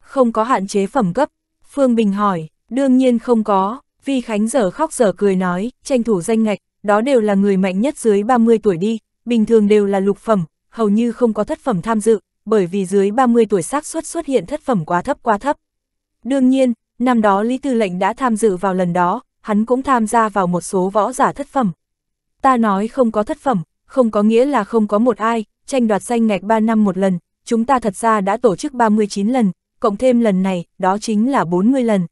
A: Không có hạn chế phẩm cấp, Phương Bình hỏi, đương nhiên không có, Vi Khánh giờ khóc giờ cười nói, tranh thủ danh ngạch, đó đều là người mạnh nhất dưới 30 tuổi đi, bình thường đều là lục phẩm, hầu như không có thất phẩm tham dự, bởi vì dưới 30 tuổi xác suất xuất hiện thất phẩm quá thấp quá thấp. Đương nhiên, năm đó Lý Tư lệnh đã tham dự vào lần đó, hắn cũng tham gia vào một số võ giả thất phẩm. Ta nói không có thất phẩm, không có nghĩa là không có một ai, tranh đoạt danh ngạch 3 năm một lần, chúng ta thật ra đã tổ chức 39 lần, cộng thêm lần này, đó chính là 40 lần.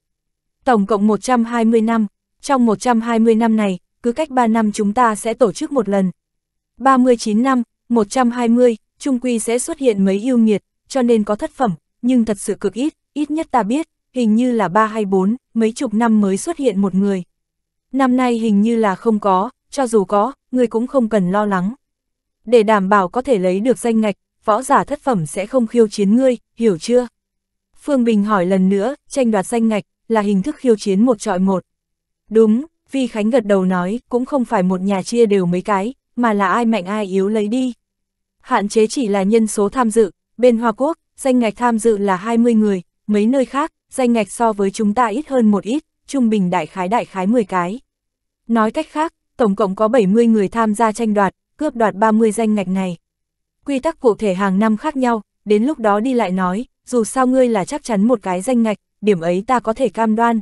A: Tổng cộng 120 năm, trong 120 năm này, cứ cách 3 năm chúng ta sẽ tổ chức một lần. 39 năm, 120, trung quy sẽ xuất hiện mấy yêu nghiệt, cho nên có thất phẩm, nhưng thật sự cực ít, ít nhất ta biết, hình như là ba hay bốn, mấy chục năm mới xuất hiện một người. Năm nay hình như là không có, cho dù có, người cũng không cần lo lắng. Để đảm bảo có thể lấy được danh ngạch, võ giả thất phẩm sẽ không khiêu chiến ngươi, hiểu chưa? Phương Bình hỏi lần nữa, tranh đoạt danh ngạch, là hình thức khiêu chiến một trọi một. Đúng, Vi Khánh gật đầu nói, cũng không phải một nhà chia đều mấy cái, mà là ai mạnh ai yếu lấy đi. Hạn chế chỉ là nhân số tham dự, bên Hoa Quốc, danh ngạch tham dự là 20 người, mấy nơi khác, danh ngạch so với chúng ta ít hơn một ít, trung bình đại khái đại khái 10 cái. Nói cách khác, tổng cộng có 70 người tham gia tranh đoạt, cướp đoạt 30 danh ngạch này. Quy tắc cụ thể hàng năm khác nhau, đến lúc đó đi lại nói, dù sao ngươi là chắc chắn một cái danh ngạch, điểm ấy ta có thể cam đoan.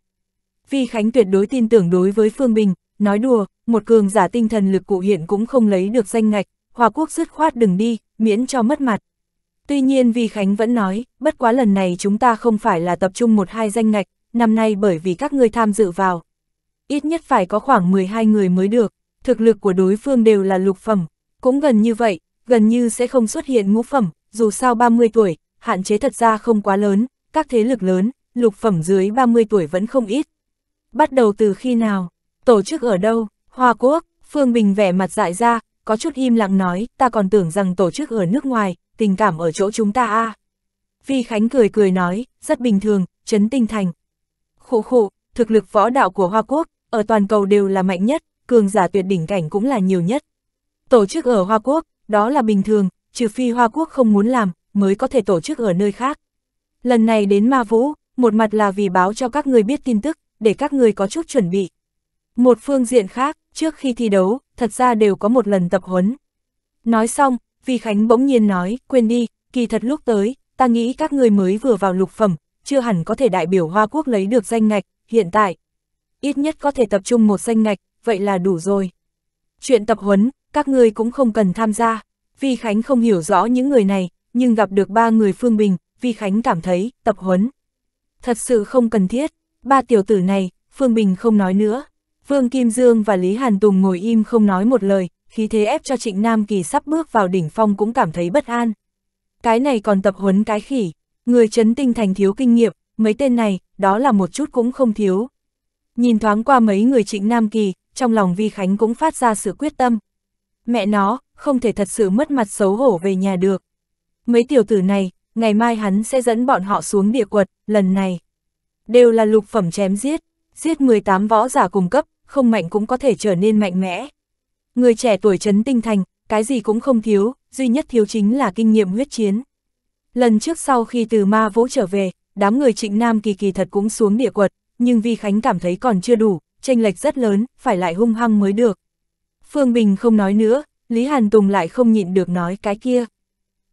A: Vi Khánh tuyệt đối tin tưởng đối với Phương Bình, nói đùa, một cường giả tinh thần lực cụ hiện cũng không lấy được danh ngạch, Hòa Quốc dứt khoát đừng đi, miễn cho mất mặt. Tuy nhiên Vi Khánh vẫn nói, bất quá lần này chúng ta không phải là tập trung một hai danh ngạch, năm nay bởi vì các ngươi tham dự vào. Ít nhất phải có khoảng 12 người mới được, thực lực của đối phương đều là lục phẩm, cũng gần như vậy, gần như sẽ không xuất hiện ngũ phẩm, dù sao 30 tuổi, hạn chế thật ra không quá lớn, các thế lực lớn, lục phẩm dưới 30 tuổi vẫn không ít. Bắt đầu từ khi nào, tổ chức ở đâu, Hoa Quốc, Phương Bình vẻ mặt dại ra, có chút im lặng nói, ta còn tưởng rằng tổ chức ở nước ngoài, tình cảm ở chỗ chúng ta a. phi Khánh cười cười nói, rất bình thường, chấn tinh thành. Khụ khụ, thực lực võ đạo của Hoa Quốc, ở toàn cầu đều là mạnh nhất, cường giả tuyệt đỉnh cảnh cũng là nhiều nhất. Tổ chức ở Hoa Quốc, đó là bình thường, trừ phi Hoa Quốc không muốn làm, mới có thể tổ chức ở nơi khác. Lần này đến Ma Vũ, một mặt là vì báo cho các người biết tin tức, để các người có chút chuẩn bị. Một phương diện khác, trước khi thi đấu, thật ra đều có một lần tập huấn. Nói xong, Vi Khánh bỗng nhiên nói, quên đi, kỳ thật lúc tới, ta nghĩ các người mới vừa vào lục phẩm, chưa hẳn có thể đại biểu Hoa Quốc lấy được danh ngạch, hiện tại. Ít nhất có thể tập trung một danh ngạch, vậy là đủ rồi. Chuyện tập huấn, các ngươi cũng không cần tham gia. Vi Khánh không hiểu rõ những người này, nhưng gặp được ba người Phương Bình, Vi Khánh cảm thấy, tập huấn. Thật sự không cần thiết, ba tiểu tử này, Phương Bình không nói nữa, Vương Kim Dương và Lý Hàn Tùng ngồi im không nói một lời, khí thế ép cho Trịnh Nam Kỳ sắp bước vào đỉnh phong cũng cảm thấy bất an. Cái này còn tập huấn cái khỉ, người chấn tinh thành thiếu kinh nghiệm, mấy tên này, đó là một chút cũng không thiếu. Nhìn thoáng qua mấy người Trịnh Nam Kỳ, trong lòng Vi Khánh cũng phát ra sự quyết tâm. Mẹ nó, không thể thật sự mất mặt xấu hổ về nhà được. Mấy tiểu tử này, ngày mai hắn sẽ dẫn bọn họ xuống địa quật, lần này. Đều là lục phẩm chém giết, giết 18 võ giả cùng cấp, không mạnh cũng có thể trở nên mạnh mẽ. Người trẻ tuổi trấn tinh thành, cái gì cũng không thiếu, duy nhất thiếu chính là kinh nghiệm huyết chiến. Lần trước sau khi từ ma vỗ trở về, đám người trịnh Nam kỳ kỳ thật cũng xuống địa quật, nhưng Vi Khánh cảm thấy còn chưa đủ, tranh lệch rất lớn, phải lại hung hăng mới được. Phương Bình không nói nữa, Lý Hàn Tùng lại không nhịn được nói cái kia.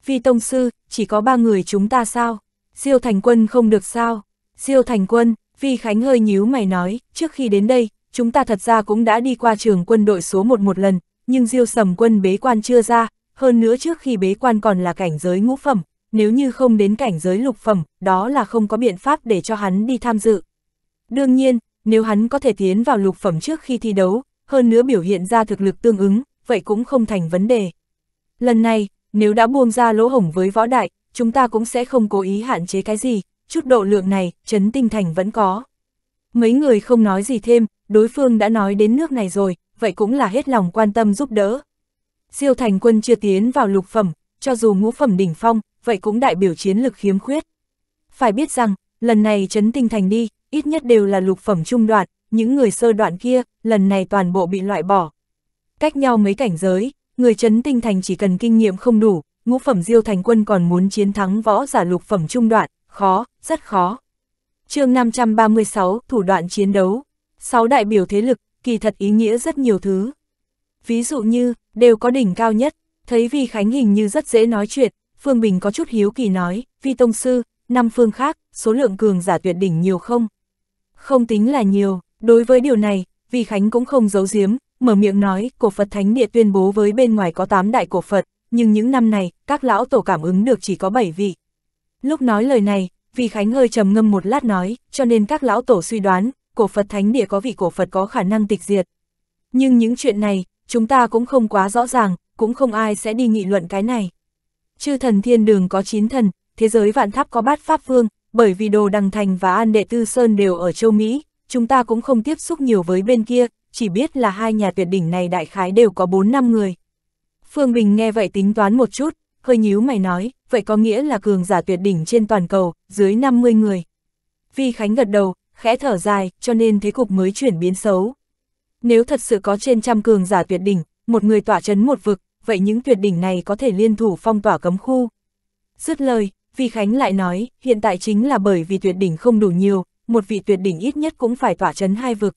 A: Vi Tông Sư, chỉ có ba người chúng ta sao? siêu Thành Quân không được sao? siêu Thành Quân, Vi Khánh hơi nhíu mày nói, trước khi đến đây, chúng ta thật ra cũng đã đi qua trường quân đội số 1 một lần, nhưng diêu sầm quân bế quan chưa ra, hơn nữa trước khi bế quan còn là cảnh giới ngũ phẩm, nếu như không đến cảnh giới lục phẩm, đó là không có biện pháp để cho hắn đi tham dự. Đương nhiên, nếu hắn có thể tiến vào lục phẩm trước khi thi đấu, hơn nữa biểu hiện ra thực lực tương ứng, vậy cũng không thành vấn đề. Lần này, nếu đã buông ra lỗ hổng với võ đại, chúng ta cũng sẽ không cố ý hạn chế cái gì, chút độ lượng này, chấn tinh thành vẫn có. Mấy người không nói gì thêm, đối phương đã nói đến nước này rồi, vậy cũng là hết lòng quan tâm giúp đỡ. Diêu Thành Quân chưa tiến vào lục phẩm, cho dù ngũ phẩm đỉnh phong, vậy cũng đại biểu chiến lực khiếm khuyết. Phải biết rằng, lần này chấn tinh thành đi, ít nhất đều là lục phẩm trung đoạn, những người sơ đoạn kia, lần này toàn bộ bị loại bỏ. Cách nhau mấy cảnh giới, người chấn tinh thành chỉ cần kinh nghiệm không đủ, ngũ phẩm diêu thành quân còn muốn chiến thắng võ giả lục phẩm trung đoạn, khó, rất khó. chương 536, thủ đoạn chiến đấu. Sáu đại biểu thế lực, kỳ thật ý nghĩa rất nhiều thứ. Ví dụ như, đều có đỉnh cao nhất, thấy Vi Khánh hình như rất dễ nói chuyện, Phương Bình có chút hiếu kỳ nói, Vi Tông Sư, năm phương khác, số lượng cường giả tuyệt đỉnh nhiều không? Không tính là nhiều, đối với điều này, Vi Khánh cũng không giấu giếm, mở miệng nói, cổ Phật Thánh Địa tuyên bố với bên ngoài có 8 đại cổ Phật, nhưng những năm này, các lão tổ cảm ứng được chỉ có 7 vị. Lúc nói lời này, Vi Khánh hơi trầm ngâm một lát nói, cho nên các lão tổ suy đoán, cổ Phật thánh địa có vị cổ Phật có khả năng tịch diệt. Nhưng những chuyện này, chúng ta cũng không quá rõ ràng, cũng không ai sẽ đi nghị luận cái này. Chư thần thiên đường có chín thần, thế giới vạn tháp có bát pháp vương, bởi vì đồ đằng thành và an đệ tư sơn đều ở châu Mỹ, chúng ta cũng không tiếp xúc nhiều với bên kia, chỉ biết là hai nhà tuyệt đỉnh này đại khái đều có 4 năm người. Phương Bình nghe vậy tính toán một chút, hơi nhíu mày nói, vậy có nghĩa là cường giả tuyệt đỉnh trên toàn cầu, dưới 50 người. Vi Khánh gật đầu, khẽ thở dài, cho nên thế cục mới chuyển biến xấu. Nếu thật sự có trên trăm cường giả tuyệt đỉnh, một người tỏa chấn một vực, vậy những tuyệt đỉnh này có thể liên thủ phong tỏa cấm khu. Dứt lời, Vi Khánh lại nói, hiện tại chính là bởi vì tuyệt đỉnh không đủ nhiều, một vị tuyệt đỉnh ít nhất cũng phải tỏa chấn hai vực.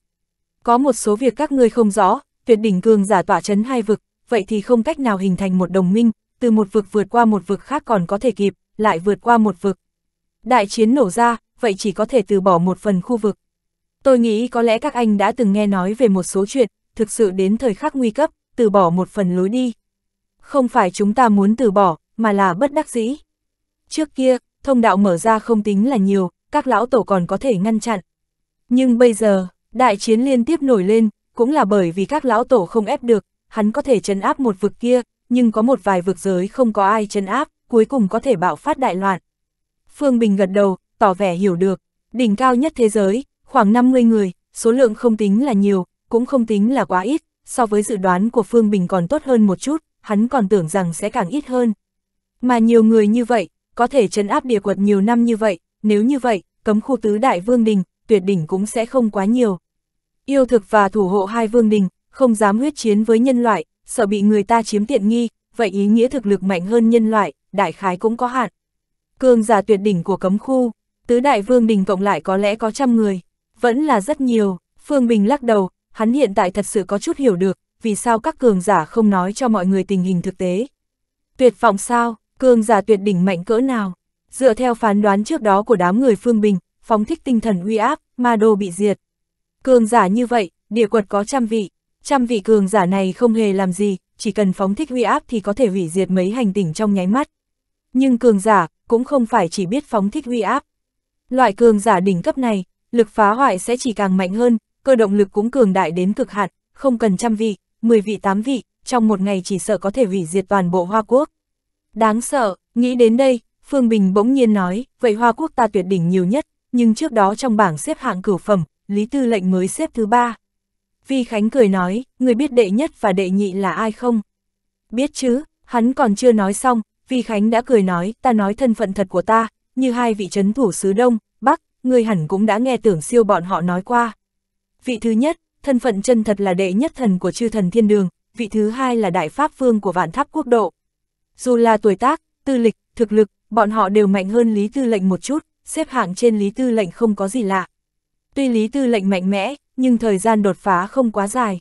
A: Có một số việc các ngươi không rõ, tuyệt đỉnh cường giả tỏa chấn hai vực, vậy thì không cách nào hình thành một đồng minh, từ một vực vượt qua một vực khác còn có thể kịp, lại vượt qua một vực. Đại chiến nổ ra, vậy chỉ có thể từ bỏ một phần khu vực. Tôi nghĩ có lẽ các anh đã từng nghe nói về một số chuyện, thực sự đến thời khắc nguy cấp, từ bỏ một phần lối đi. Không phải chúng ta muốn từ bỏ, mà là bất đắc dĩ. Trước kia, thông đạo mở ra không tính là nhiều, các lão tổ còn có thể ngăn chặn. Nhưng bây giờ, đại chiến liên tiếp nổi lên, cũng là bởi vì các lão tổ không ép được, hắn có thể chấn áp một vực kia, nhưng có một vài vực giới không có ai chấn áp, cuối cùng có thể bạo phát đại loạn. Phương Bình gật đầu, tỏ vẻ hiểu được, đỉnh cao nhất thế giới, khoảng 50 người, số lượng không tính là nhiều, cũng không tính là quá ít, so với dự đoán của Phương Bình còn tốt hơn một chút, hắn còn tưởng rằng sẽ càng ít hơn. Mà nhiều người như vậy, có thể trấn áp địa quật nhiều năm như vậy, nếu như vậy, cấm khu tứ đại vương đình, tuyệt đỉnh cũng sẽ không quá nhiều. Yêu thực và thủ hộ hai vương đình, không dám huyết chiến với nhân loại, sợ bị người ta chiếm tiện nghi, vậy ý nghĩa thực lực mạnh hơn nhân loại, đại khái cũng có hạn. Cường giả tuyệt đỉnh của cấm khu, tứ đại vương đình cộng lại có lẽ có trăm người, vẫn là rất nhiều, Phương Bình lắc đầu, hắn hiện tại thật sự có chút hiểu được, vì sao các cường giả không nói cho mọi người tình hình thực tế. Tuyệt vọng sao, cường giả tuyệt đỉnh mạnh cỡ nào, dựa theo phán đoán trước đó của đám người Phương Bình, phóng thích tinh thần uy áp, ma đô bị diệt. Cường giả như vậy, địa quật có trăm vị, trăm vị cường giả này không hề làm gì, chỉ cần phóng thích uy áp thì có thể hủy diệt mấy hành tinh trong nháy mắt. Nhưng cường giả cũng không phải chỉ biết phóng thích uy áp, Loại cường giả đỉnh cấp này, lực phá hoại sẽ chỉ càng mạnh hơn, cơ động lực cũng cường đại đến cực hạn, không cần trăm vị, mười vị tám vị, trong một ngày chỉ sợ có thể hủy diệt toàn bộ Hoa Quốc. Đáng sợ, nghĩ đến đây, Phương Bình bỗng nhiên nói, vậy Hoa Quốc ta tuyệt đỉnh nhiều nhất, nhưng trước đó trong bảng xếp hạng cửu phẩm, Lý Tư lệnh mới xếp thứ ba. Vi Khánh cười nói, người biết đệ nhất và đệ nhị là ai không? Biết chứ, hắn còn chưa nói xong, Vi Khánh đã cười nói, ta nói thân phận thật của ta, như hai vị chấn thủ xứ Đông, Bắc, người hẳn cũng đã nghe tưởng siêu bọn họ nói qua. Vị thứ nhất, thân phận chân thật là đệ nhất thần của chư thần thiên đường, vị thứ hai là đại pháp vương của vạn tháp quốc độ. Dù là tuổi tác, tư lịch, thực lực, bọn họ đều mạnh hơn Lý Tư lệnh một chút, xếp hạng trên Lý Tư lệnh không có gì lạ. Tuy Lý Tư lệnh mạnh mẽ, nhưng thời gian đột phá không quá dài.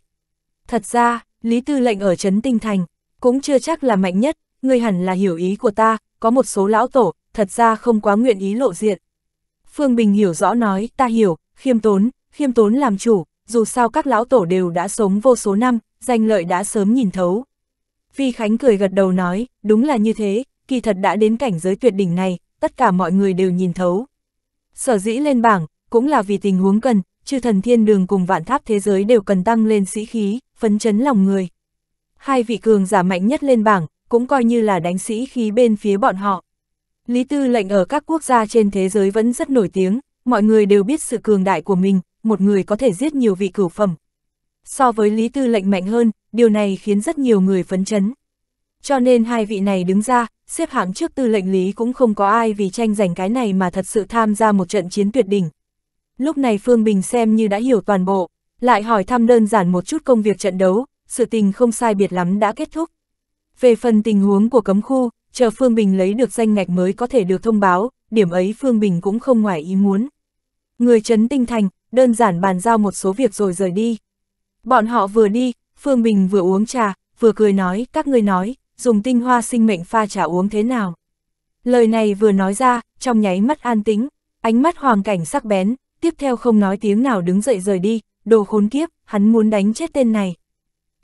A: Thật ra, Lý Tư lệnh ở chấn Tinh Thành, cũng chưa chắc là mạnh nhất, người hẳn là hiểu ý của ta, có một số lão tổ, thật ra không quá nguyện ý lộ diện. Phương Bình hiểu rõ nói, ta hiểu, khiêm tốn, khiêm tốn làm chủ, dù sao các lão tổ đều đã sống vô số năm, danh lợi đã sớm nhìn thấu. Vi Khánh cười gật đầu nói, đúng là như thế, kỳ thật đã đến cảnh giới tuyệt đỉnh này, tất cả mọi người đều nhìn thấu. Sở dĩ lên bảng, cũng là vì tình huống cần, chư thần thiên đường cùng vạn tháp thế giới đều cần tăng lên sĩ khí, phấn chấn lòng người. Hai vị cường giả mạnh nhất lên bảng, cũng coi như là đánh sĩ khí bên phía bọn họ. Lý Tư lệnh ở các quốc gia trên thế giới vẫn rất nổi tiếng, mọi người đều biết sự cường đại của mình, một người có thể giết nhiều vị cửu phẩm. So với Lý Tư lệnh mạnh hơn, điều này khiến rất nhiều người phấn chấn. Cho nên hai vị này đứng ra, xếp hạng trước tư lệnh Lý cũng không có ai vì tranh giành cái này mà thật sự tham gia một trận chiến tuyệt đỉnh. Lúc này Phương Bình xem như đã hiểu toàn bộ, lại hỏi thăm đơn giản một chút công việc trận đấu, sự tình không sai biệt lắm đã kết thúc. Về phần tình huống của cấm khu, chờ Phương Bình lấy được danh ngạch mới có thể được thông báo, điểm ấy Phương Bình cũng không ngoài ý muốn. Người chấn tinh thành, đơn giản bàn giao một số việc rồi rời đi. Bọn họ vừa đi, Phương Bình vừa uống trà, vừa cười nói, các ngươi nói, dùng tinh hoa sinh mệnh pha trà uống thế nào. Lời này vừa nói ra, trong nháy mắt an tính, ánh mắt hoàng cảnh sắc bén, tiếp theo không nói tiếng nào đứng dậy rời đi, đồ khốn kiếp, hắn muốn đánh chết tên này.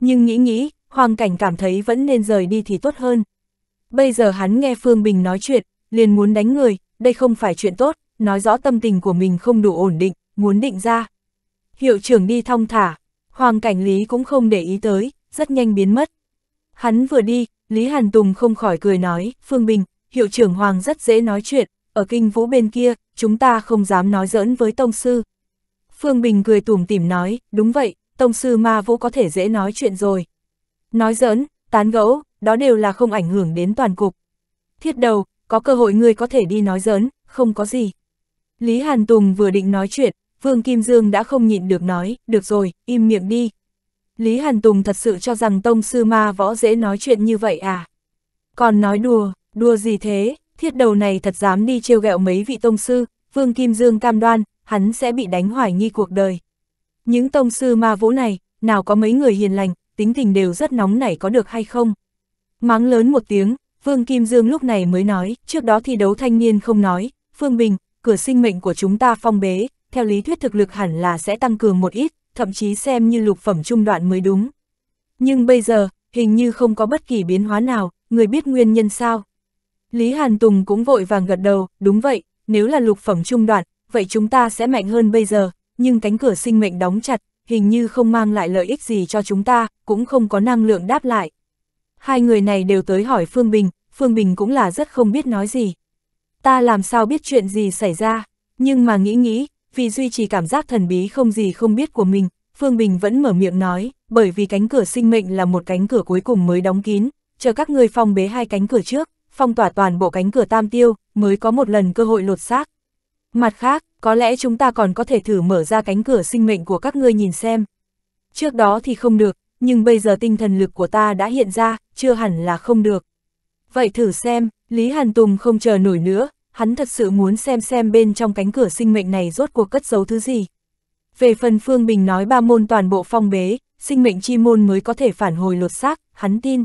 A: Nhưng nghĩ nghĩ, hoàng cảnh cảm thấy vẫn nên rời đi thì tốt hơn bây giờ hắn nghe Phương Bình nói chuyện, liền muốn đánh người, đây không phải chuyện tốt, nói rõ tâm tình của mình không đủ ổn định, muốn định ra. Hiệu trưởng đi thong thả, Hoàng Cảnh Lý cũng không để ý tới, rất nhanh biến mất. Hắn vừa đi, Lý Hàn Tùng không khỏi cười nói, Phương Bình, hiệu trưởng Hoàng rất dễ nói chuyện, ở kinh vũ bên kia, chúng ta không dám nói giỡn với Tông Sư. Phương Bình cười tủm tỉm nói, đúng vậy, Tông Sư ma vũ có thể dễ nói chuyện rồi. Nói giỡn, tán gẫu, đó đều là không ảnh hưởng đến toàn cục. Thiết đầu, có cơ hội ngươi có thể đi nói giỡn, không có gì. Lý Hàn Tùng vừa định nói chuyện, Vương Kim Dương đã không nhịn được nói, được rồi, im miệng đi. Lý Hàn Tùng thật sự cho rằng tông sư ma võ dễ nói chuyện như vậy à? Còn nói đùa, đùa gì thế, thiết đầu này thật dám đi trêu ghẹo mấy vị tông sư, Vương Kim Dương cam đoan, hắn sẽ bị đánh hoài nghi cuộc đời. Những tông sư ma vũ này, nào có mấy người hiền lành, tính tình đều rất nóng nảy có được hay không? Mắng lớn một tiếng, Vương Kim Dương lúc này mới nói, trước đó thi đấu thanh niên không nói, Phương Bình, cửa sinh mệnh của chúng ta phong bế, theo lý thuyết thực lực hẳn là sẽ tăng cường một ít, thậm chí xem như lục phẩm trung đoạn mới đúng. Nhưng bây giờ, hình như không có bất kỳ biến hóa nào, người biết nguyên nhân sao. Lý Hàn Tùng cũng vội vàng gật đầu, đúng vậy, nếu là lục phẩm trung đoạn, vậy chúng ta sẽ mạnh hơn bây giờ, nhưng cánh cửa sinh mệnh đóng chặt, hình như không mang lại lợi ích gì cho chúng ta, cũng không có năng lượng đáp lại. Hai người này đều tới hỏi Phương Bình, Phương Bình cũng là rất không biết nói gì. Ta làm sao biết chuyện gì xảy ra, nhưng mà nghĩ nghĩ, vì duy trì cảm giác thần bí không gì không biết của mình, Phương Bình vẫn mở miệng nói, bởi vì cánh cửa sinh mệnh là một cánh cửa cuối cùng mới đóng kín, chờ các người phong bế hai cánh cửa trước, phong tỏa toàn bộ cánh cửa tam tiêu, mới có một lần cơ hội lột xác. Mặt khác, có lẽ chúng ta còn có thể thử mở ra cánh cửa sinh mệnh của các ngươi nhìn xem. Trước đó thì không được, nhưng bây giờ tinh thần lực của ta đã hiện ra, chưa hẳn là không được. Vậy thử xem, Lý Hàn Tùng không chờ nổi nữa, hắn thật sự muốn xem xem bên trong cánh cửa sinh mệnh này rốt cuộc cất giấu thứ gì. Về phần Phương Bình nói ba môn toàn bộ phong bế, sinh mệnh chi môn mới có thể phản hồi lột xác, hắn tin.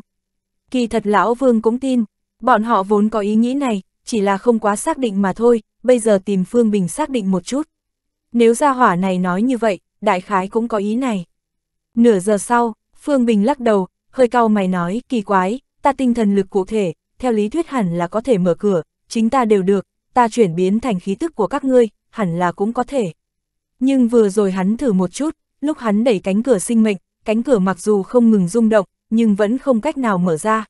A: Kỳ thật Lão Vương cũng tin, bọn họ vốn có ý nghĩ này, chỉ là không quá xác định mà thôi, bây giờ tìm Phương Bình xác định một chút. Nếu gia hỏa này nói như vậy, đại khái cũng có ý này. Nửa giờ sau, Phương Bình lắc đầu, hơi cau mày nói, kỳ quái, ta tinh thần lực cụ thể, theo lý thuyết hẳn là có thể mở cửa, chính ta đều được, ta chuyển biến thành khí tức của các ngươi, hẳn là cũng có thể. Nhưng vừa rồi hắn thử một chút, lúc hắn đẩy cánh cửa sinh mệnh, cánh cửa mặc dù không ngừng rung động, nhưng vẫn không cách nào mở ra.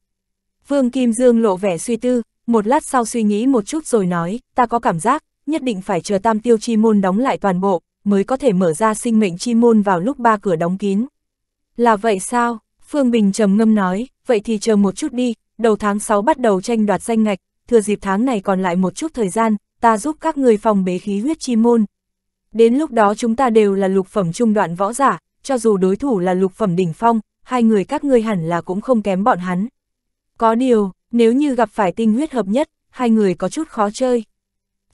A: Vương Kim Dương lộ vẻ suy tư, một lát sau suy nghĩ một chút rồi nói, ta có cảm giác, nhất định phải chờ tam tiêu chi môn đóng lại toàn bộ, mới có thể mở ra sinh mệnh chi môn vào lúc ba cửa đóng kín. Là vậy sao? Phương Bình trầm ngâm nói, vậy thì chờ một chút đi, đầu tháng 6 bắt đầu tranh đoạt danh ngạch, thừa dịp tháng này còn lại một chút thời gian, ta giúp các người phòng bế khí huyết chi môn. Đến lúc đó chúng ta đều là lục phẩm trung đoạn võ giả, cho dù đối thủ là lục phẩm đỉnh phong, hai người các ngươi hẳn là cũng không kém bọn hắn. Có điều, nếu như gặp phải tinh huyết hợp nhất, hai người có chút khó chơi.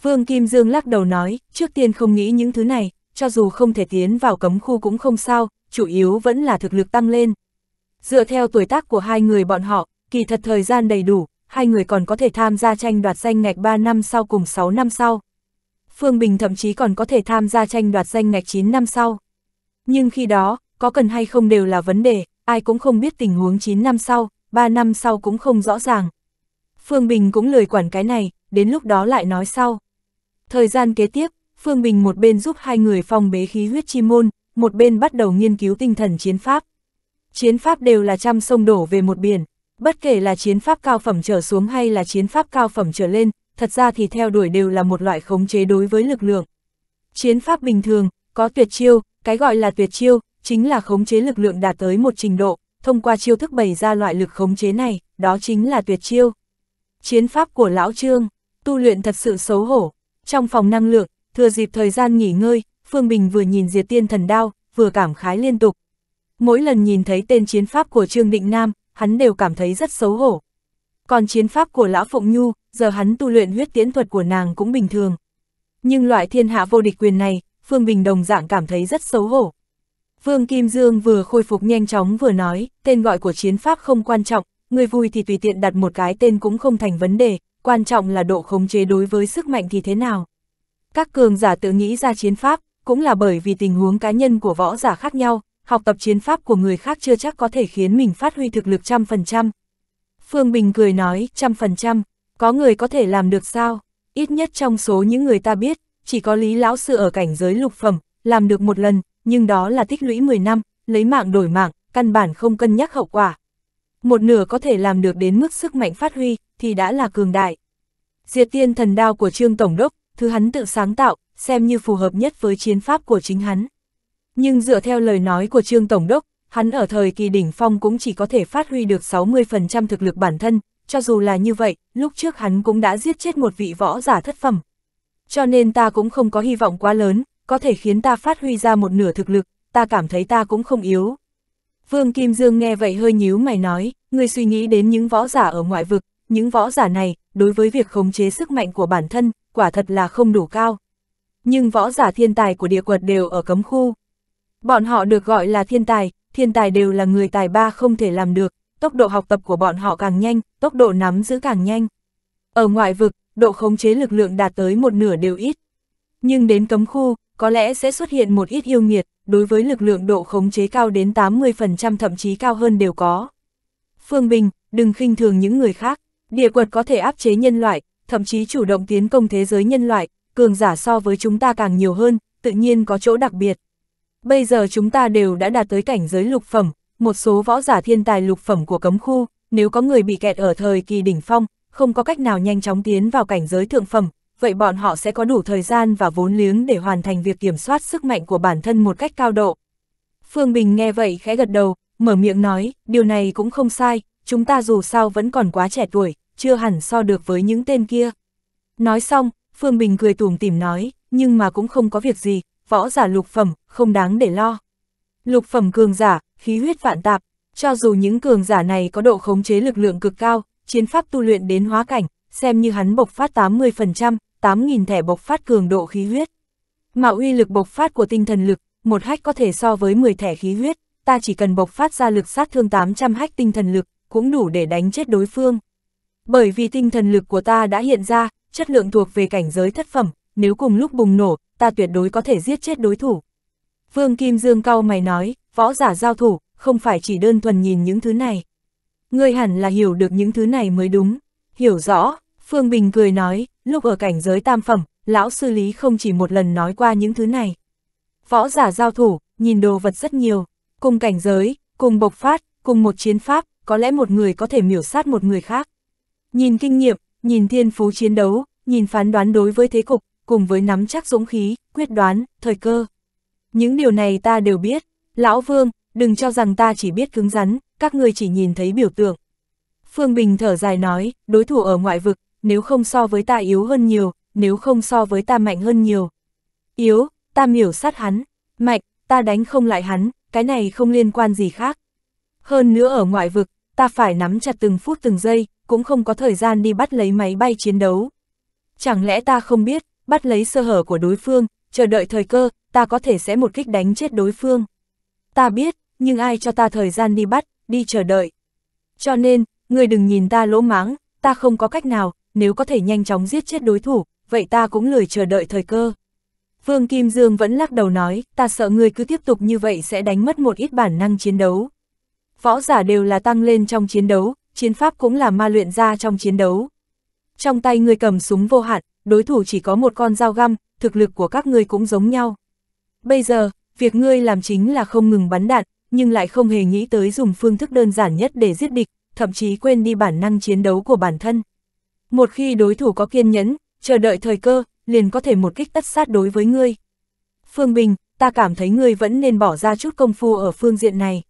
A: Vương Kim Dương lắc đầu nói, trước tiên không nghĩ những thứ này, cho dù không thể tiến vào cấm khu cũng không sao, chủ yếu vẫn là thực lực tăng lên. Dựa theo tuổi tác của hai người bọn họ, kỳ thật thời gian đầy đủ, hai người còn có thể tham gia tranh đoạt danh ngạch 3 năm sau cùng 6 năm sau. Phương Bình thậm chí còn có thể tham gia tranh đoạt danh ngạch 9 năm sau. Nhưng khi đó, có cần hay không đều là vấn đề, ai cũng không biết tình huống 9 năm sau, 3 năm sau cũng không rõ ràng. Phương Bình cũng lười quản cái này, đến lúc đó lại nói sau. Thời gian kế tiếp, Phương Bình một bên giúp hai người phong bế khí huyết chi môn, một bên bắt đầu nghiên cứu tinh thần chiến pháp chiến pháp đều là trăm sông đổ về một biển, bất kể là chiến pháp cao phẩm trở xuống hay là chiến pháp cao phẩm trở lên, thật ra thì theo đuổi đều là một loại khống chế đối với lực lượng. Chiến pháp bình thường, có tuyệt chiêu, cái gọi là tuyệt chiêu, chính là khống chế lực lượng đạt tới một trình độ, thông qua chiêu thức bày ra loại lực khống chế này, đó chính là tuyệt chiêu. Chiến pháp của Lão Trương, tu luyện thật sự xấu hổ. Trong phòng năng lượng, thừa dịp thời gian nghỉ ngơi, Phương Bình vừa nhìn diệt tiên thần đao, vừa cảm khái liên tục, Mỗi lần nhìn thấy tên chiến pháp của Trương Định Nam, hắn đều cảm thấy rất xấu hổ. Còn chiến pháp của Lão Phụng Nhu, giờ hắn tu luyện huyết tiễn thuật của nàng cũng bình thường. Nhưng loại thiên hạ vô địch quyền này, Phương Bình đồng dạng cảm thấy rất xấu hổ. phương Kim Dương vừa khôi phục nhanh chóng vừa nói, tên gọi của chiến pháp không quan trọng, người vui thì tùy tiện đặt một cái tên cũng không thành vấn đề, quan trọng là độ khống chế đối với sức mạnh thì thế nào. Các cường giả tự nghĩ ra chiến pháp, cũng là bởi vì tình huống cá nhân của võ giả khác nhau, học tập chiến pháp của người khác chưa chắc có thể khiến mình phát huy thực lực trăm phần trăm. Phương Bình cười nói, trăm phần trăm, có người có thể làm được sao? Ít nhất trong số những người ta biết, chỉ có Lý Lão Sư ở cảnh giới lục phẩm, làm được một lần, nhưng đó là tích lũy 10 năm, lấy mạng đổi mạng, căn bản không cân nhắc hậu quả. Một nửa có thể làm được đến mức sức mạnh phát huy, thì đã là cường đại. Diệt tiên thần đao của Trương Tổng Đốc, thứ hắn tự sáng tạo, xem như phù hợp nhất với chiến pháp của chính hắn. Nhưng dựa theo lời nói của Trương Tổng Đốc, hắn ở thời kỳ đỉnh phong cũng chỉ có thể phát huy được 60% thực lực bản thân, cho dù là như vậy, lúc trước hắn cũng đã giết chết một vị võ giả thất phẩm. Cho nên ta cũng không có hy vọng quá lớn, có thể khiến ta phát huy ra một nửa thực lực, ta cảm thấy ta cũng không yếu. Vương Kim Dương nghe vậy hơi nhíu mày nói, người suy nghĩ đến những võ giả ở ngoại vực, những võ giả này, đối với việc khống chế sức mạnh của bản thân, quả thật là không đủ cao. Nhưng võ giả thiên tài của địa quật đều ở cấm khu, Bọn họ được gọi là thiên tài, thiên tài đều là người tài ba không thể làm được, tốc độ học tập của bọn họ càng nhanh, tốc độ nắm giữ càng nhanh. Ở ngoại vực, độ khống chế lực lượng đạt tới một nửa đều ít. Nhưng đến cấm khu, có lẽ sẽ xuất hiện một ít yêu nghiệt, đối với lực lượng độ khống chế cao đến 80% thậm chí cao hơn đều có. Phương Bình, đừng khinh thường những người khác, địa quật có thể áp chế nhân loại, thậm chí chủ động tiến công thế giới nhân loại, cường giả so với chúng ta càng nhiều hơn, tự nhiên có chỗ đặc biệt. Bây giờ chúng ta đều đã đạt tới cảnh giới lục phẩm, một số võ giả thiên tài lục phẩm của cấm khu, nếu có người bị kẹt ở thời kỳ đỉnh phong, không có cách nào nhanh chóng tiến vào cảnh giới thượng phẩm, vậy bọn họ sẽ có đủ thời gian và vốn liếng để hoàn thành việc kiểm soát sức mạnh của bản thân một cách cao độ. Phương Bình nghe vậy khẽ gật đầu, mở miệng nói, điều này cũng không sai, chúng ta dù sao vẫn còn quá trẻ tuổi, chưa hẳn so được với những tên kia. Nói xong, Phương Bình cười tủm tìm nói, nhưng mà cũng không có việc gì, võ giả lục phẩm, không đáng để lo. Lục phẩm cường giả, khí huyết vạn tạp, cho dù những cường giả này có độ khống chế lực lượng cực cao, chiến pháp tu luyện đến hóa cảnh, xem như hắn bộc phát 80%, 8.000 thẻ bộc phát cường độ khí huyết. Mà uy lực bộc phát của tinh thần lực, một hách có thể so với 10 thẻ khí huyết, ta chỉ cần bộc phát ra lực sát thương 800 hách tinh thần lực, cũng đủ để đánh chết đối phương. Bởi vì tinh thần lực của ta đã hiện ra, chất lượng thuộc về cảnh giới thất phẩm, nếu cùng lúc bùng nổ, ta tuyệt đối có thể giết chết đối thủ. Vương Kim Dương cau mày nói, võ giả giao thủ, không phải chỉ đơn thuần nhìn những thứ này. Ngươi hẳn là hiểu được những thứ này mới đúng. Hiểu rõ, Phương Bình cười nói, lúc ở cảnh giới tam phẩm, lão sư lý không chỉ một lần nói qua những thứ này. Võ giả giao thủ, nhìn đồ vật rất nhiều, cùng cảnh giới, cùng bộc phát, cùng một chiến pháp, có lẽ một người có thể miểu sát một người khác. Nhìn kinh nghiệm, nhìn thiên phú chiến đấu, nhìn phán đoán đối với thế cục, cùng với nắm chắc dũng khí, quyết đoán, thời cơ. Những điều này ta đều biết, Lão Vương, đừng cho rằng ta chỉ biết cứng rắn, các người chỉ nhìn thấy biểu tượng. Phương Bình thở dài nói, đối thủ ở ngoại vực, nếu không so với ta yếu hơn nhiều, nếu không so với ta mạnh hơn nhiều. Yếu, ta miểu sát hắn, mạnh, ta đánh không lại hắn, cái này không liên quan gì khác. Hơn nữa ở ngoại vực, ta phải nắm chặt từng phút từng giây, cũng không có thời gian đi bắt lấy máy bay chiến đấu. Chẳng lẽ ta không biết, bắt lấy sơ hở của đối phương, chờ đợi thời cơ, ta có thể sẽ một kích đánh chết đối phương. Ta biết, nhưng ai cho ta thời gian đi bắt, đi chờ đợi. Cho nên, người đừng nhìn ta lỗ máng, ta không có cách nào, nếu có thể nhanh chóng giết chết đối thủ, vậy ta cũng lười chờ đợi thời cơ. Phương Kim Dương vẫn lắc đầu nói, ta sợ người cứ tiếp tục như vậy sẽ đánh mất một ít bản năng chiến đấu. Võ giả đều là tăng lên trong chiến đấu, chiến pháp cũng là ma luyện ra trong chiến đấu. Trong tay người cầm súng vô hạn, đối thủ chỉ có một con dao găm, thực lực của các ngươi cũng giống nhau. Bây giờ, việc ngươi làm chính là không ngừng bắn đạn, nhưng lại không hề nghĩ tới dùng phương thức đơn giản nhất để giết địch, thậm chí quên đi bản năng chiến đấu của bản thân. Một khi đối thủ có kiên nhẫn, chờ đợi thời cơ, liền có thể một kích tất sát đối với ngươi. Phương Bình, ta cảm thấy ngươi vẫn nên bỏ ra chút công phu ở phương diện này.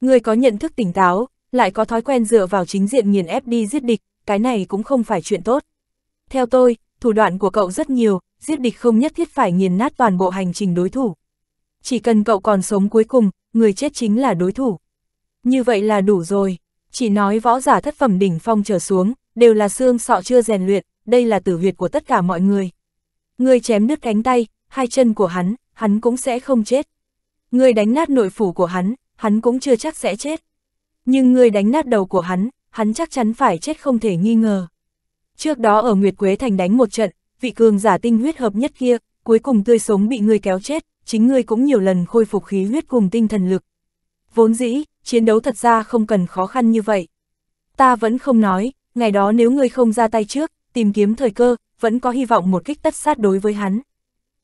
A: Ngươi có nhận thức tỉnh táo, lại có thói quen dựa vào chính diện nghiền ép đi giết địch, cái này cũng không phải chuyện tốt. Theo tôi, thủ đoạn của cậu rất nhiều, giết địch không nhất thiết phải nghiền nát toàn bộ hành trình đối thủ. Chỉ cần cậu còn sống cuối cùng, người chết chính là đối thủ. Như vậy là đủ rồi, chỉ nói võ giả thất phẩm đỉnh phong trở xuống, đều là xương sọ chưa rèn luyện, đây là tử huyệt của tất cả mọi người. Người chém đứt cánh tay, hai chân của hắn, hắn cũng sẽ không chết. Người đánh nát nội phủ của hắn, hắn cũng chưa chắc sẽ chết. Nhưng người đánh nát đầu của hắn, hắn chắc chắn phải chết không thể nghi ngờ. Trước đó ở Nguyệt Quế Thành đánh một trận, vị cường giả tinh huyết hợp nhất kia, cuối cùng tươi sống bị ngươi kéo chết, chính ngươi cũng nhiều lần khôi phục khí huyết cùng tinh thần lực. Vốn dĩ, chiến đấu thật ra không cần khó khăn như vậy. Ta vẫn không nói, ngày đó nếu ngươi không ra tay trước, tìm kiếm thời cơ, vẫn có hy vọng một kích tất sát đối với hắn.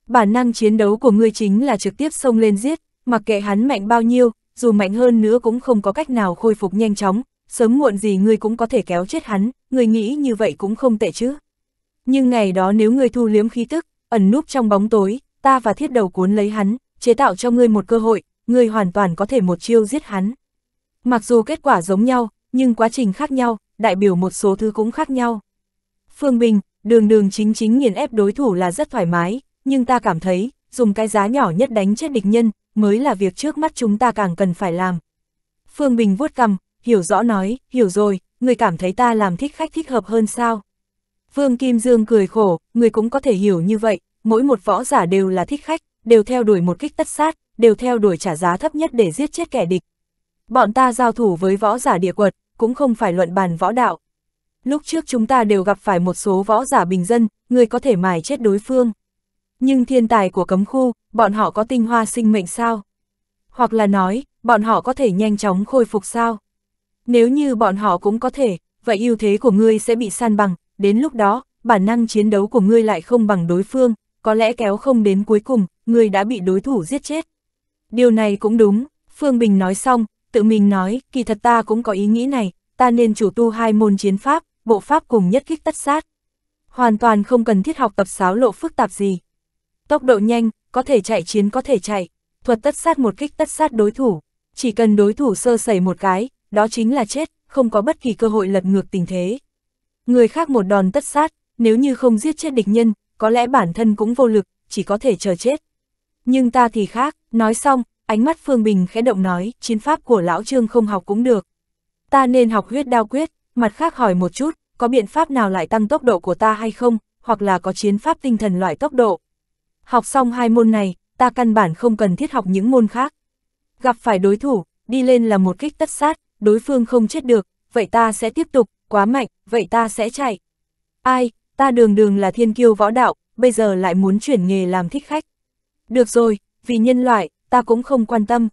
A: Bản năng chiến đấu của ngươi chính là trực tiếp xông lên giết, mặc kệ hắn mạnh bao nhiêu, dù mạnh hơn nữa cũng không có cách nào khôi phục nhanh chóng, sớm muộn gì ngươi cũng có thể kéo chết hắn, ngươi nghĩ như vậy cũng không tệ chứ. Nhưng ngày đó nếu ngươi thu liếm khí tức, ẩn núp trong bóng tối, ta và thiết đầu cuốn lấy hắn, chế tạo cho ngươi một cơ hội, ngươi hoàn toàn có thể một chiêu giết hắn. Mặc dù kết quả giống nhau, nhưng quá trình khác nhau, đại biểu một số thứ cũng khác nhau. Phương Bình, đường đường chính chính nghiền ép đối thủ là rất thoải mái, nhưng ta cảm thấy, dùng cái giá nhỏ nhất đánh chết địch nhân, mới là việc trước mắt chúng ta càng cần phải làm. Phương Bình vuốt cầm, hiểu rõ nói, hiểu rồi, người cảm thấy ta làm thích khách thích hợp hơn sao? Vương Kim Dương cười khổ, người cũng có thể hiểu như vậy, mỗi một võ giả đều là thích khách, đều theo đuổi một kích tất sát, đều theo đuổi trả giá thấp nhất để giết chết kẻ địch. Bọn ta giao thủ với võ giả địa quật, cũng không phải luận bàn võ đạo. Lúc trước chúng ta đều gặp phải một số võ giả bình dân, người có thể mài chết đối phương. Nhưng thiên tài của cấm khu, bọn họ có tinh hoa sinh mệnh sao? Hoặc là nói, bọn họ có thể nhanh chóng khôi phục sao? Nếu như bọn họ cũng có thể, vậy ưu thế của ngươi sẽ bị san bằng, đến lúc đó, bản năng chiến đấu của ngươi lại không bằng đối phương, có lẽ kéo không đến cuối cùng, ngươi đã bị đối thủ giết chết. Điều này cũng đúng, Phương Bình nói xong, tự mình nói, kỳ thật ta cũng có ý nghĩ này, ta nên chủ tu hai môn chiến pháp, bộ pháp cùng nhất kích tất sát. Hoàn toàn không cần thiết học tập sáo lộ phức tạp gì. Tốc độ nhanh, có thể chạy chiến có thể chạy, thuật tất sát một kích tất sát đối thủ, chỉ cần đối thủ sơ sẩy một cái, đó chính là chết, không có bất kỳ cơ hội lật ngược tình thế. Người khác một đòn tất sát, nếu như không giết chết địch nhân, có lẽ bản thân cũng vô lực, chỉ có thể chờ chết. Nhưng ta thì khác, nói xong, ánh mắt Phương Bình khẽ động nói, chiến pháp của Lão Trương không học cũng được. Ta nên học huyết đao quyết, mặt khác hỏi một chút, có biện pháp nào lại tăng tốc độ của ta hay không, hoặc là có chiến pháp tinh thần loại tốc độ. Học xong hai môn này, ta căn bản không cần thiết học những môn khác. Gặp phải đối thủ, đi lên là một kích tất sát, đối phương không chết được, vậy ta sẽ tiếp tục, quá mạnh, vậy ta sẽ chạy. Ai, ta đường đường là thiên kiêu võ đạo, bây giờ lại muốn chuyển nghề làm thích khách. Được rồi, vì nhân loại, ta cũng không quan tâm.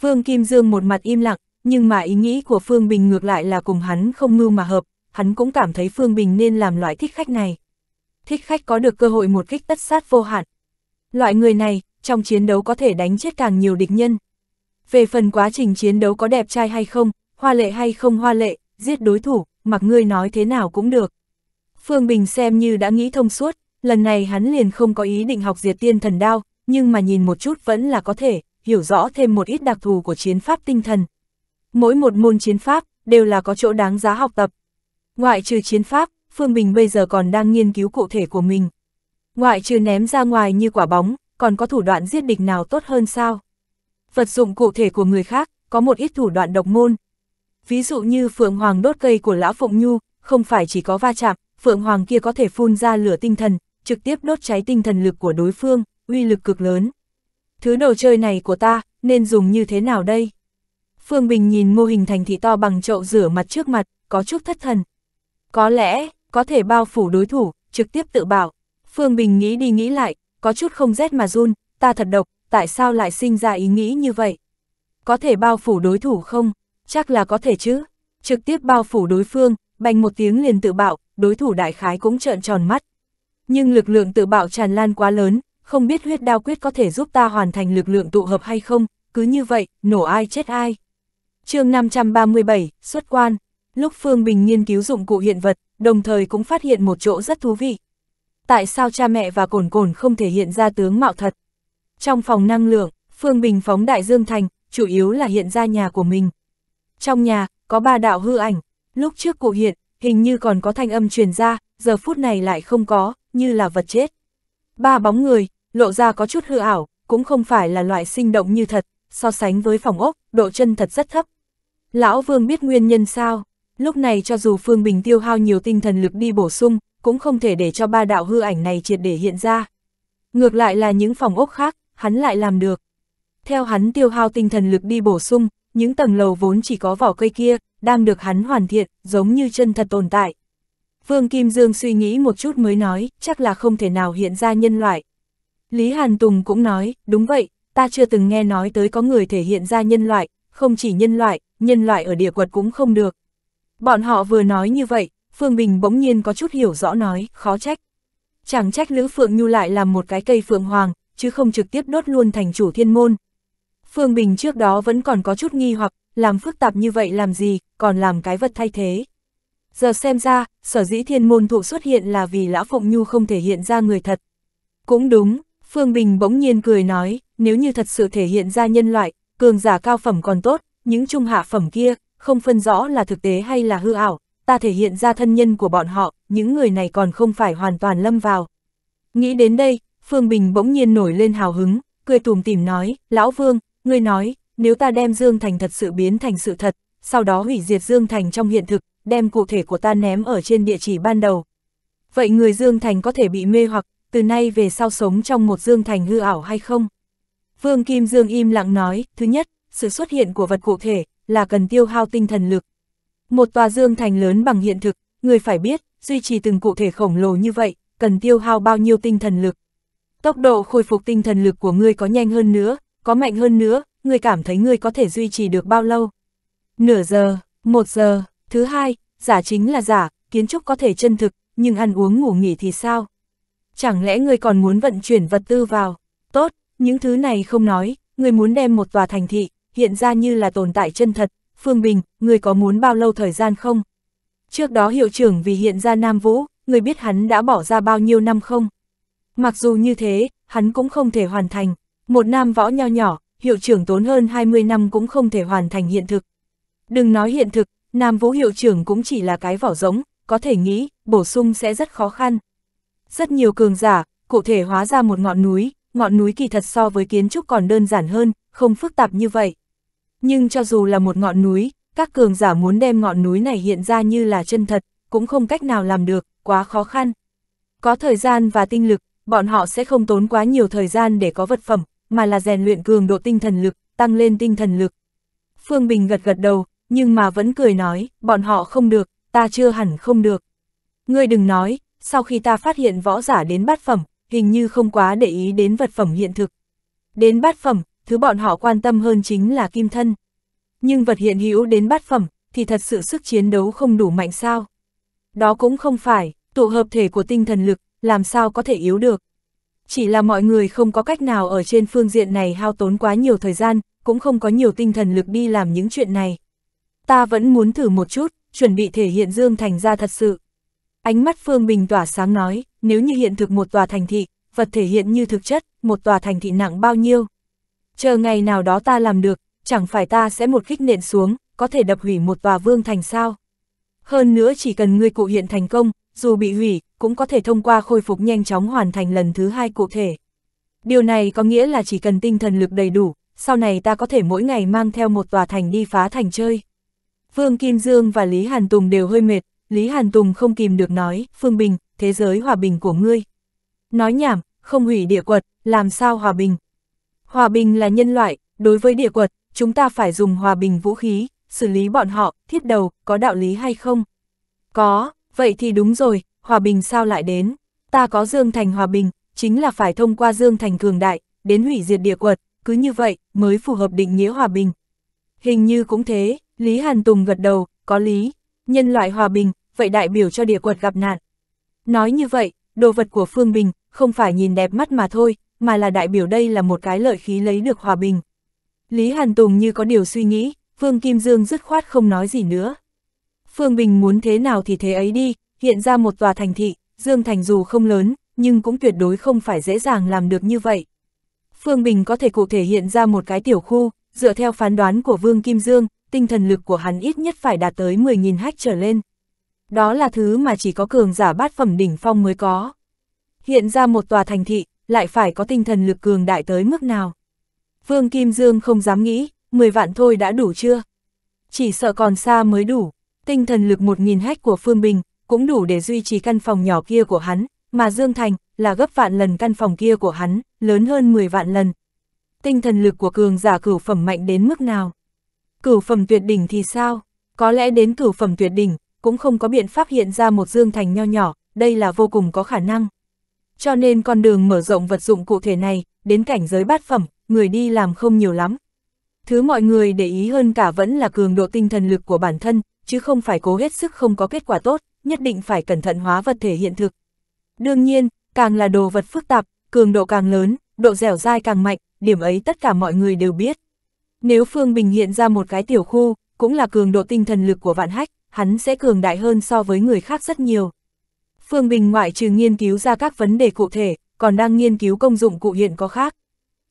A: Phương Kim Dương một mặt im lặng, nhưng mà ý nghĩ của Phương Bình ngược lại là cùng hắn không mưu mà hợp, hắn cũng cảm thấy Phương Bình nên làm loại thích khách này. Thích khách có được cơ hội một kích tất sát vô hạn. Loại người này, trong chiến đấu có thể đánh chết càng nhiều địch nhân. Về phần quá trình chiến đấu có đẹp trai hay không, hoa lệ hay không hoa lệ, giết đối thủ, mặc ngươi nói thế nào cũng được. Phương Bình xem như đã nghĩ thông suốt, lần này hắn liền không có ý định học diệt tiên thần đao, nhưng mà nhìn một chút vẫn là có thể, hiểu rõ thêm một ít đặc thù của chiến pháp tinh thần. Mỗi một môn chiến pháp, đều là có chỗ đáng giá học tập. Ngoại trừ chiến pháp, Phương Bình bây giờ còn đang nghiên cứu cụ thể của mình. Ngoại trừ ném ra ngoài như quả bóng, còn có thủ đoạn giết địch nào tốt hơn sao? vật dụng cụ thể của người khác, có một ít thủ đoạn độc môn. Ví dụ như phượng hoàng đốt cây của lão Phụng Nhu, không phải chỉ có va chạm, phượng hoàng kia có thể phun ra lửa tinh thần, trực tiếp đốt cháy tinh thần lực của đối phương, uy lực cực lớn. Thứ đồ chơi này của ta, nên dùng như thế nào đây? Phương Bình nhìn mô hình thành thị to bằng chậu rửa mặt trước mặt, có chút thất thần. Có lẽ, có thể bao phủ đối thủ, trực tiếp tự bảo. Phương Bình nghĩ đi nghĩ lại, có chút không rét mà run, ta thật độc, tại sao lại sinh ra ý nghĩ như vậy? Có thể bao phủ đối thủ không? Chắc là có thể chứ. Trực tiếp bao phủ đối phương, bành một tiếng liền tự bạo, đối thủ đại khái cũng trợn tròn mắt. Nhưng lực lượng tự bạo tràn lan quá lớn, không biết huyết đao quyết có thể giúp ta hoàn thành lực lượng tụ hợp hay không, cứ như vậy, nổ ai chết ai. chương 537, xuất quan. Lúc Phương Bình nghiên cứu dụng cụ hiện vật, đồng thời cũng phát hiện một chỗ rất thú vị. Tại sao cha mẹ và cồn cồn không thể hiện ra tướng mạo thật? Trong phòng năng lượng, Phương Bình phóng đại dương thành, chủ yếu là hiện ra nhà của mình. Trong nhà, có ba đạo hư ảnh, lúc trước cụ hiện, hình như còn có thanh âm truyền ra, giờ phút này lại không có, như là vật chết. Ba bóng người, lộ ra có chút hư ảo, cũng không phải là loại sinh động như thật, so sánh với phòng ốc, độ chân thật rất thấp. Lão Vương biết nguyên nhân sao, lúc này cho dù Phương Bình tiêu hao nhiều tinh thần lực đi bổ sung, cũng không thể để cho ba đạo hư ảnh này triệt để hiện ra. Ngược lại là những phòng ốc khác, hắn lại làm được. Theo hắn tiêu hao tinh thần lực đi bổ sung, những tầng lầu vốn chỉ có vỏ cây kia, đang được hắn hoàn thiện, giống như chân thật tồn tại. Vương Kim Dương suy nghĩ một chút mới nói, chắc là không thể nào hiện ra nhân loại. Lý Hàn Tùng cũng nói, đúng vậy, ta chưa từng nghe nói tới có người thể hiện ra nhân loại, không chỉ nhân loại, nhân loại ở địa quật cũng không được. Bọn họ vừa nói như vậy, Phương Bình bỗng nhiên có chút hiểu rõ nói, khó trách. Chẳng trách Lữ Phượng Nhu lại làm một cái cây Phượng Hoàng, chứ không trực tiếp đốt luôn thành chủ thiên môn. Phương Bình trước đó vẫn còn có chút nghi hoặc, làm phức tạp như vậy làm gì, còn làm cái vật thay thế. Giờ xem ra, sở dĩ thiên môn thụ xuất hiện là vì Lão Phụng Nhu không thể hiện ra người thật. Cũng đúng, Phương Bình bỗng nhiên cười nói, nếu như thật sự thể hiện ra nhân loại, cường giả cao phẩm còn tốt, những trung hạ phẩm kia, không phân rõ là thực tế hay là hư ảo, ta thể hiện ra thân nhân của bọn họ, những người này còn không phải hoàn toàn lâm vào. Nghĩ đến đây, Phương Bình bỗng nhiên nổi lên hào hứng, cười tùm tìm nói, Lão Vương, ngươi nói, nếu ta đem Dương Thành thật sự biến thành sự thật, sau đó hủy diệt Dương Thành trong hiện thực, đem cụ thể của ta ném ở trên địa chỉ ban đầu. Vậy người Dương Thành có thể bị mê hoặc, từ nay về sau sống trong một Dương Thành hư ảo hay không? Vương Kim Dương im lặng nói, thứ nhất, sự xuất hiện của vật cụ thể là cần tiêu hao tinh thần lực. Một tòa Dương Thành lớn bằng hiện thực, người phải biết, duy trì từng cụ thể khổng lồ như vậy, cần tiêu hao bao nhiêu tinh thần lực. Tốc độ khôi phục tinh thần lực của ngươi có nhanh hơn nữa, có mạnh hơn nữa, ngươi cảm thấy ngươi có thể duy trì được bao lâu? Nửa giờ, một giờ, thứ hai, giả chính là giả, kiến trúc có thể chân thực, nhưng ăn uống ngủ nghỉ thì sao? Chẳng lẽ ngươi còn muốn vận chuyển vật tư vào? Tốt, những thứ này không nói, ngươi muốn đem một tòa thành thị, hiện ra như là tồn tại chân thật, Phương Bình, ngươi có muốn bao lâu thời gian không? Trước đó hiệu trưởng vì hiện ra Nam Vũ, ngươi biết hắn đã bỏ ra bao nhiêu năm không? Mặc dù như thế, hắn cũng không thể hoàn thành. Một nam võ nho nhỏ, hiệu trưởng tốn hơn 20 năm cũng không thể hoàn thành hiện thực. Đừng nói hiện thực, nam vũ hiệu trưởng cũng chỉ là cái vỏ giống, có thể nghĩ, bổ sung sẽ rất khó khăn. Rất nhiều cường giả, cụ thể hóa ra một ngọn núi, ngọn núi kỳ thật so với kiến trúc còn đơn giản hơn, không phức tạp như vậy. Nhưng cho dù là một ngọn núi, các cường giả muốn đem ngọn núi này hiện ra như là chân thật, cũng không cách nào làm được, quá khó khăn. Có thời gian và tinh lực, bọn họ sẽ không tốn quá nhiều thời gian để có vật phẩm, mà là rèn luyện cường độ tinh thần lực, tăng lên tinh thần lực. Phương Bình gật gật đầu, nhưng mà vẫn cười nói, bọn họ không được, ta chưa hẳn không được. Ngươi đừng nói, sau khi ta phát hiện võ giả đến bát phẩm, hình như không quá để ý đến vật phẩm hiện thực. Đến bát phẩm, thứ bọn họ quan tâm hơn chính là kim thân. Nhưng vật hiện hữu đến bát phẩm, thì thật sự sức chiến đấu không đủ mạnh sao. Đó cũng không phải, tụ hợp thể của tinh thần lực, làm sao có thể yếu được. Chỉ là mọi người không có cách nào ở trên phương diện này hao tốn quá nhiều thời gian, cũng không có nhiều tinh thần lực đi làm những chuyện này. Ta vẫn muốn thử một chút, chuẩn bị thể hiện Dương Thành ra thật sự. Ánh mắt Phương Bình tỏa sáng nói, nếu như hiện thực một tòa thành thị, vật thể hiện như thực chất, một tòa thành thị nặng bao nhiêu. Chờ ngày nào đó ta làm được, chẳng phải ta sẽ một khích nện xuống, có thể đập hủy một tòa vương thành sao. Hơn nữa chỉ cần ngươi cụ hiện thành công, dù bị hủy, cũng có thể thông qua khôi phục nhanh chóng hoàn thành lần thứ hai cụ thể. Điều này có nghĩa là chỉ cần tinh thần lực đầy đủ, sau này ta có thể mỗi ngày mang theo một tòa thành đi phá thành chơi. Vương Kim Dương và Lý Hàn Tùng đều hơi mệt, Lý Hàn Tùng không kìm được nói, Phương Bình, thế giới hòa bình của ngươi. Nói nhảm, không hủy địa quật, làm sao hòa bình? Hòa bình là nhân loại, đối với địa quật, chúng ta phải dùng hòa bình vũ khí, xử lý bọn họ, thiết đầu, có đạo lý hay không? Có, vậy thì đúng rồi, hòa bình sao lại đến? Ta có Dương Thành hòa bình, chính là phải thông qua Dương Thành cường đại, đến hủy diệt địa quật, cứ như vậy mới phù hợp định nghĩa hòa bình. Hình như cũng thế, Lý Hàn Tùng gật đầu, có lý, nhân loại hòa bình, vậy đại biểu cho địa quật gặp nạn. Nói như vậy, đồ vật của Phương Bình, không phải nhìn đẹp mắt mà thôi, mà là đại biểu đây là một cái lợi khí lấy được hòa bình. Lý Hàn Tùng như có điều suy nghĩ, Phương Kim Dương dứt khoát không nói gì nữa. Phương Bình muốn thế nào thì thế ấy đi, hiện ra một tòa thành thị, Dương Thành dù không lớn, nhưng cũng tuyệt đối không phải dễ dàng làm được như vậy. Phương Bình có thể cụ thể hiện ra một cái tiểu khu, dựa theo phán đoán của Vương Kim Dương, tinh thần lực của hắn ít nhất phải đạt tới 10.000 hack trở lên. Đó là thứ mà chỉ có cường giả bát phẩm đỉnh phong mới có. Hiện ra một tòa thành thị, lại phải có tinh thần lực cường đại tới mức nào. Vương Kim Dương không dám nghĩ, 10 vạn thôi đã đủ chưa? Chỉ sợ còn xa mới đủ. Tinh thần lực 1.000 hack của Phương Bình, cũng đủ để duy trì căn phòng nhỏ kia của hắn, mà Dương Thành là gấp vạn lần căn phòng kia của hắn, lớn hơn 10 vạn lần. Tinh thần lực của cường giả cửu phẩm mạnh đến mức nào? Cửu phẩm tuyệt đỉnh thì sao? Có lẽ đến cửu phẩm tuyệt đỉnh, cũng không có biện pháp hiện ra một Dương Thành nho nhỏ, đây là vô cùng có khả năng. Cho nên con đường mở rộng vật dụng cụ thể này, đến cảnh giới bát phẩm, người đi làm không nhiều lắm. Thứ mọi người để ý hơn cả vẫn là cường độ tinh thần lực của bản thân, chứ không phải cố hết sức không có kết quả tốt nhất định phải cẩn thận hóa vật thể hiện thực. Đương nhiên, càng là đồ vật phức tạp, cường độ càng lớn, độ dẻo dai càng mạnh, điểm ấy tất cả mọi người đều biết. Nếu Phương Bình hiện ra một cái tiểu khu, cũng là cường độ tinh thần lực của vạn hách, hắn sẽ cường đại hơn so với người khác rất nhiều. Phương Bình ngoại trừ nghiên cứu ra các vấn đề cụ thể, còn đang nghiên cứu công dụng cụ hiện có khác.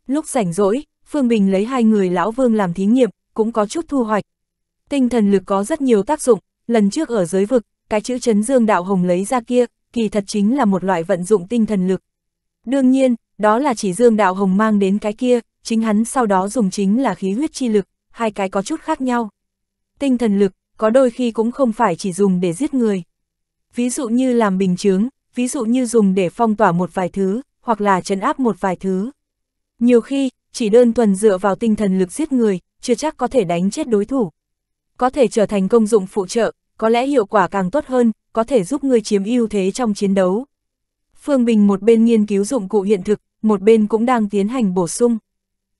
A: Lúc rảnh rỗi, Phương Bình lấy hai người lão vương làm thí nghiệm, cũng có chút thu hoạch. Tinh thần lực có rất nhiều tác dụng, lần trước ở giới vực, cái chữ chấn dương đạo hồng lấy ra kia, kỳ thật chính là một loại vận dụng tinh thần lực. Đương nhiên, đó là chỉ dương đạo hồng mang đến cái kia, chính hắn sau đó dùng chính là khí huyết chi lực, hai cái có chút khác nhau. Tinh thần lực, có đôi khi cũng không phải chỉ dùng để giết người. Ví dụ như làm bình chướng, ví dụ như dùng để phong tỏa một vài thứ, hoặc là chấn áp một vài thứ. Nhiều khi, chỉ đơn thuần dựa vào tinh thần lực giết người, chưa chắc có thể đánh chết đối thủ. Có thể trở thành công dụng phụ trợ, có lẽ hiệu quả càng tốt hơn, có thể giúp ngươi chiếm ưu thế trong chiến đấu. Phương Bình một bên nghiên cứu dụng cụ hiện thực, một bên cũng đang tiến hành bổ sung.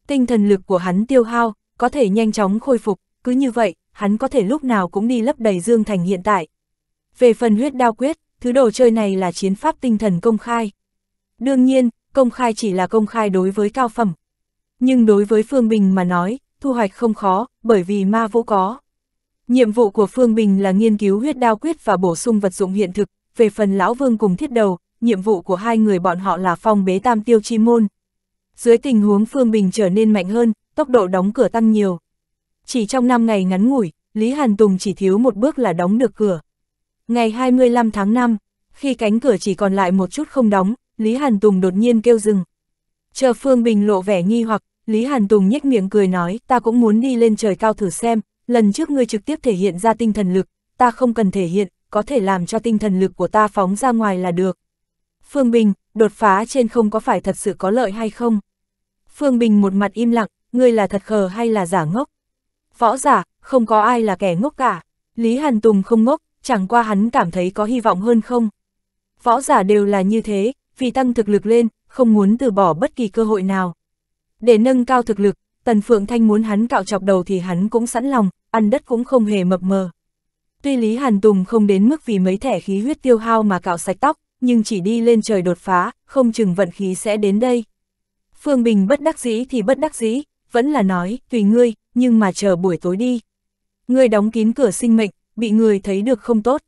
A: Tinh thần lực của hắn tiêu hao, có thể nhanh chóng khôi phục, cứ như vậy, hắn có thể lúc nào cũng đi lấp đầy Dương Thành hiện tại. Về phần huyết đao quyết, thứ đồ chơi này là chiến pháp tinh thần công khai. Đương nhiên, công khai chỉ là công khai đối với cao phẩm. Nhưng đối với Phương Bình mà nói, thu hoạch không khó, bởi vì ma vũ có. Nhiệm vụ của Phương Bình là nghiên cứu huyết đao quyết và bổ sung vật dụng hiện thực, về phần Lão Vương cùng thiết đầu, nhiệm vụ của hai người bọn họ là phong bế tam tiêu chi môn. Dưới tình huống Phương Bình trở nên mạnh hơn, tốc độ đóng cửa tăng nhiều. Chỉ trong 5 ngày ngắn ngủi, Lý Hàn Tùng chỉ thiếu một bước là đóng được cửa. Ngày 25 tháng 5, khi cánh cửa chỉ còn lại một chút không đóng, Lý Hàn Tùng đột nhiên kêu dừng. Chờ Phương Bình lộ vẻ nghi hoặc, Lý Hàn Tùng nhếch miệng cười nói, ta cũng muốn đi lên trời cao thử xem, lần trước ngươi trực tiếp thể hiện ra tinh thần lực, ta không cần thể hiện, có thể làm cho tinh thần lực của ta phóng ra ngoài là được. Phương Bình, đột phá trên không có phải thật sự có lợi hay không? Phương Bình một mặt im lặng, ngươi là thật khờ hay là giả ngốc? Võ giả, không có ai là kẻ ngốc cả. Lý Hàn Tùng không ngốc, chẳng qua hắn cảm thấy có hy vọng hơn không? Võ giả đều là như thế, vì tăng thực lực lên, không muốn từ bỏ bất kỳ cơ hội nào. Để nâng cao thực lực, Tần Phượng Thanh muốn hắn cạo chọc đầu thì hắn cũng sẵn lòng, ăn đất cũng không hề mập mờ. Tuy Lý Hàn Tùng không đến mức vì mấy thẻ khí huyết tiêu hao mà cạo sạch tóc, nhưng chỉ đi lên trời đột phá, không chừng vận khí sẽ đến đây. Phương Bình bất đắc dĩ thì bất đắc dĩ, vẫn là nói, tùy ngươi, nhưng mà chờ buổi tối đi. Ngươi đóng kín cửa sinh mệnh, bị người thấy được không tốt.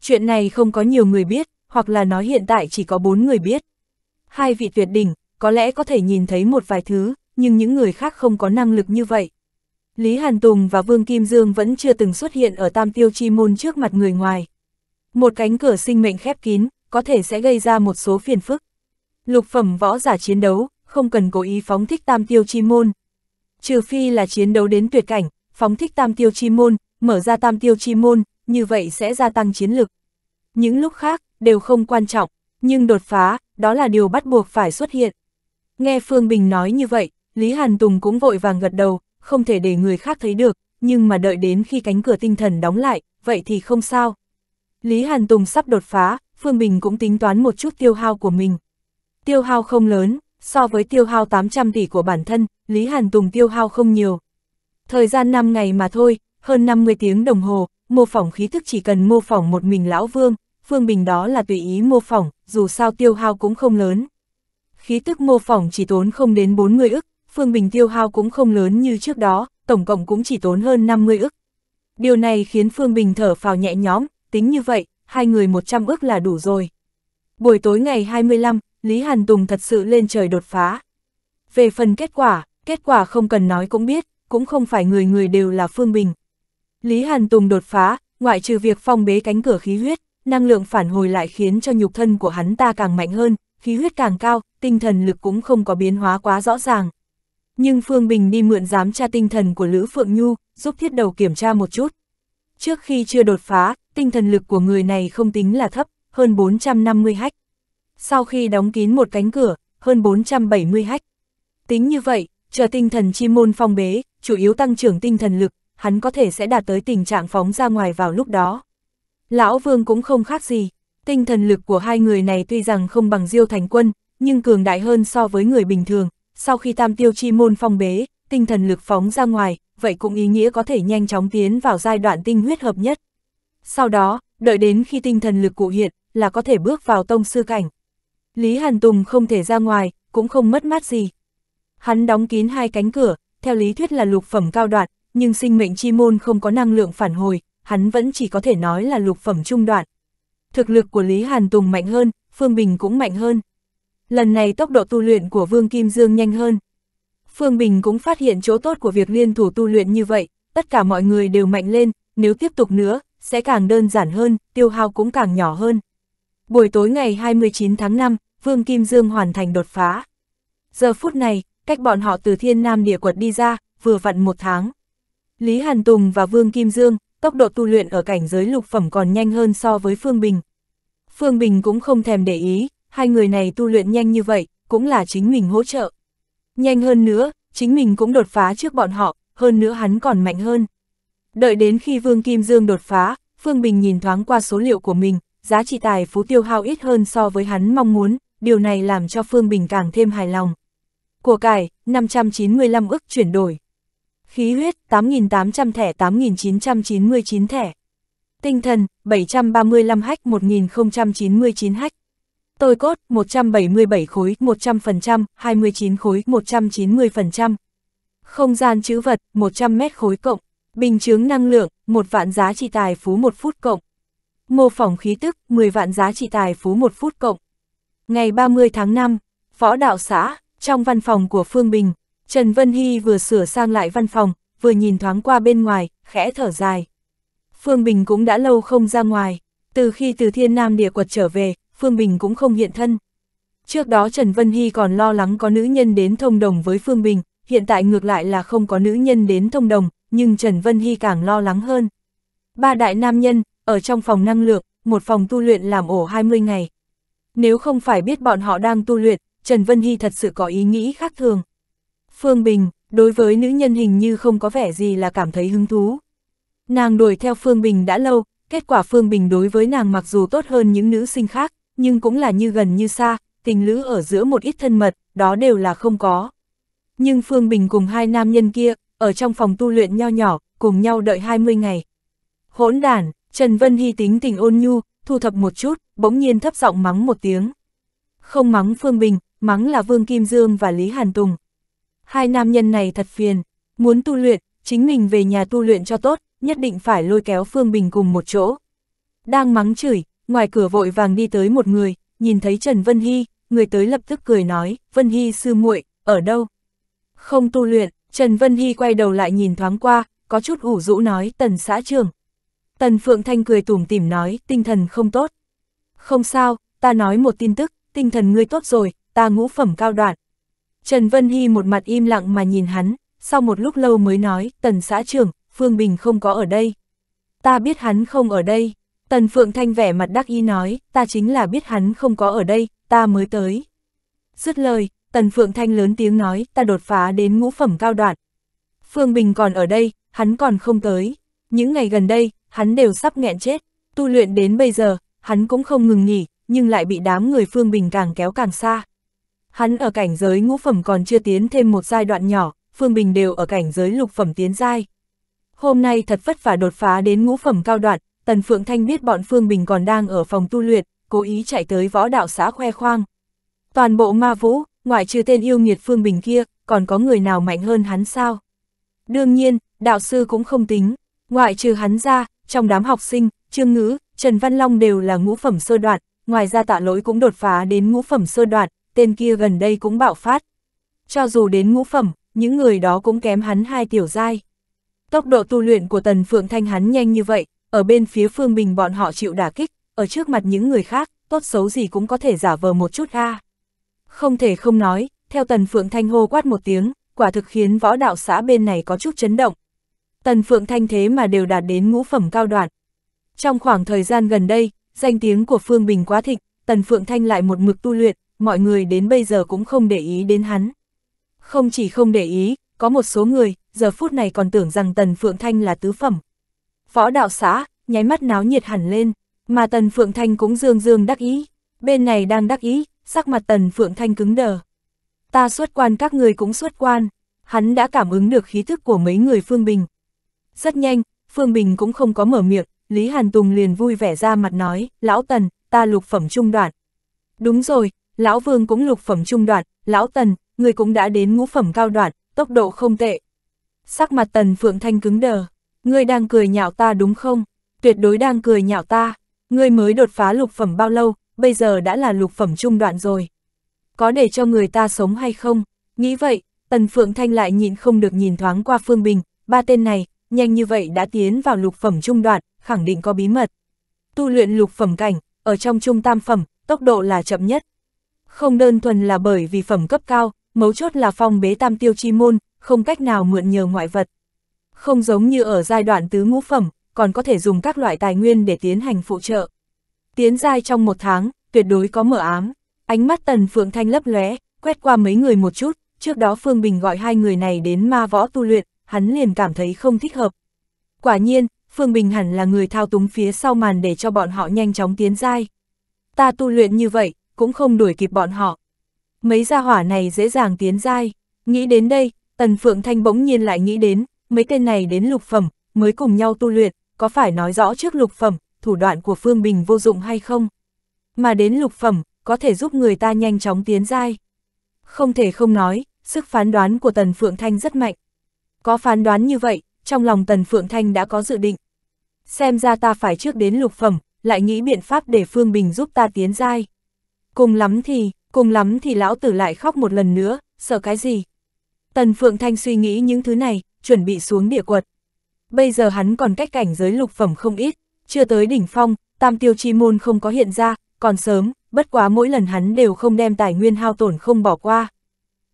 A: Chuyện này không có nhiều người biết, hoặc là nói hiện tại chỉ có bốn người biết. Hai vị tuyệt đỉnh, có lẽ có thể nhìn thấy một vài thứ, nhưng những người khác không có năng lực như vậy. Lý Hàn Tùng và Vương Kim Dương vẫn chưa từng xuất hiện ở tam tiêu chi môn trước mặt người ngoài. Một cánh cửa sinh mệnh khép kín, có thể sẽ gây ra một số phiền phức. Lục phẩm võ giả chiến đấu, không cần cố ý phóng thích tam tiêu chi môn. Trừ phi là chiến đấu đến tuyệt cảnh, phóng thích tam tiêu chi môn, mở ra tam tiêu chi môn, như vậy sẽ gia tăng chiến lực. Những lúc khác, đều không quan trọng, nhưng đột phá, đó là điều bắt buộc phải xuất hiện. Nghe Phương Bình nói như vậy, Lý Hàn Tùng cũng vội vàng gật đầu, không thể để người khác thấy được, nhưng mà đợi đến khi cánh cửa tinh thần đóng lại, vậy thì không sao. Lý Hàn Tùng sắp đột phá, Phương Bình cũng tính toán một chút tiêu hao của mình. Tiêu hao không lớn, so với tiêu hao 800 tỷ của bản thân, Lý Hàn Tùng tiêu hao không nhiều. Thời gian 5 ngày mà thôi, hơn 50 tiếng đồng hồ, mô phỏng khí thức chỉ cần mô phỏng một mình Lão Vương, Phương Bình đó là tùy ý mô phỏng, dù sao tiêu hao cũng không lớn. Khí tức mô phỏng chỉ tốn không đến 40 ức, Phương Bình tiêu hao cũng không lớn như trước đó, tổng cộng cũng chỉ tốn hơn 50 ức. Điều này khiến Phương Bình thở phào nhẹ nhõm, tính như vậy, hai người 100 ức là đủ rồi. Buổi tối ngày 25, Lý Hàn Tùng thật sự lên trời đột phá. Về phần kết quả, kết quả không cần nói cũng biết, cũng không phải người người đều là Phương Bình. Lý Hàn Tùng đột phá, ngoại trừ việc phong bế cánh cửa khí huyết, năng lượng phản hồi lại khiến cho nhục thân của hắn ta càng mạnh hơn, khí huyết càng cao, tinh thần lực cũng không có biến hóa quá rõ ràng. Nhưng Phương Bình đi mượn giám tra tinh thần của Lữ Phượng Nhu, giúp thiết đầu kiểm tra một chút. Trước khi chưa đột phá, tinh thần lực của người này không tính là thấp, hơn 450 hách. Sau khi đóng kín một cánh cửa, hơn 470 hách. Tính như vậy, chờ tinh thần chi môn phong bế, chủ yếu tăng trưởng tinh thần lực, hắn có thể sẽ đạt tới tình trạng phóng ra ngoài vào lúc đó. Lão Vương cũng không khác gì, tinh thần lực của hai người này tuy rằng không bằng Diêu Thành Quân, nhưng cường đại hơn so với người bình thường, sau khi tam tiêu chi môn phong bế, tinh thần lực phóng ra ngoài, vậy cũng ý nghĩa có thể nhanh chóng tiến vào giai đoạn tinh huyết hợp nhất. Sau đó, đợi đến khi tinh thần lực cụ hiện, là có thể bước vào tông sư cảnh. Lý Hàn Tùng không thể ra ngoài, cũng không mất mát gì. Hắn đóng kín hai cánh cửa, theo lý thuyết là lục phẩm cao đoạn, nhưng sinh mệnh chi môn không có năng lượng phản hồi, hắn vẫn chỉ có thể nói là lục phẩm trung đoạn. Thực lực của Lý Hàn Tùng mạnh hơn, Phương Bình cũng mạnh hơn lần này tốc độ tu luyện của Vương Kim Dương nhanh hơn. Phương Bình cũng phát hiện chỗ tốt của việc liên thủ tu luyện như vậy, tất cả mọi người đều mạnh lên, nếu tiếp tục nữa, sẽ càng đơn giản hơn, tiêu hao cũng càng nhỏ hơn. Buổi tối ngày 29 tháng 5, Vương Kim Dương hoàn thành đột phá. Giờ phút này, cách bọn họ từ thiên nam địa quật đi ra, vừa vặn một tháng. Lý Hàn Tùng và Vương Kim Dương, tốc độ tu luyện ở cảnh giới lục phẩm còn nhanh hơn so với Phương Bình. Phương Bình cũng không thèm để ý, hai người này tu luyện nhanh như vậy, cũng là chính mình hỗ trợ. Nhanh hơn nữa, chính mình cũng đột phá trước bọn họ, hơn nữa hắn còn mạnh hơn. Đợi đến khi Vương Kim Dương đột phá, Phương Bình nhìn thoáng qua số liệu của mình, giá trị tài phú tiêu hao ít hơn so với hắn mong muốn, điều này làm cho Phương Bình càng thêm hài lòng. Của cải, 595 ức chuyển đổi. Khí huyết, 8.800 thẻ 8.999 thẻ. Tinh thần, 735 hách 1099 hách tôi cốt 177 khối 100%, 29 khối 190%, không gian chữ vật 100 mét khối cộng, bình chướng năng lượng, một vạn giá trị tài phú một phút cộng, mô phỏng khí tức 10 vạn giá trị tài phú một phút cộng. Ngày 30 tháng 5, phó Đạo xã, trong văn phòng của Phương Bình, Trần Vân Hy vừa sửa sang lại văn phòng, vừa nhìn thoáng qua bên ngoài, khẽ thở dài. Phương Bình cũng đã lâu không ra ngoài, từ khi từ thiên nam địa quật trở về, Phương Bình cũng không hiện thân. Trước đó Trần Vân Hy còn lo lắng có nữ nhân đến thông đồng với Phương Bình, hiện tại ngược lại là không có nữ nhân đến thông đồng, nhưng Trần Vân Hy càng lo lắng hơn. Ba đại nam nhân, ở trong phòng năng lượng, một phòng tu luyện làm ổ 20 ngày. Nếu không phải biết bọn họ đang tu luyện, Trần Vân Hy thật sự có ý nghĩ khác thường. Phương Bình, đối với nữ nhân hình như không có vẻ gì là cảm thấy hứng thú. Nàng đuổi theo Phương Bình đã lâu, kết quả Phương Bình đối với nàng mặc dù tốt hơn những nữ sinh khác, nhưng cũng là như gần như xa, tình lữ ở giữa một ít thân mật, đó đều là không có. Nhưng Phương Bình cùng hai nam nhân kia, ở trong phòng tu luyện nho nhỏ, cùng nhau đợi 20 ngày. Hỗn đàn Trần Vân Hy tính tình ôn nhu, thu thập một chút, bỗng nhiên thấp giọng mắng một tiếng. Không mắng Phương Bình, mắng là Vương Kim Dương và Lý Hàn Tùng. Hai nam nhân này thật phiền, muốn tu luyện, chính mình về nhà tu luyện cho tốt, nhất định phải lôi kéo Phương Bình cùng một chỗ. Đang mắng chửi, ngoài cửa vội vàng đi tới một người, nhìn thấy Trần Vân Hy, người tới lập tức cười nói, Vân Hy sư muội ở đâu? Không tu luyện, Trần Vân Hy quay đầu lại nhìn thoáng qua, có chút ủ rũ nói, tần xã trường. Tần Phượng Thanh cười tủm tỉm nói, tinh thần không tốt. Không sao, ta nói một tin tức, tinh thần ngươi tốt rồi, ta ngũ phẩm cao đoạn. Trần Vân Hy một mặt im lặng mà nhìn hắn, sau một lúc lâu mới nói, tần xã trưởng, Phương Bình không có ở đây. Ta biết hắn không ở đây. Tần Phượng Thanh vẻ mặt đắc ý nói, ta chính là biết hắn không có ở đây, ta mới tới. Dứt lời, Tần Phượng Thanh lớn tiếng nói, ta đột phá đến ngũ phẩm cao đoạn. Phương Bình còn ở đây, hắn còn không tới. Những ngày gần đây, hắn đều sắp nghẹn chết. Tu luyện đến bây giờ, hắn cũng không ngừng nghỉ, nhưng lại bị đám người Phương Bình càng kéo càng xa. Hắn ở cảnh giới ngũ phẩm còn chưa tiến thêm một giai đoạn nhỏ, Phương Bình đều ở cảnh giới lục phẩm tiến giai. Hôm nay thật vất vả đột phá đến ngũ phẩm cao đoạn, Tần Phượng Thanh biết bọn Phương Bình còn đang ở phòng tu luyện, cố ý chạy tới võ đạo xã khoe khoang. Toàn bộ ma vũ, ngoại trừ tên yêu nghiệt Phương Bình kia, còn có người nào mạnh hơn hắn sao? Đương nhiên, đạo sư cũng không tính, ngoại trừ hắn ra, trong đám học sinh, Trương Ngữ, Trần Văn Long đều là ngũ phẩm sơ đoạn, ngoài ra tạ lỗi cũng đột phá đến ngũ phẩm sơ đoạn, tên kia gần đây cũng bạo phát. Cho dù đến ngũ phẩm, những người đó cũng kém hắn hai tiểu giai. Tốc độ tu luyện của Tần Phượng Thanh hắn nhanh như vậy, ở bên phía Phương Bình bọn họ chịu đả kích, ở trước mặt những người khác, tốt xấu gì cũng có thể giả vờ một chút ha Không thể không nói, theo Tần Phượng Thanh hô quát một tiếng, quả thực khiến võ đạo xã bên này có chút chấn động. Tần Phượng Thanh thế mà đều đạt đến ngũ phẩm cao đoạn. Trong khoảng thời gian gần đây, danh tiếng của Phương Bình quá thịnh, Tần Phượng Thanh lại một mực tu luyện, mọi người đến bây giờ cũng không để ý đến hắn. Không chỉ không để ý, có một số người, giờ phút này còn tưởng rằng Tần Phượng Thanh là tứ phẩm, võ đạo xã, nháy mắt náo nhiệt hẳn lên, mà Tần Phượng Thanh cũng dương dương đắc ý, bên này đang đắc ý, sắc mặt Tần Phượng Thanh cứng đờ. Ta xuất quan các người cũng xuất quan, hắn đã cảm ứng được khí thức của mấy người Phương Bình. Rất nhanh, Phương Bình cũng không có mở miệng, Lý Hàn Tùng liền vui vẻ ra mặt nói, lão Tần, ta lục phẩm trung đoạn. Đúng rồi, lão Vương cũng lục phẩm trung đoạn, lão Tần, người cũng đã đến ngũ phẩm cao đoạn, tốc độ không tệ. Sắc mặt Tần Phượng Thanh cứng đờ. Ngươi đang cười nhạo ta đúng không? Tuyệt đối đang cười nhạo ta. Ngươi mới đột phá lục phẩm bao lâu, bây giờ đã là lục phẩm trung đoạn rồi. Có để cho người ta sống hay không? Nghĩ vậy, Tần Phượng Thanh lại nhịn không được nhìn thoáng qua Phương Bình, ba tên này, nhanh như vậy đã tiến vào lục phẩm trung đoạn, khẳng định có bí mật. Tu luyện lục phẩm cảnh, ở trong trung tam phẩm, tốc độ là chậm nhất. Không đơn thuần là bởi vì phẩm cấp cao, mấu chốt là phong bế tam tiêu chi môn, không cách nào mượn nhờ ngoại vật. Không giống như ở giai đoạn tứ ngũ phẩm, còn có thể dùng các loại tài nguyên để tiến hành phụ trợ. Tiến giai trong một tháng, tuyệt đối có mở ám. Ánh mắt Tần Phượng Thanh lấp lóe, quét qua mấy người một chút, trước đó Phương Bình gọi hai người này đến ma võ tu luyện, hắn liền cảm thấy không thích hợp. Quả nhiên, Phương Bình hẳn là người thao túng phía sau màn để cho bọn họ nhanh chóng tiến giai. Ta tu luyện như vậy, cũng không đuổi kịp bọn họ. Mấy gia hỏa này dễ dàng tiến giai, nghĩ đến đây, Tần Phượng Thanh bỗng nhiên lại nghĩ đến, mấy tên này đến lục phẩm, mới cùng nhau tu luyện, có phải nói rõ trước lục phẩm, thủ đoạn của Phương Bình vô dụng hay không? Mà đến lục phẩm, có thể giúp người ta nhanh chóng tiến dai. Không thể không nói, sức phán đoán của Tần Phượng Thanh rất mạnh. Có phán đoán như vậy, trong lòng Tần Phượng Thanh đã có dự định. Xem ra ta phải trước đến lục phẩm, lại nghĩ biện pháp để Phương Bình giúp ta tiến dai. Cùng lắm thì, cùng lắm thì lão tử lại khóc một lần nữa, sợ cái gì? Tần Phượng Thanh suy nghĩ những thứ này, chuẩn bị xuống địa quật. Bây giờ hắn còn cách cảnh giới lục phẩm không ít, chưa tới đỉnh phong, tam tiêu chi môn không có hiện ra, còn sớm, bất quá mỗi lần hắn đều không đem tài nguyên hao tổn không bỏ qua.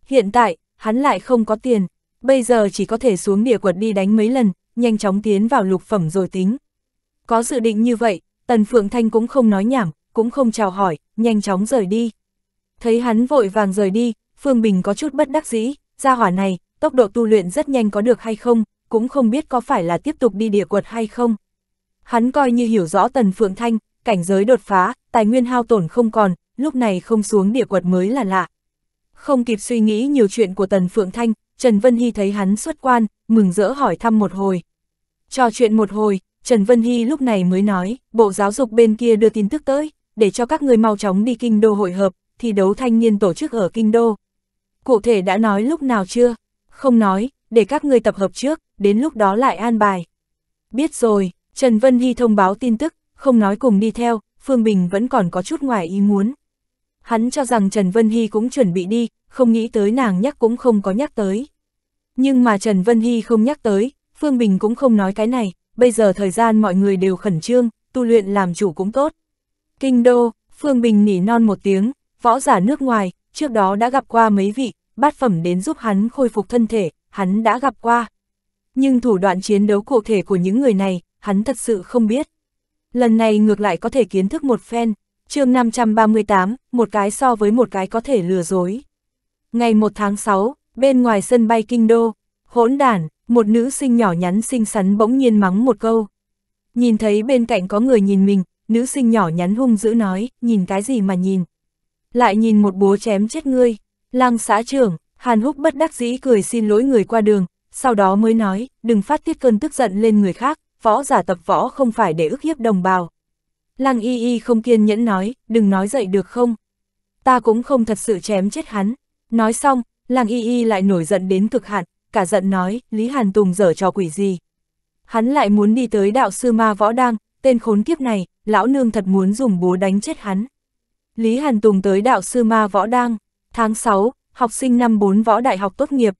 A: Hiện tại, hắn lại không có tiền, bây giờ chỉ có thể xuống địa quật đi đánh mấy lần, nhanh chóng tiến vào lục phẩm rồi tính. Có dự định như vậy, Tần Phượng Thanh cũng không nói nhảm, cũng không chào hỏi, nhanh chóng rời đi. Thấy hắn vội vàng rời đi, Phương Bình có chút bất đắc dĩ, ra hỏa này, tốc độ tu luyện rất nhanh có được hay không, cũng không biết có phải là tiếp tục đi địa quật hay không. Hắn coi như hiểu rõ Tần Phượng Thanh, cảnh giới đột phá, tài nguyên hao tổn không còn, lúc này không xuống địa quật mới là lạ. Không kịp suy nghĩ nhiều chuyện của Tần Phượng Thanh, Trần Vân Hy thấy hắn xuất quan, mừng rỡ hỏi thăm một hồi. Trò chuyện một hồi, Trần Vân Hy lúc này mới nói, Bộ Giáo dục bên kia đưa tin tức tới, để cho các người mau chóng đi Kinh Đô hội hợp, thi đấu thanh niên tổ chức ở Kinh Đô. Cụ thể đã nói lúc nào chưa? không nói, để các ngươi tập hợp trước, đến lúc đó lại an bài. Biết rồi, Trần Vân Hy thông báo tin tức, không nói cùng đi theo, Phương Bình vẫn còn có chút ngoài ý muốn. Hắn cho rằng Trần Vân Hy cũng chuẩn bị đi, không nghĩ tới nàng nhắc cũng không có nhắc tới. Nhưng mà Trần Vân Hy không nhắc tới, Phương Bình cũng không nói cái này, bây giờ thời gian mọi người đều khẩn trương, tu luyện làm chủ cũng tốt. Kinh đô, Phương Bình nỉ non một tiếng, võ giả nước ngoài, trước đó đã gặp qua mấy vị, bát phẩm đến giúp hắn khôi phục thân thể, hắn đã gặp qua. Nhưng thủ đoạn chiến đấu cụ thể của những người này, hắn thật sự không biết. Lần này ngược lại có thể kiến thức một phen, chương 538, một cái so với một cái có thể lừa dối. Ngày 1 tháng 6, bên ngoài sân bay Kinh Đô, hỗn đản, một nữ sinh nhỏ nhắn xinh xắn bỗng nhiên mắng một câu. Nhìn thấy bên cạnh có người nhìn mình, nữ sinh nhỏ nhắn hung dữ nói, nhìn cái gì mà nhìn. Lại nhìn một búa chém chết ngươi, Lang xã trưởng, Hàn Húc bất đắc dĩ cười xin lỗi người qua đường, sau đó mới nói, đừng phát tiết cơn tức giận lên người khác, võ giả tập võ không phải để ức hiếp đồng bào. Lang y y không kiên nhẫn nói, đừng nói dậy được không? Ta cũng không thật sự chém chết hắn. Nói xong, Lang y y lại nổi giận đến cực hạn, cả giận nói, Lý Hàn Tùng dở trò quỷ gì. Hắn lại muốn đi tới đạo sư ma võ đang, tên khốn kiếp này, lão nương thật muốn dùng búa đánh chết hắn. Lý Hàn Tùng tới đạo sư ma võ đang. Tháng 6, học sinh năm 4 võ đại học tốt nghiệp.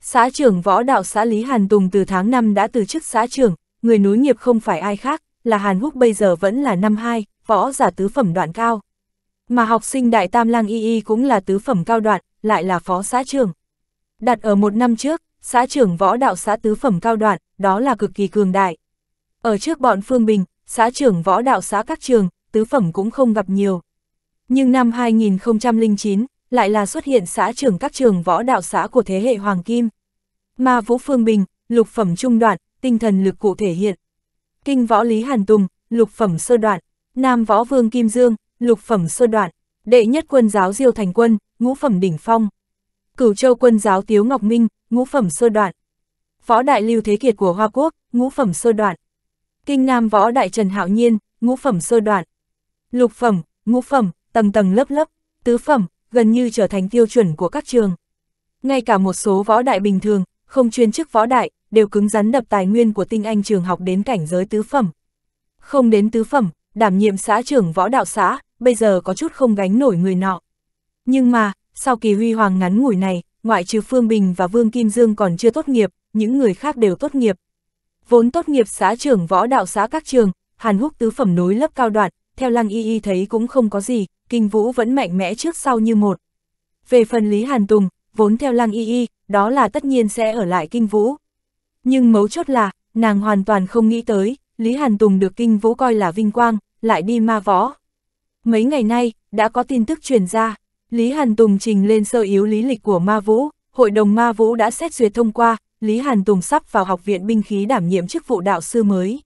A: Xã trưởng võ đạo xã Lý Hàn Tùng từ tháng 5 đã từ chức xã trưởng, người núi nghiệp không phải ai khác, là Hàn Húc bây giờ vẫn là năm 2, võ giả tứ phẩm đoạn cao. Mà học sinh Đại Tam Lang Y Y cũng là tứ phẩm cao đoạn, lại là phó xã trưởng. Đặt ở một năm trước, xã trưởng võ đạo xã tứ phẩm cao đoạn, đó là cực kỳ cường đại. Ở trước bọn Phương Bình, xã trưởng võ đạo xã các trường, tứ phẩm cũng không gặp nhiều. Nhưng năm 2009, lại là xuất hiện xã trưởng các trường võ đạo xã của thế hệ Hoàng Kim. Mà Vũ Phương Bình, lục phẩm trung đoạn, tinh thần lực cụ thể hiện. Kinh võ Lý Hàn Tùng, lục phẩm sơ đoạn, Nam võ Vương Kim Dương, lục phẩm sơ đoạn, đệ nhất quân giáo Diêu Thành Quân, ngũ phẩm đỉnh phong. Cửu Châu quân giáo Tiếu Ngọc Minh, ngũ phẩm sơ đoạn. Võ đại Lưu Thế Kiệt của Hoa Quốc, ngũ phẩm sơ đoạn. Kinh Nam võ đại Trần Hạo Nhiên, ngũ phẩm sơ đoạn. Lục phẩm, ngũ phẩm, tầng tầng lớp lớp, tứ phẩm, gần như trở thành tiêu chuẩn của các trường. Ngay cả một số võ đại bình thường, không chuyên chức võ đại, đều cứng rắn đập tài nguyên của tinh anh trường học đến cảnh giới tứ phẩm. Không đến tứ phẩm, đảm nhiệm xã trưởng võ đạo xã, bây giờ có chút không gánh nổi người nọ. Nhưng mà, sau kỳ huy hoàng ngắn ngủi này, ngoại trừ Phương Bình và Vương Kim Dương còn chưa tốt nghiệp, những người khác đều tốt nghiệp. Vốn tốt nghiệp xã trưởng võ đạo xã các trường, Hàn Húc tứ phẩm nối lớp cao đoạn, theo Lăng Y Y thấy cũng không có gì, Kinh Vũ vẫn mạnh mẽ trước sau như một. Về phần Lý Hàn Tùng, vốn theo Lăng Y Y, đó là tất nhiên sẽ ở lại Kinh Vũ. Nhưng mấu chốt là, nàng hoàn toàn không nghĩ tới, Lý Hàn Tùng được Kinh Vũ coi là vinh quang, lại đi ma võ. Mấy ngày nay, đã có tin tức truyền ra, Lý Hàn Tùng trình lên sơ yếu lý lịch của ma vũ, hội đồng ma vũ đã xét duyệt thông qua, Lý Hàn Tùng sắp vào học viện binh khí đảm nhiệm chức vụ đạo sư mới.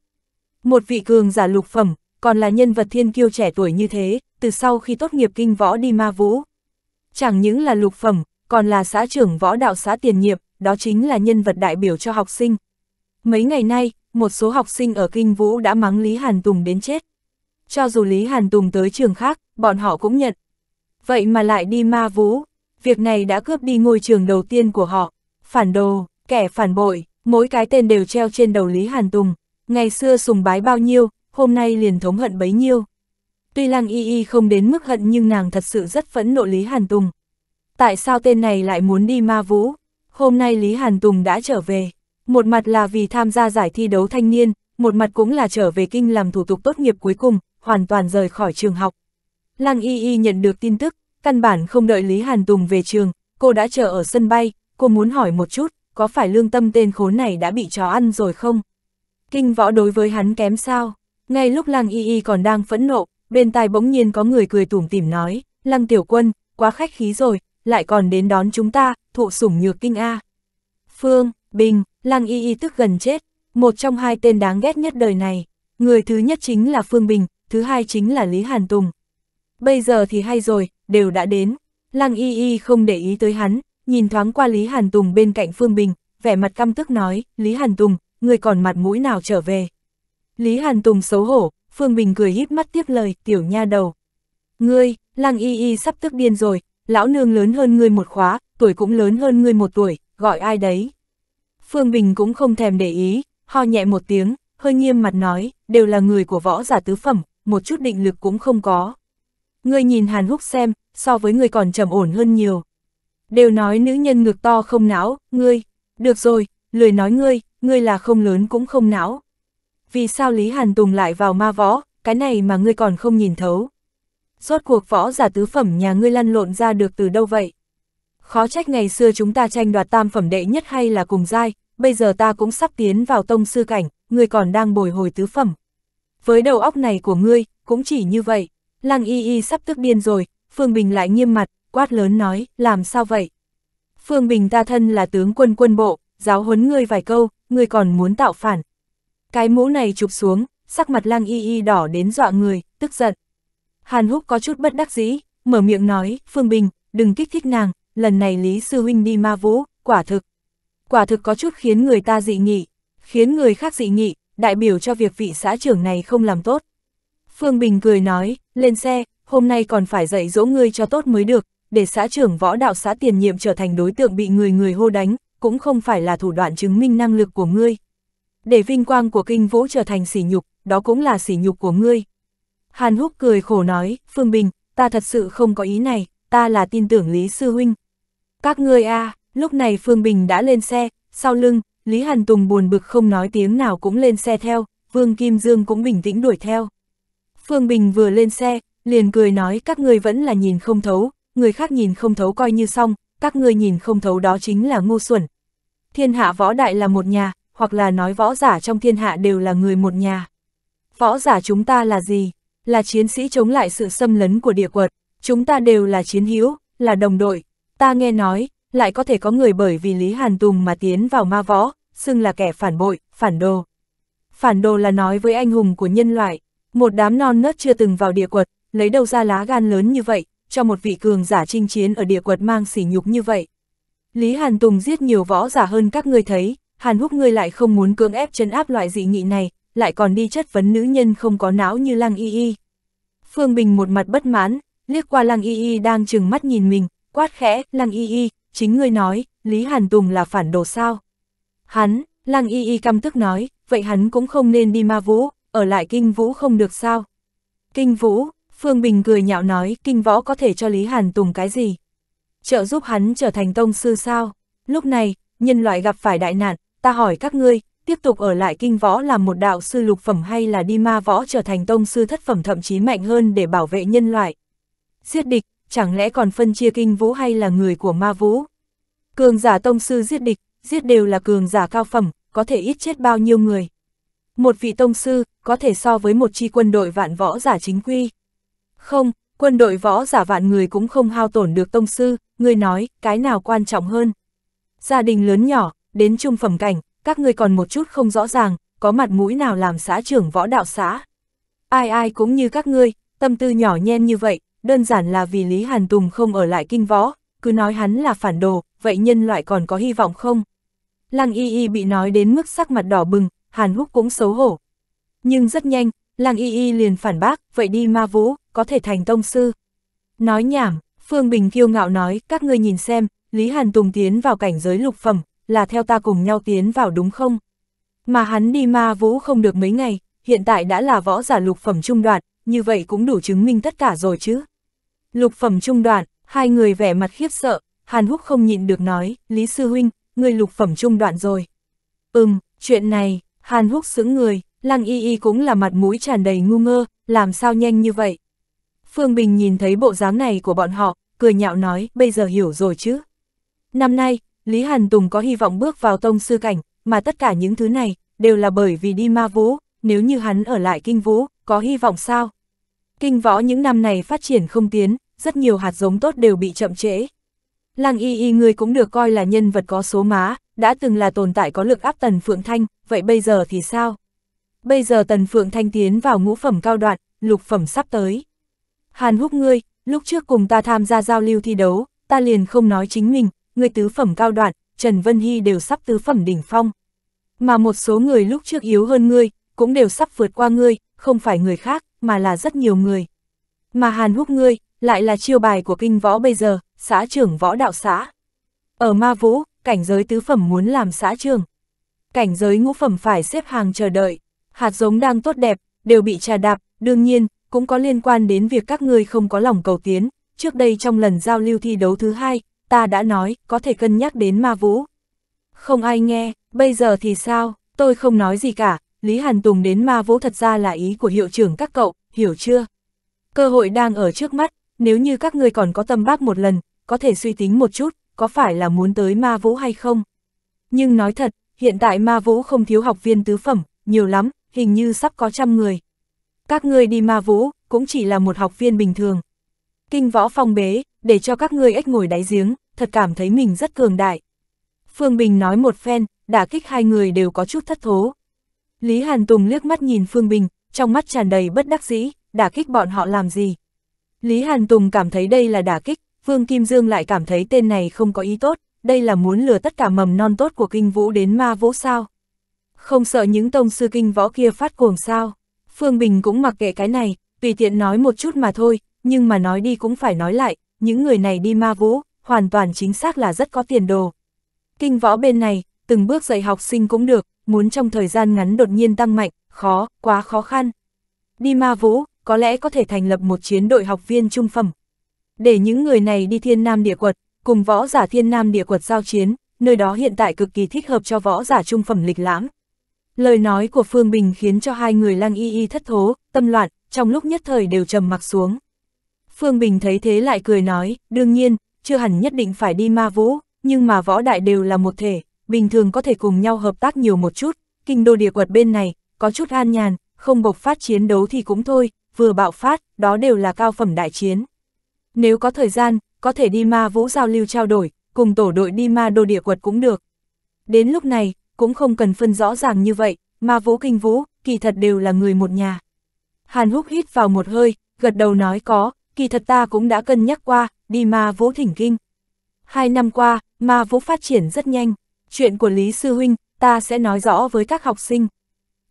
A: Một vị cường giả lục phẩm, còn là nhân vật thiên kiêu trẻ tuổi như thế, từ sau khi tốt nghiệp kinh võ đi ma vũ. Chẳng những là lục phẩm, còn là xã trưởng võ đạo xã tiền nhiệm, đó chính là nhân vật đại biểu cho học sinh. Mấy ngày nay, một số học sinh ở kinh vũ đã mắng Lý Hàn Tùng đến chết. Cho dù Lý Hàn Tùng tới trường khác, bọn họ cũng nhận. Vậy mà lại đi ma vũ, việc này đã cướp đi ngôi trường đầu tiên của họ. Phản đồ, kẻ phản bội, mỗi cái tên đều treo trên đầu Lý Hàn Tùng. Ngày xưa sùng bái bao nhiêu, hôm nay liền thống hận bấy nhiêu. Tuy Lăng Y Y không đến mức hận nhưng nàng thật sự rất phẫn nộ Lý Hàn Tùng. Tại sao tên này lại muốn đi ma vũ? Hôm nay Lý Hàn Tùng đã trở về. Một mặt là vì tham gia giải thi đấu thanh niên, một mặt cũng là trở về kinh làm thủ tục tốt nghiệp cuối cùng, hoàn toàn rời khỏi trường học. Lăng Y Y nhận được tin tức, căn bản không đợi Lý Hàn Tùng về trường, cô đã chờ ở sân bay, cô muốn hỏi một chút, có phải lương tâm tên khốn này đã bị chó ăn rồi không? Kinh võ đối với hắn kém sao? Ngay lúc Lăng Y Y còn đang phẫn nộ, bên tai bỗng nhiên có người cười tủm tỉm nói, Lăng Tiểu Quân, quá khách khí rồi, lại còn đến đón chúng ta, thụ sủng nhược kinh A. Phương, Bình, Lăng Y Y tức gần chết, một trong hai tên đáng ghét nhất đời này. Người thứ nhất chính là Phương Bình, thứ hai chính là Lý Hàn Tùng. Bây giờ thì hay rồi, đều đã đến. Lăng Y Y không để ý tới hắn, nhìn thoáng qua Lý Hàn Tùng bên cạnh Phương Bình, vẻ mặt căm tức nói, Lý Hàn Tùng, người còn mặt mũi nào trở về. Lý Hàn Tùng xấu hổ, Phương Bình cười híp mắt tiếp lời, tiểu nha đầu. Ngươi, Lăng Y Y sắp tức điên rồi, lão nương lớn hơn ngươi một khóa, tuổi cũng lớn hơn ngươi một tuổi, gọi ai đấy. Phương Bình cũng không thèm để ý, ho nhẹ một tiếng, hơi nghiêm mặt nói, đều là người của võ giả tứ phẩm, một chút định lực cũng không có. Ngươi nhìn Hàn Húc xem, so với ngươi còn trầm ổn hơn nhiều. Đều nói nữ nhân ngực to không não, ngươi, được rồi, lười nói ngươi, ngươi là không lớn cũng không não vì sao Lý Hàn Tùng lại vào ma võ, cái này mà ngươi còn không nhìn thấu. Rốt cuộc võ giả tứ phẩm nhà ngươi lăn lộn ra được từ đâu vậy? Khó trách ngày xưa chúng ta tranh đoạt tam phẩm đệ nhất hay là cùng giai, bây giờ ta cũng sắp tiến vào tông sư cảnh, ngươi còn đang bồi hồi tứ phẩm. Với đầu óc này của ngươi, cũng chỉ như vậy. Lăng y y sắp tức điên rồi, Phương Bình lại nghiêm mặt, quát lớn nói, làm sao vậy? Phương Bình ta thân là tướng quân quân bộ, giáo huấn ngươi vài câu, ngươi còn muốn tạo phản. Cái mũ này chụp xuống, sắc mặt lang y y đỏ đến dọa người, tức giận. Hàn Húc có chút bất đắc dĩ, mở miệng nói, Phương Bình, đừng kích thích nàng, lần này Lý Sư Huynh đi ma vũ, quả thực. Quả thực có chút khiến người ta dị nghị, khiến người khác dị nghị, đại biểu cho việc vị xã trưởng này không làm tốt. Phương Bình cười nói, lên xe, hôm nay còn phải dạy dỗ ngươi cho tốt mới được, để xã trưởng võ đạo xã tiền nhiệm trở thành đối tượng bị người người hô đánh, cũng không phải là thủ đoạn chứng minh năng lực của ngươi, để vinh quang của kinh vũ trở thành sỉ nhục, đó cũng là sỉ nhục của ngươi. Hàn Húc cười khổ nói, Phương Bình, ta thật sự không có ý này, ta là tin tưởng Lý Sư Huynh. Các ngươi a à, lúc này Phương Bình đã lên xe, sau lưng, Lý Hàn Tùng buồn bực không nói tiếng nào cũng lên xe theo, Vương Kim Dương cũng bình tĩnh đuổi theo. Phương Bình vừa lên xe, liền cười nói các ngươi vẫn là nhìn không thấu, người khác nhìn không thấu coi như xong, các ngươi nhìn không thấu đó chính là ngu xuẩn. Thiên hạ võ đại là một nhà, hoặc là nói võ giả trong thiên hạ đều là người một nhà. Võ giả chúng ta là gì? Là chiến sĩ chống lại sự xâm lấn của địa quật, chúng ta đều là chiến hữu, là đồng đội. Ta nghe nói, lại có thể có người bởi vì Lý Hàn Tùng mà tiến vào ma võ, xưng là kẻ phản bội, phản đồ. Phản đồ là nói với anh hùng của nhân loại, một đám non nớt chưa từng vào địa quật, lấy đâu ra lá gan lớn như vậy, cho một vị cường giả chinh chiến ở địa quật mang sỉ nhục như vậy. Lý Hàn Tùng giết nhiều võ giả hơn các ngươi thấy, Hàn Húc ngươi lại không muốn cưỡng ép chấn áp loại dị nghị này, lại còn đi chất vấn nữ nhân không có não như Lăng Y Y. Phương Bình một mặt bất mãn, liếc qua Lăng Y Y đang chừng mắt nhìn mình, quát khẽ, Lăng Y Y, chính ngươi nói, Lý Hàn Tùng là phản đồ sao? Hắn, Lăng Y Y căm tức nói, vậy hắn cũng không nên đi ma vũ, ở lại kinh vũ không được sao? Kinh vũ, Phương Bình cười nhạo nói, kinh võ có thể cho Lý Hàn Tùng cái gì? Trợ giúp hắn trở thành tông sư sao? Lúc này, nhân loại gặp phải đại nạn, ta hỏi các ngươi, tiếp tục ở lại kinh võ làm một đạo sư lục phẩm hay là đi ma võ trở thành tông sư thất phẩm thậm chí mạnh hơn để bảo vệ nhân loại. Giết địch, chẳng lẽ còn phân chia kinh vũ hay là người của ma vũ? Cường giả tông sư giết địch, giết đều là cường giả cao phẩm, có thể ít chết bao nhiêu người. Một vị tông sư, có thể so với một chi quân đội vạn võ giả chính quy. Không, quân đội võ giả vạn người cũng không hao tổn được tông sư, người nói, cái nào quan trọng hơn. Gia đình lớn nhỏ, đến trung phẩm cảnh, các ngươi còn một chút không rõ ràng, có mặt mũi nào làm xã trưởng võ đạo xã. Ai ai cũng như các ngươi, tâm tư nhỏ nhen như vậy, đơn giản là vì Lý Hàn Tùng không ở lại kinh võ, cứ nói hắn là phản đồ, vậy nhân loại còn có hy vọng không? Lăng Y Y bị nói đến mức sắc mặt đỏ bừng, Hàn Húc cũng xấu hổ. Nhưng rất nhanh, Lăng Y Y liền phản bác, vậy đi ma vũ, có thể thành tông sư. Nói nhảm, Phương Bình kiêu ngạo nói, các ngươi nhìn xem, Lý Hàn Tùng tiến vào cảnh giới lục phẩm, là theo ta cùng nhau tiến vào đúng không? Mà hắn đi ma vũ không được mấy ngày, hiện tại đã là võ giả lục phẩm trung đoạn, như vậy cũng đủ chứng minh tất cả rồi chứ. Lục phẩm trung đoạn, hai người vẻ mặt khiếp sợ, Hàn Húc không nhịn được nói, Lý Sư Huynh, người lục phẩm trung đoạn rồi. Ừm, chuyện này, Hàn Húc sững người, Lăng Y Y cũng là mặt mũi tràn đầy ngu ngơ, làm sao nhanh như vậy. Phương Bình nhìn thấy bộ dáng này của bọn họ, cười nhạo nói, bây giờ hiểu rồi chứ. Năm nay, Lý Hàn Tùng có hy vọng bước vào tông sư cảnh, mà tất cả những thứ này, đều là bởi vì đi ma vũ, nếu như hắn ở lại kinh vũ, có hy vọng sao? Kinh võ những năm này phát triển không tiến, rất nhiều hạt giống tốt đều bị chậm trễ. Lăng y y người cũng được coi là nhân vật có số má, đã từng là tồn tại có lực áp Tần Phượng Thanh, vậy bây giờ thì sao? Bây giờ Tần Phượng Thanh tiến vào ngũ phẩm cao đoạn, lục phẩm sắp tới. Hàn húc ngươi, lúc trước cùng ta tham gia giao lưu thi đấu, ta liền không nói chính mình, người tứ phẩm cao đoạn, Trần Vân Hy đều sắp tứ phẩm đỉnh phong. Mà một số người lúc trước yếu hơn ngươi, cũng đều sắp vượt qua ngươi, không phải người khác, mà là rất nhiều người. Mà Hàn Húc ngươi, lại là chiêu bài của kinh võ bây giờ, xã trưởng võ đạo xã. Ở Ma Vũ, cảnh giới tứ phẩm muốn làm xã trưởng. Cảnh giới ngũ phẩm phải xếp hàng chờ đợi, hạt giống đang tốt đẹp, đều bị trà đạp, đương nhiên, cũng có liên quan đến việc các ngươi không có lòng cầu tiến. Trước đây trong lần giao lưu thi đấu thứ hai, ta đã nói, có thể cân nhắc đến ma vũ. Không ai nghe, bây giờ thì sao, tôi không nói gì cả, Lý Hàn Tùng đến ma vũ thật ra là ý của hiệu trưởng các cậu, hiểu chưa? Cơ hội đang ở trước mắt, nếu như các người còn có tâm bác một lần, có thể suy tính một chút, có phải là muốn tới ma vũ hay không? Nhưng nói thật, hiện tại ma vũ không thiếu học viên tứ phẩm, nhiều lắm, hình như sắp có trăm người. Các người đi ma vũ, cũng chỉ là một học viên bình thường. Kinh võ phong bế, để cho các ngươi ếch ngồi đáy giếng, thật cảm thấy mình rất cường đại. Phương Bình nói một phen, đả kích hai người đều có chút thất thố. Lý Hàn Tùng liếc mắt nhìn Phương Bình, trong mắt tràn đầy bất đắc dĩ, đả kích bọn họ làm gì. Lý Hàn Tùng cảm thấy đây là đả kích, Phương Kim Dương lại cảm thấy tên này không có ý tốt, đây là muốn lừa tất cả mầm non tốt của kinh vũ đến ma vũ sao. Không sợ những tông sư kinh võ kia phát cuồng sao. Phương Bình cũng mặc kệ cái này, tùy tiện nói một chút mà thôi, nhưng mà nói đi cũng phải nói lại, những người này đi ma vũ, hoàn toàn chính xác là rất có tiền đồ. Kinh võ bên này, từng bước dạy học sinh cũng được, muốn trong thời gian ngắn đột nhiên tăng mạnh, khó, quá khó khăn. Đi ma vũ, có lẽ có thể thành lập một chiến đội học viên trung phẩm. Để những người này đi thiên nam địa quật, cùng võ giả thiên nam địa quật giao chiến, nơi đó hiện tại cực kỳ thích hợp cho võ giả trung phẩm lịch lãm. Lời nói của Phương Bình khiến cho hai người lang y y thất thố, tâm loạn, trong lúc nhất thời đều trầm mặc xuống. Phương Bình thấy thế lại cười nói, đương nhiên, chưa hẳn nhất định phải đi ma vũ, nhưng mà võ đại đều là một thể, bình thường có thể cùng nhau hợp tác nhiều một chút, kinh đô địa quật bên này, có chút an nhàn, không bộc phát chiến đấu thì cũng thôi, vừa bạo phát, đó đều là cao phẩm đại chiến. Nếu có thời gian, có thể đi ma vũ giao lưu trao đổi, cùng tổ đội đi ma đô địa quật cũng được. Đến lúc này, cũng không cần phân rõ ràng như vậy, ma vũ kinh vũ, kỳ thật đều là người một nhà. Hàn húc hít vào một hơi, gật đầu nói có, kỳ thật ta cũng đã cân nhắc qua, đi ma vũ thỉnh kinh. Hai năm qua, ma vũ phát triển rất nhanh, chuyện của Lý Sư Huynh, ta sẽ nói rõ với các học sinh.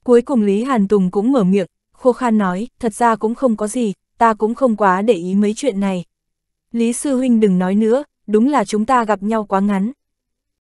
A: Cuối cùng Lý Hàn Tùng cũng mở miệng, khô khan nói, thật ra cũng không có gì, ta cũng không quá để ý mấy chuyện này. Lý Sư Huynh đừng nói nữa, đúng là chúng ta gặp nhau quá ngắn.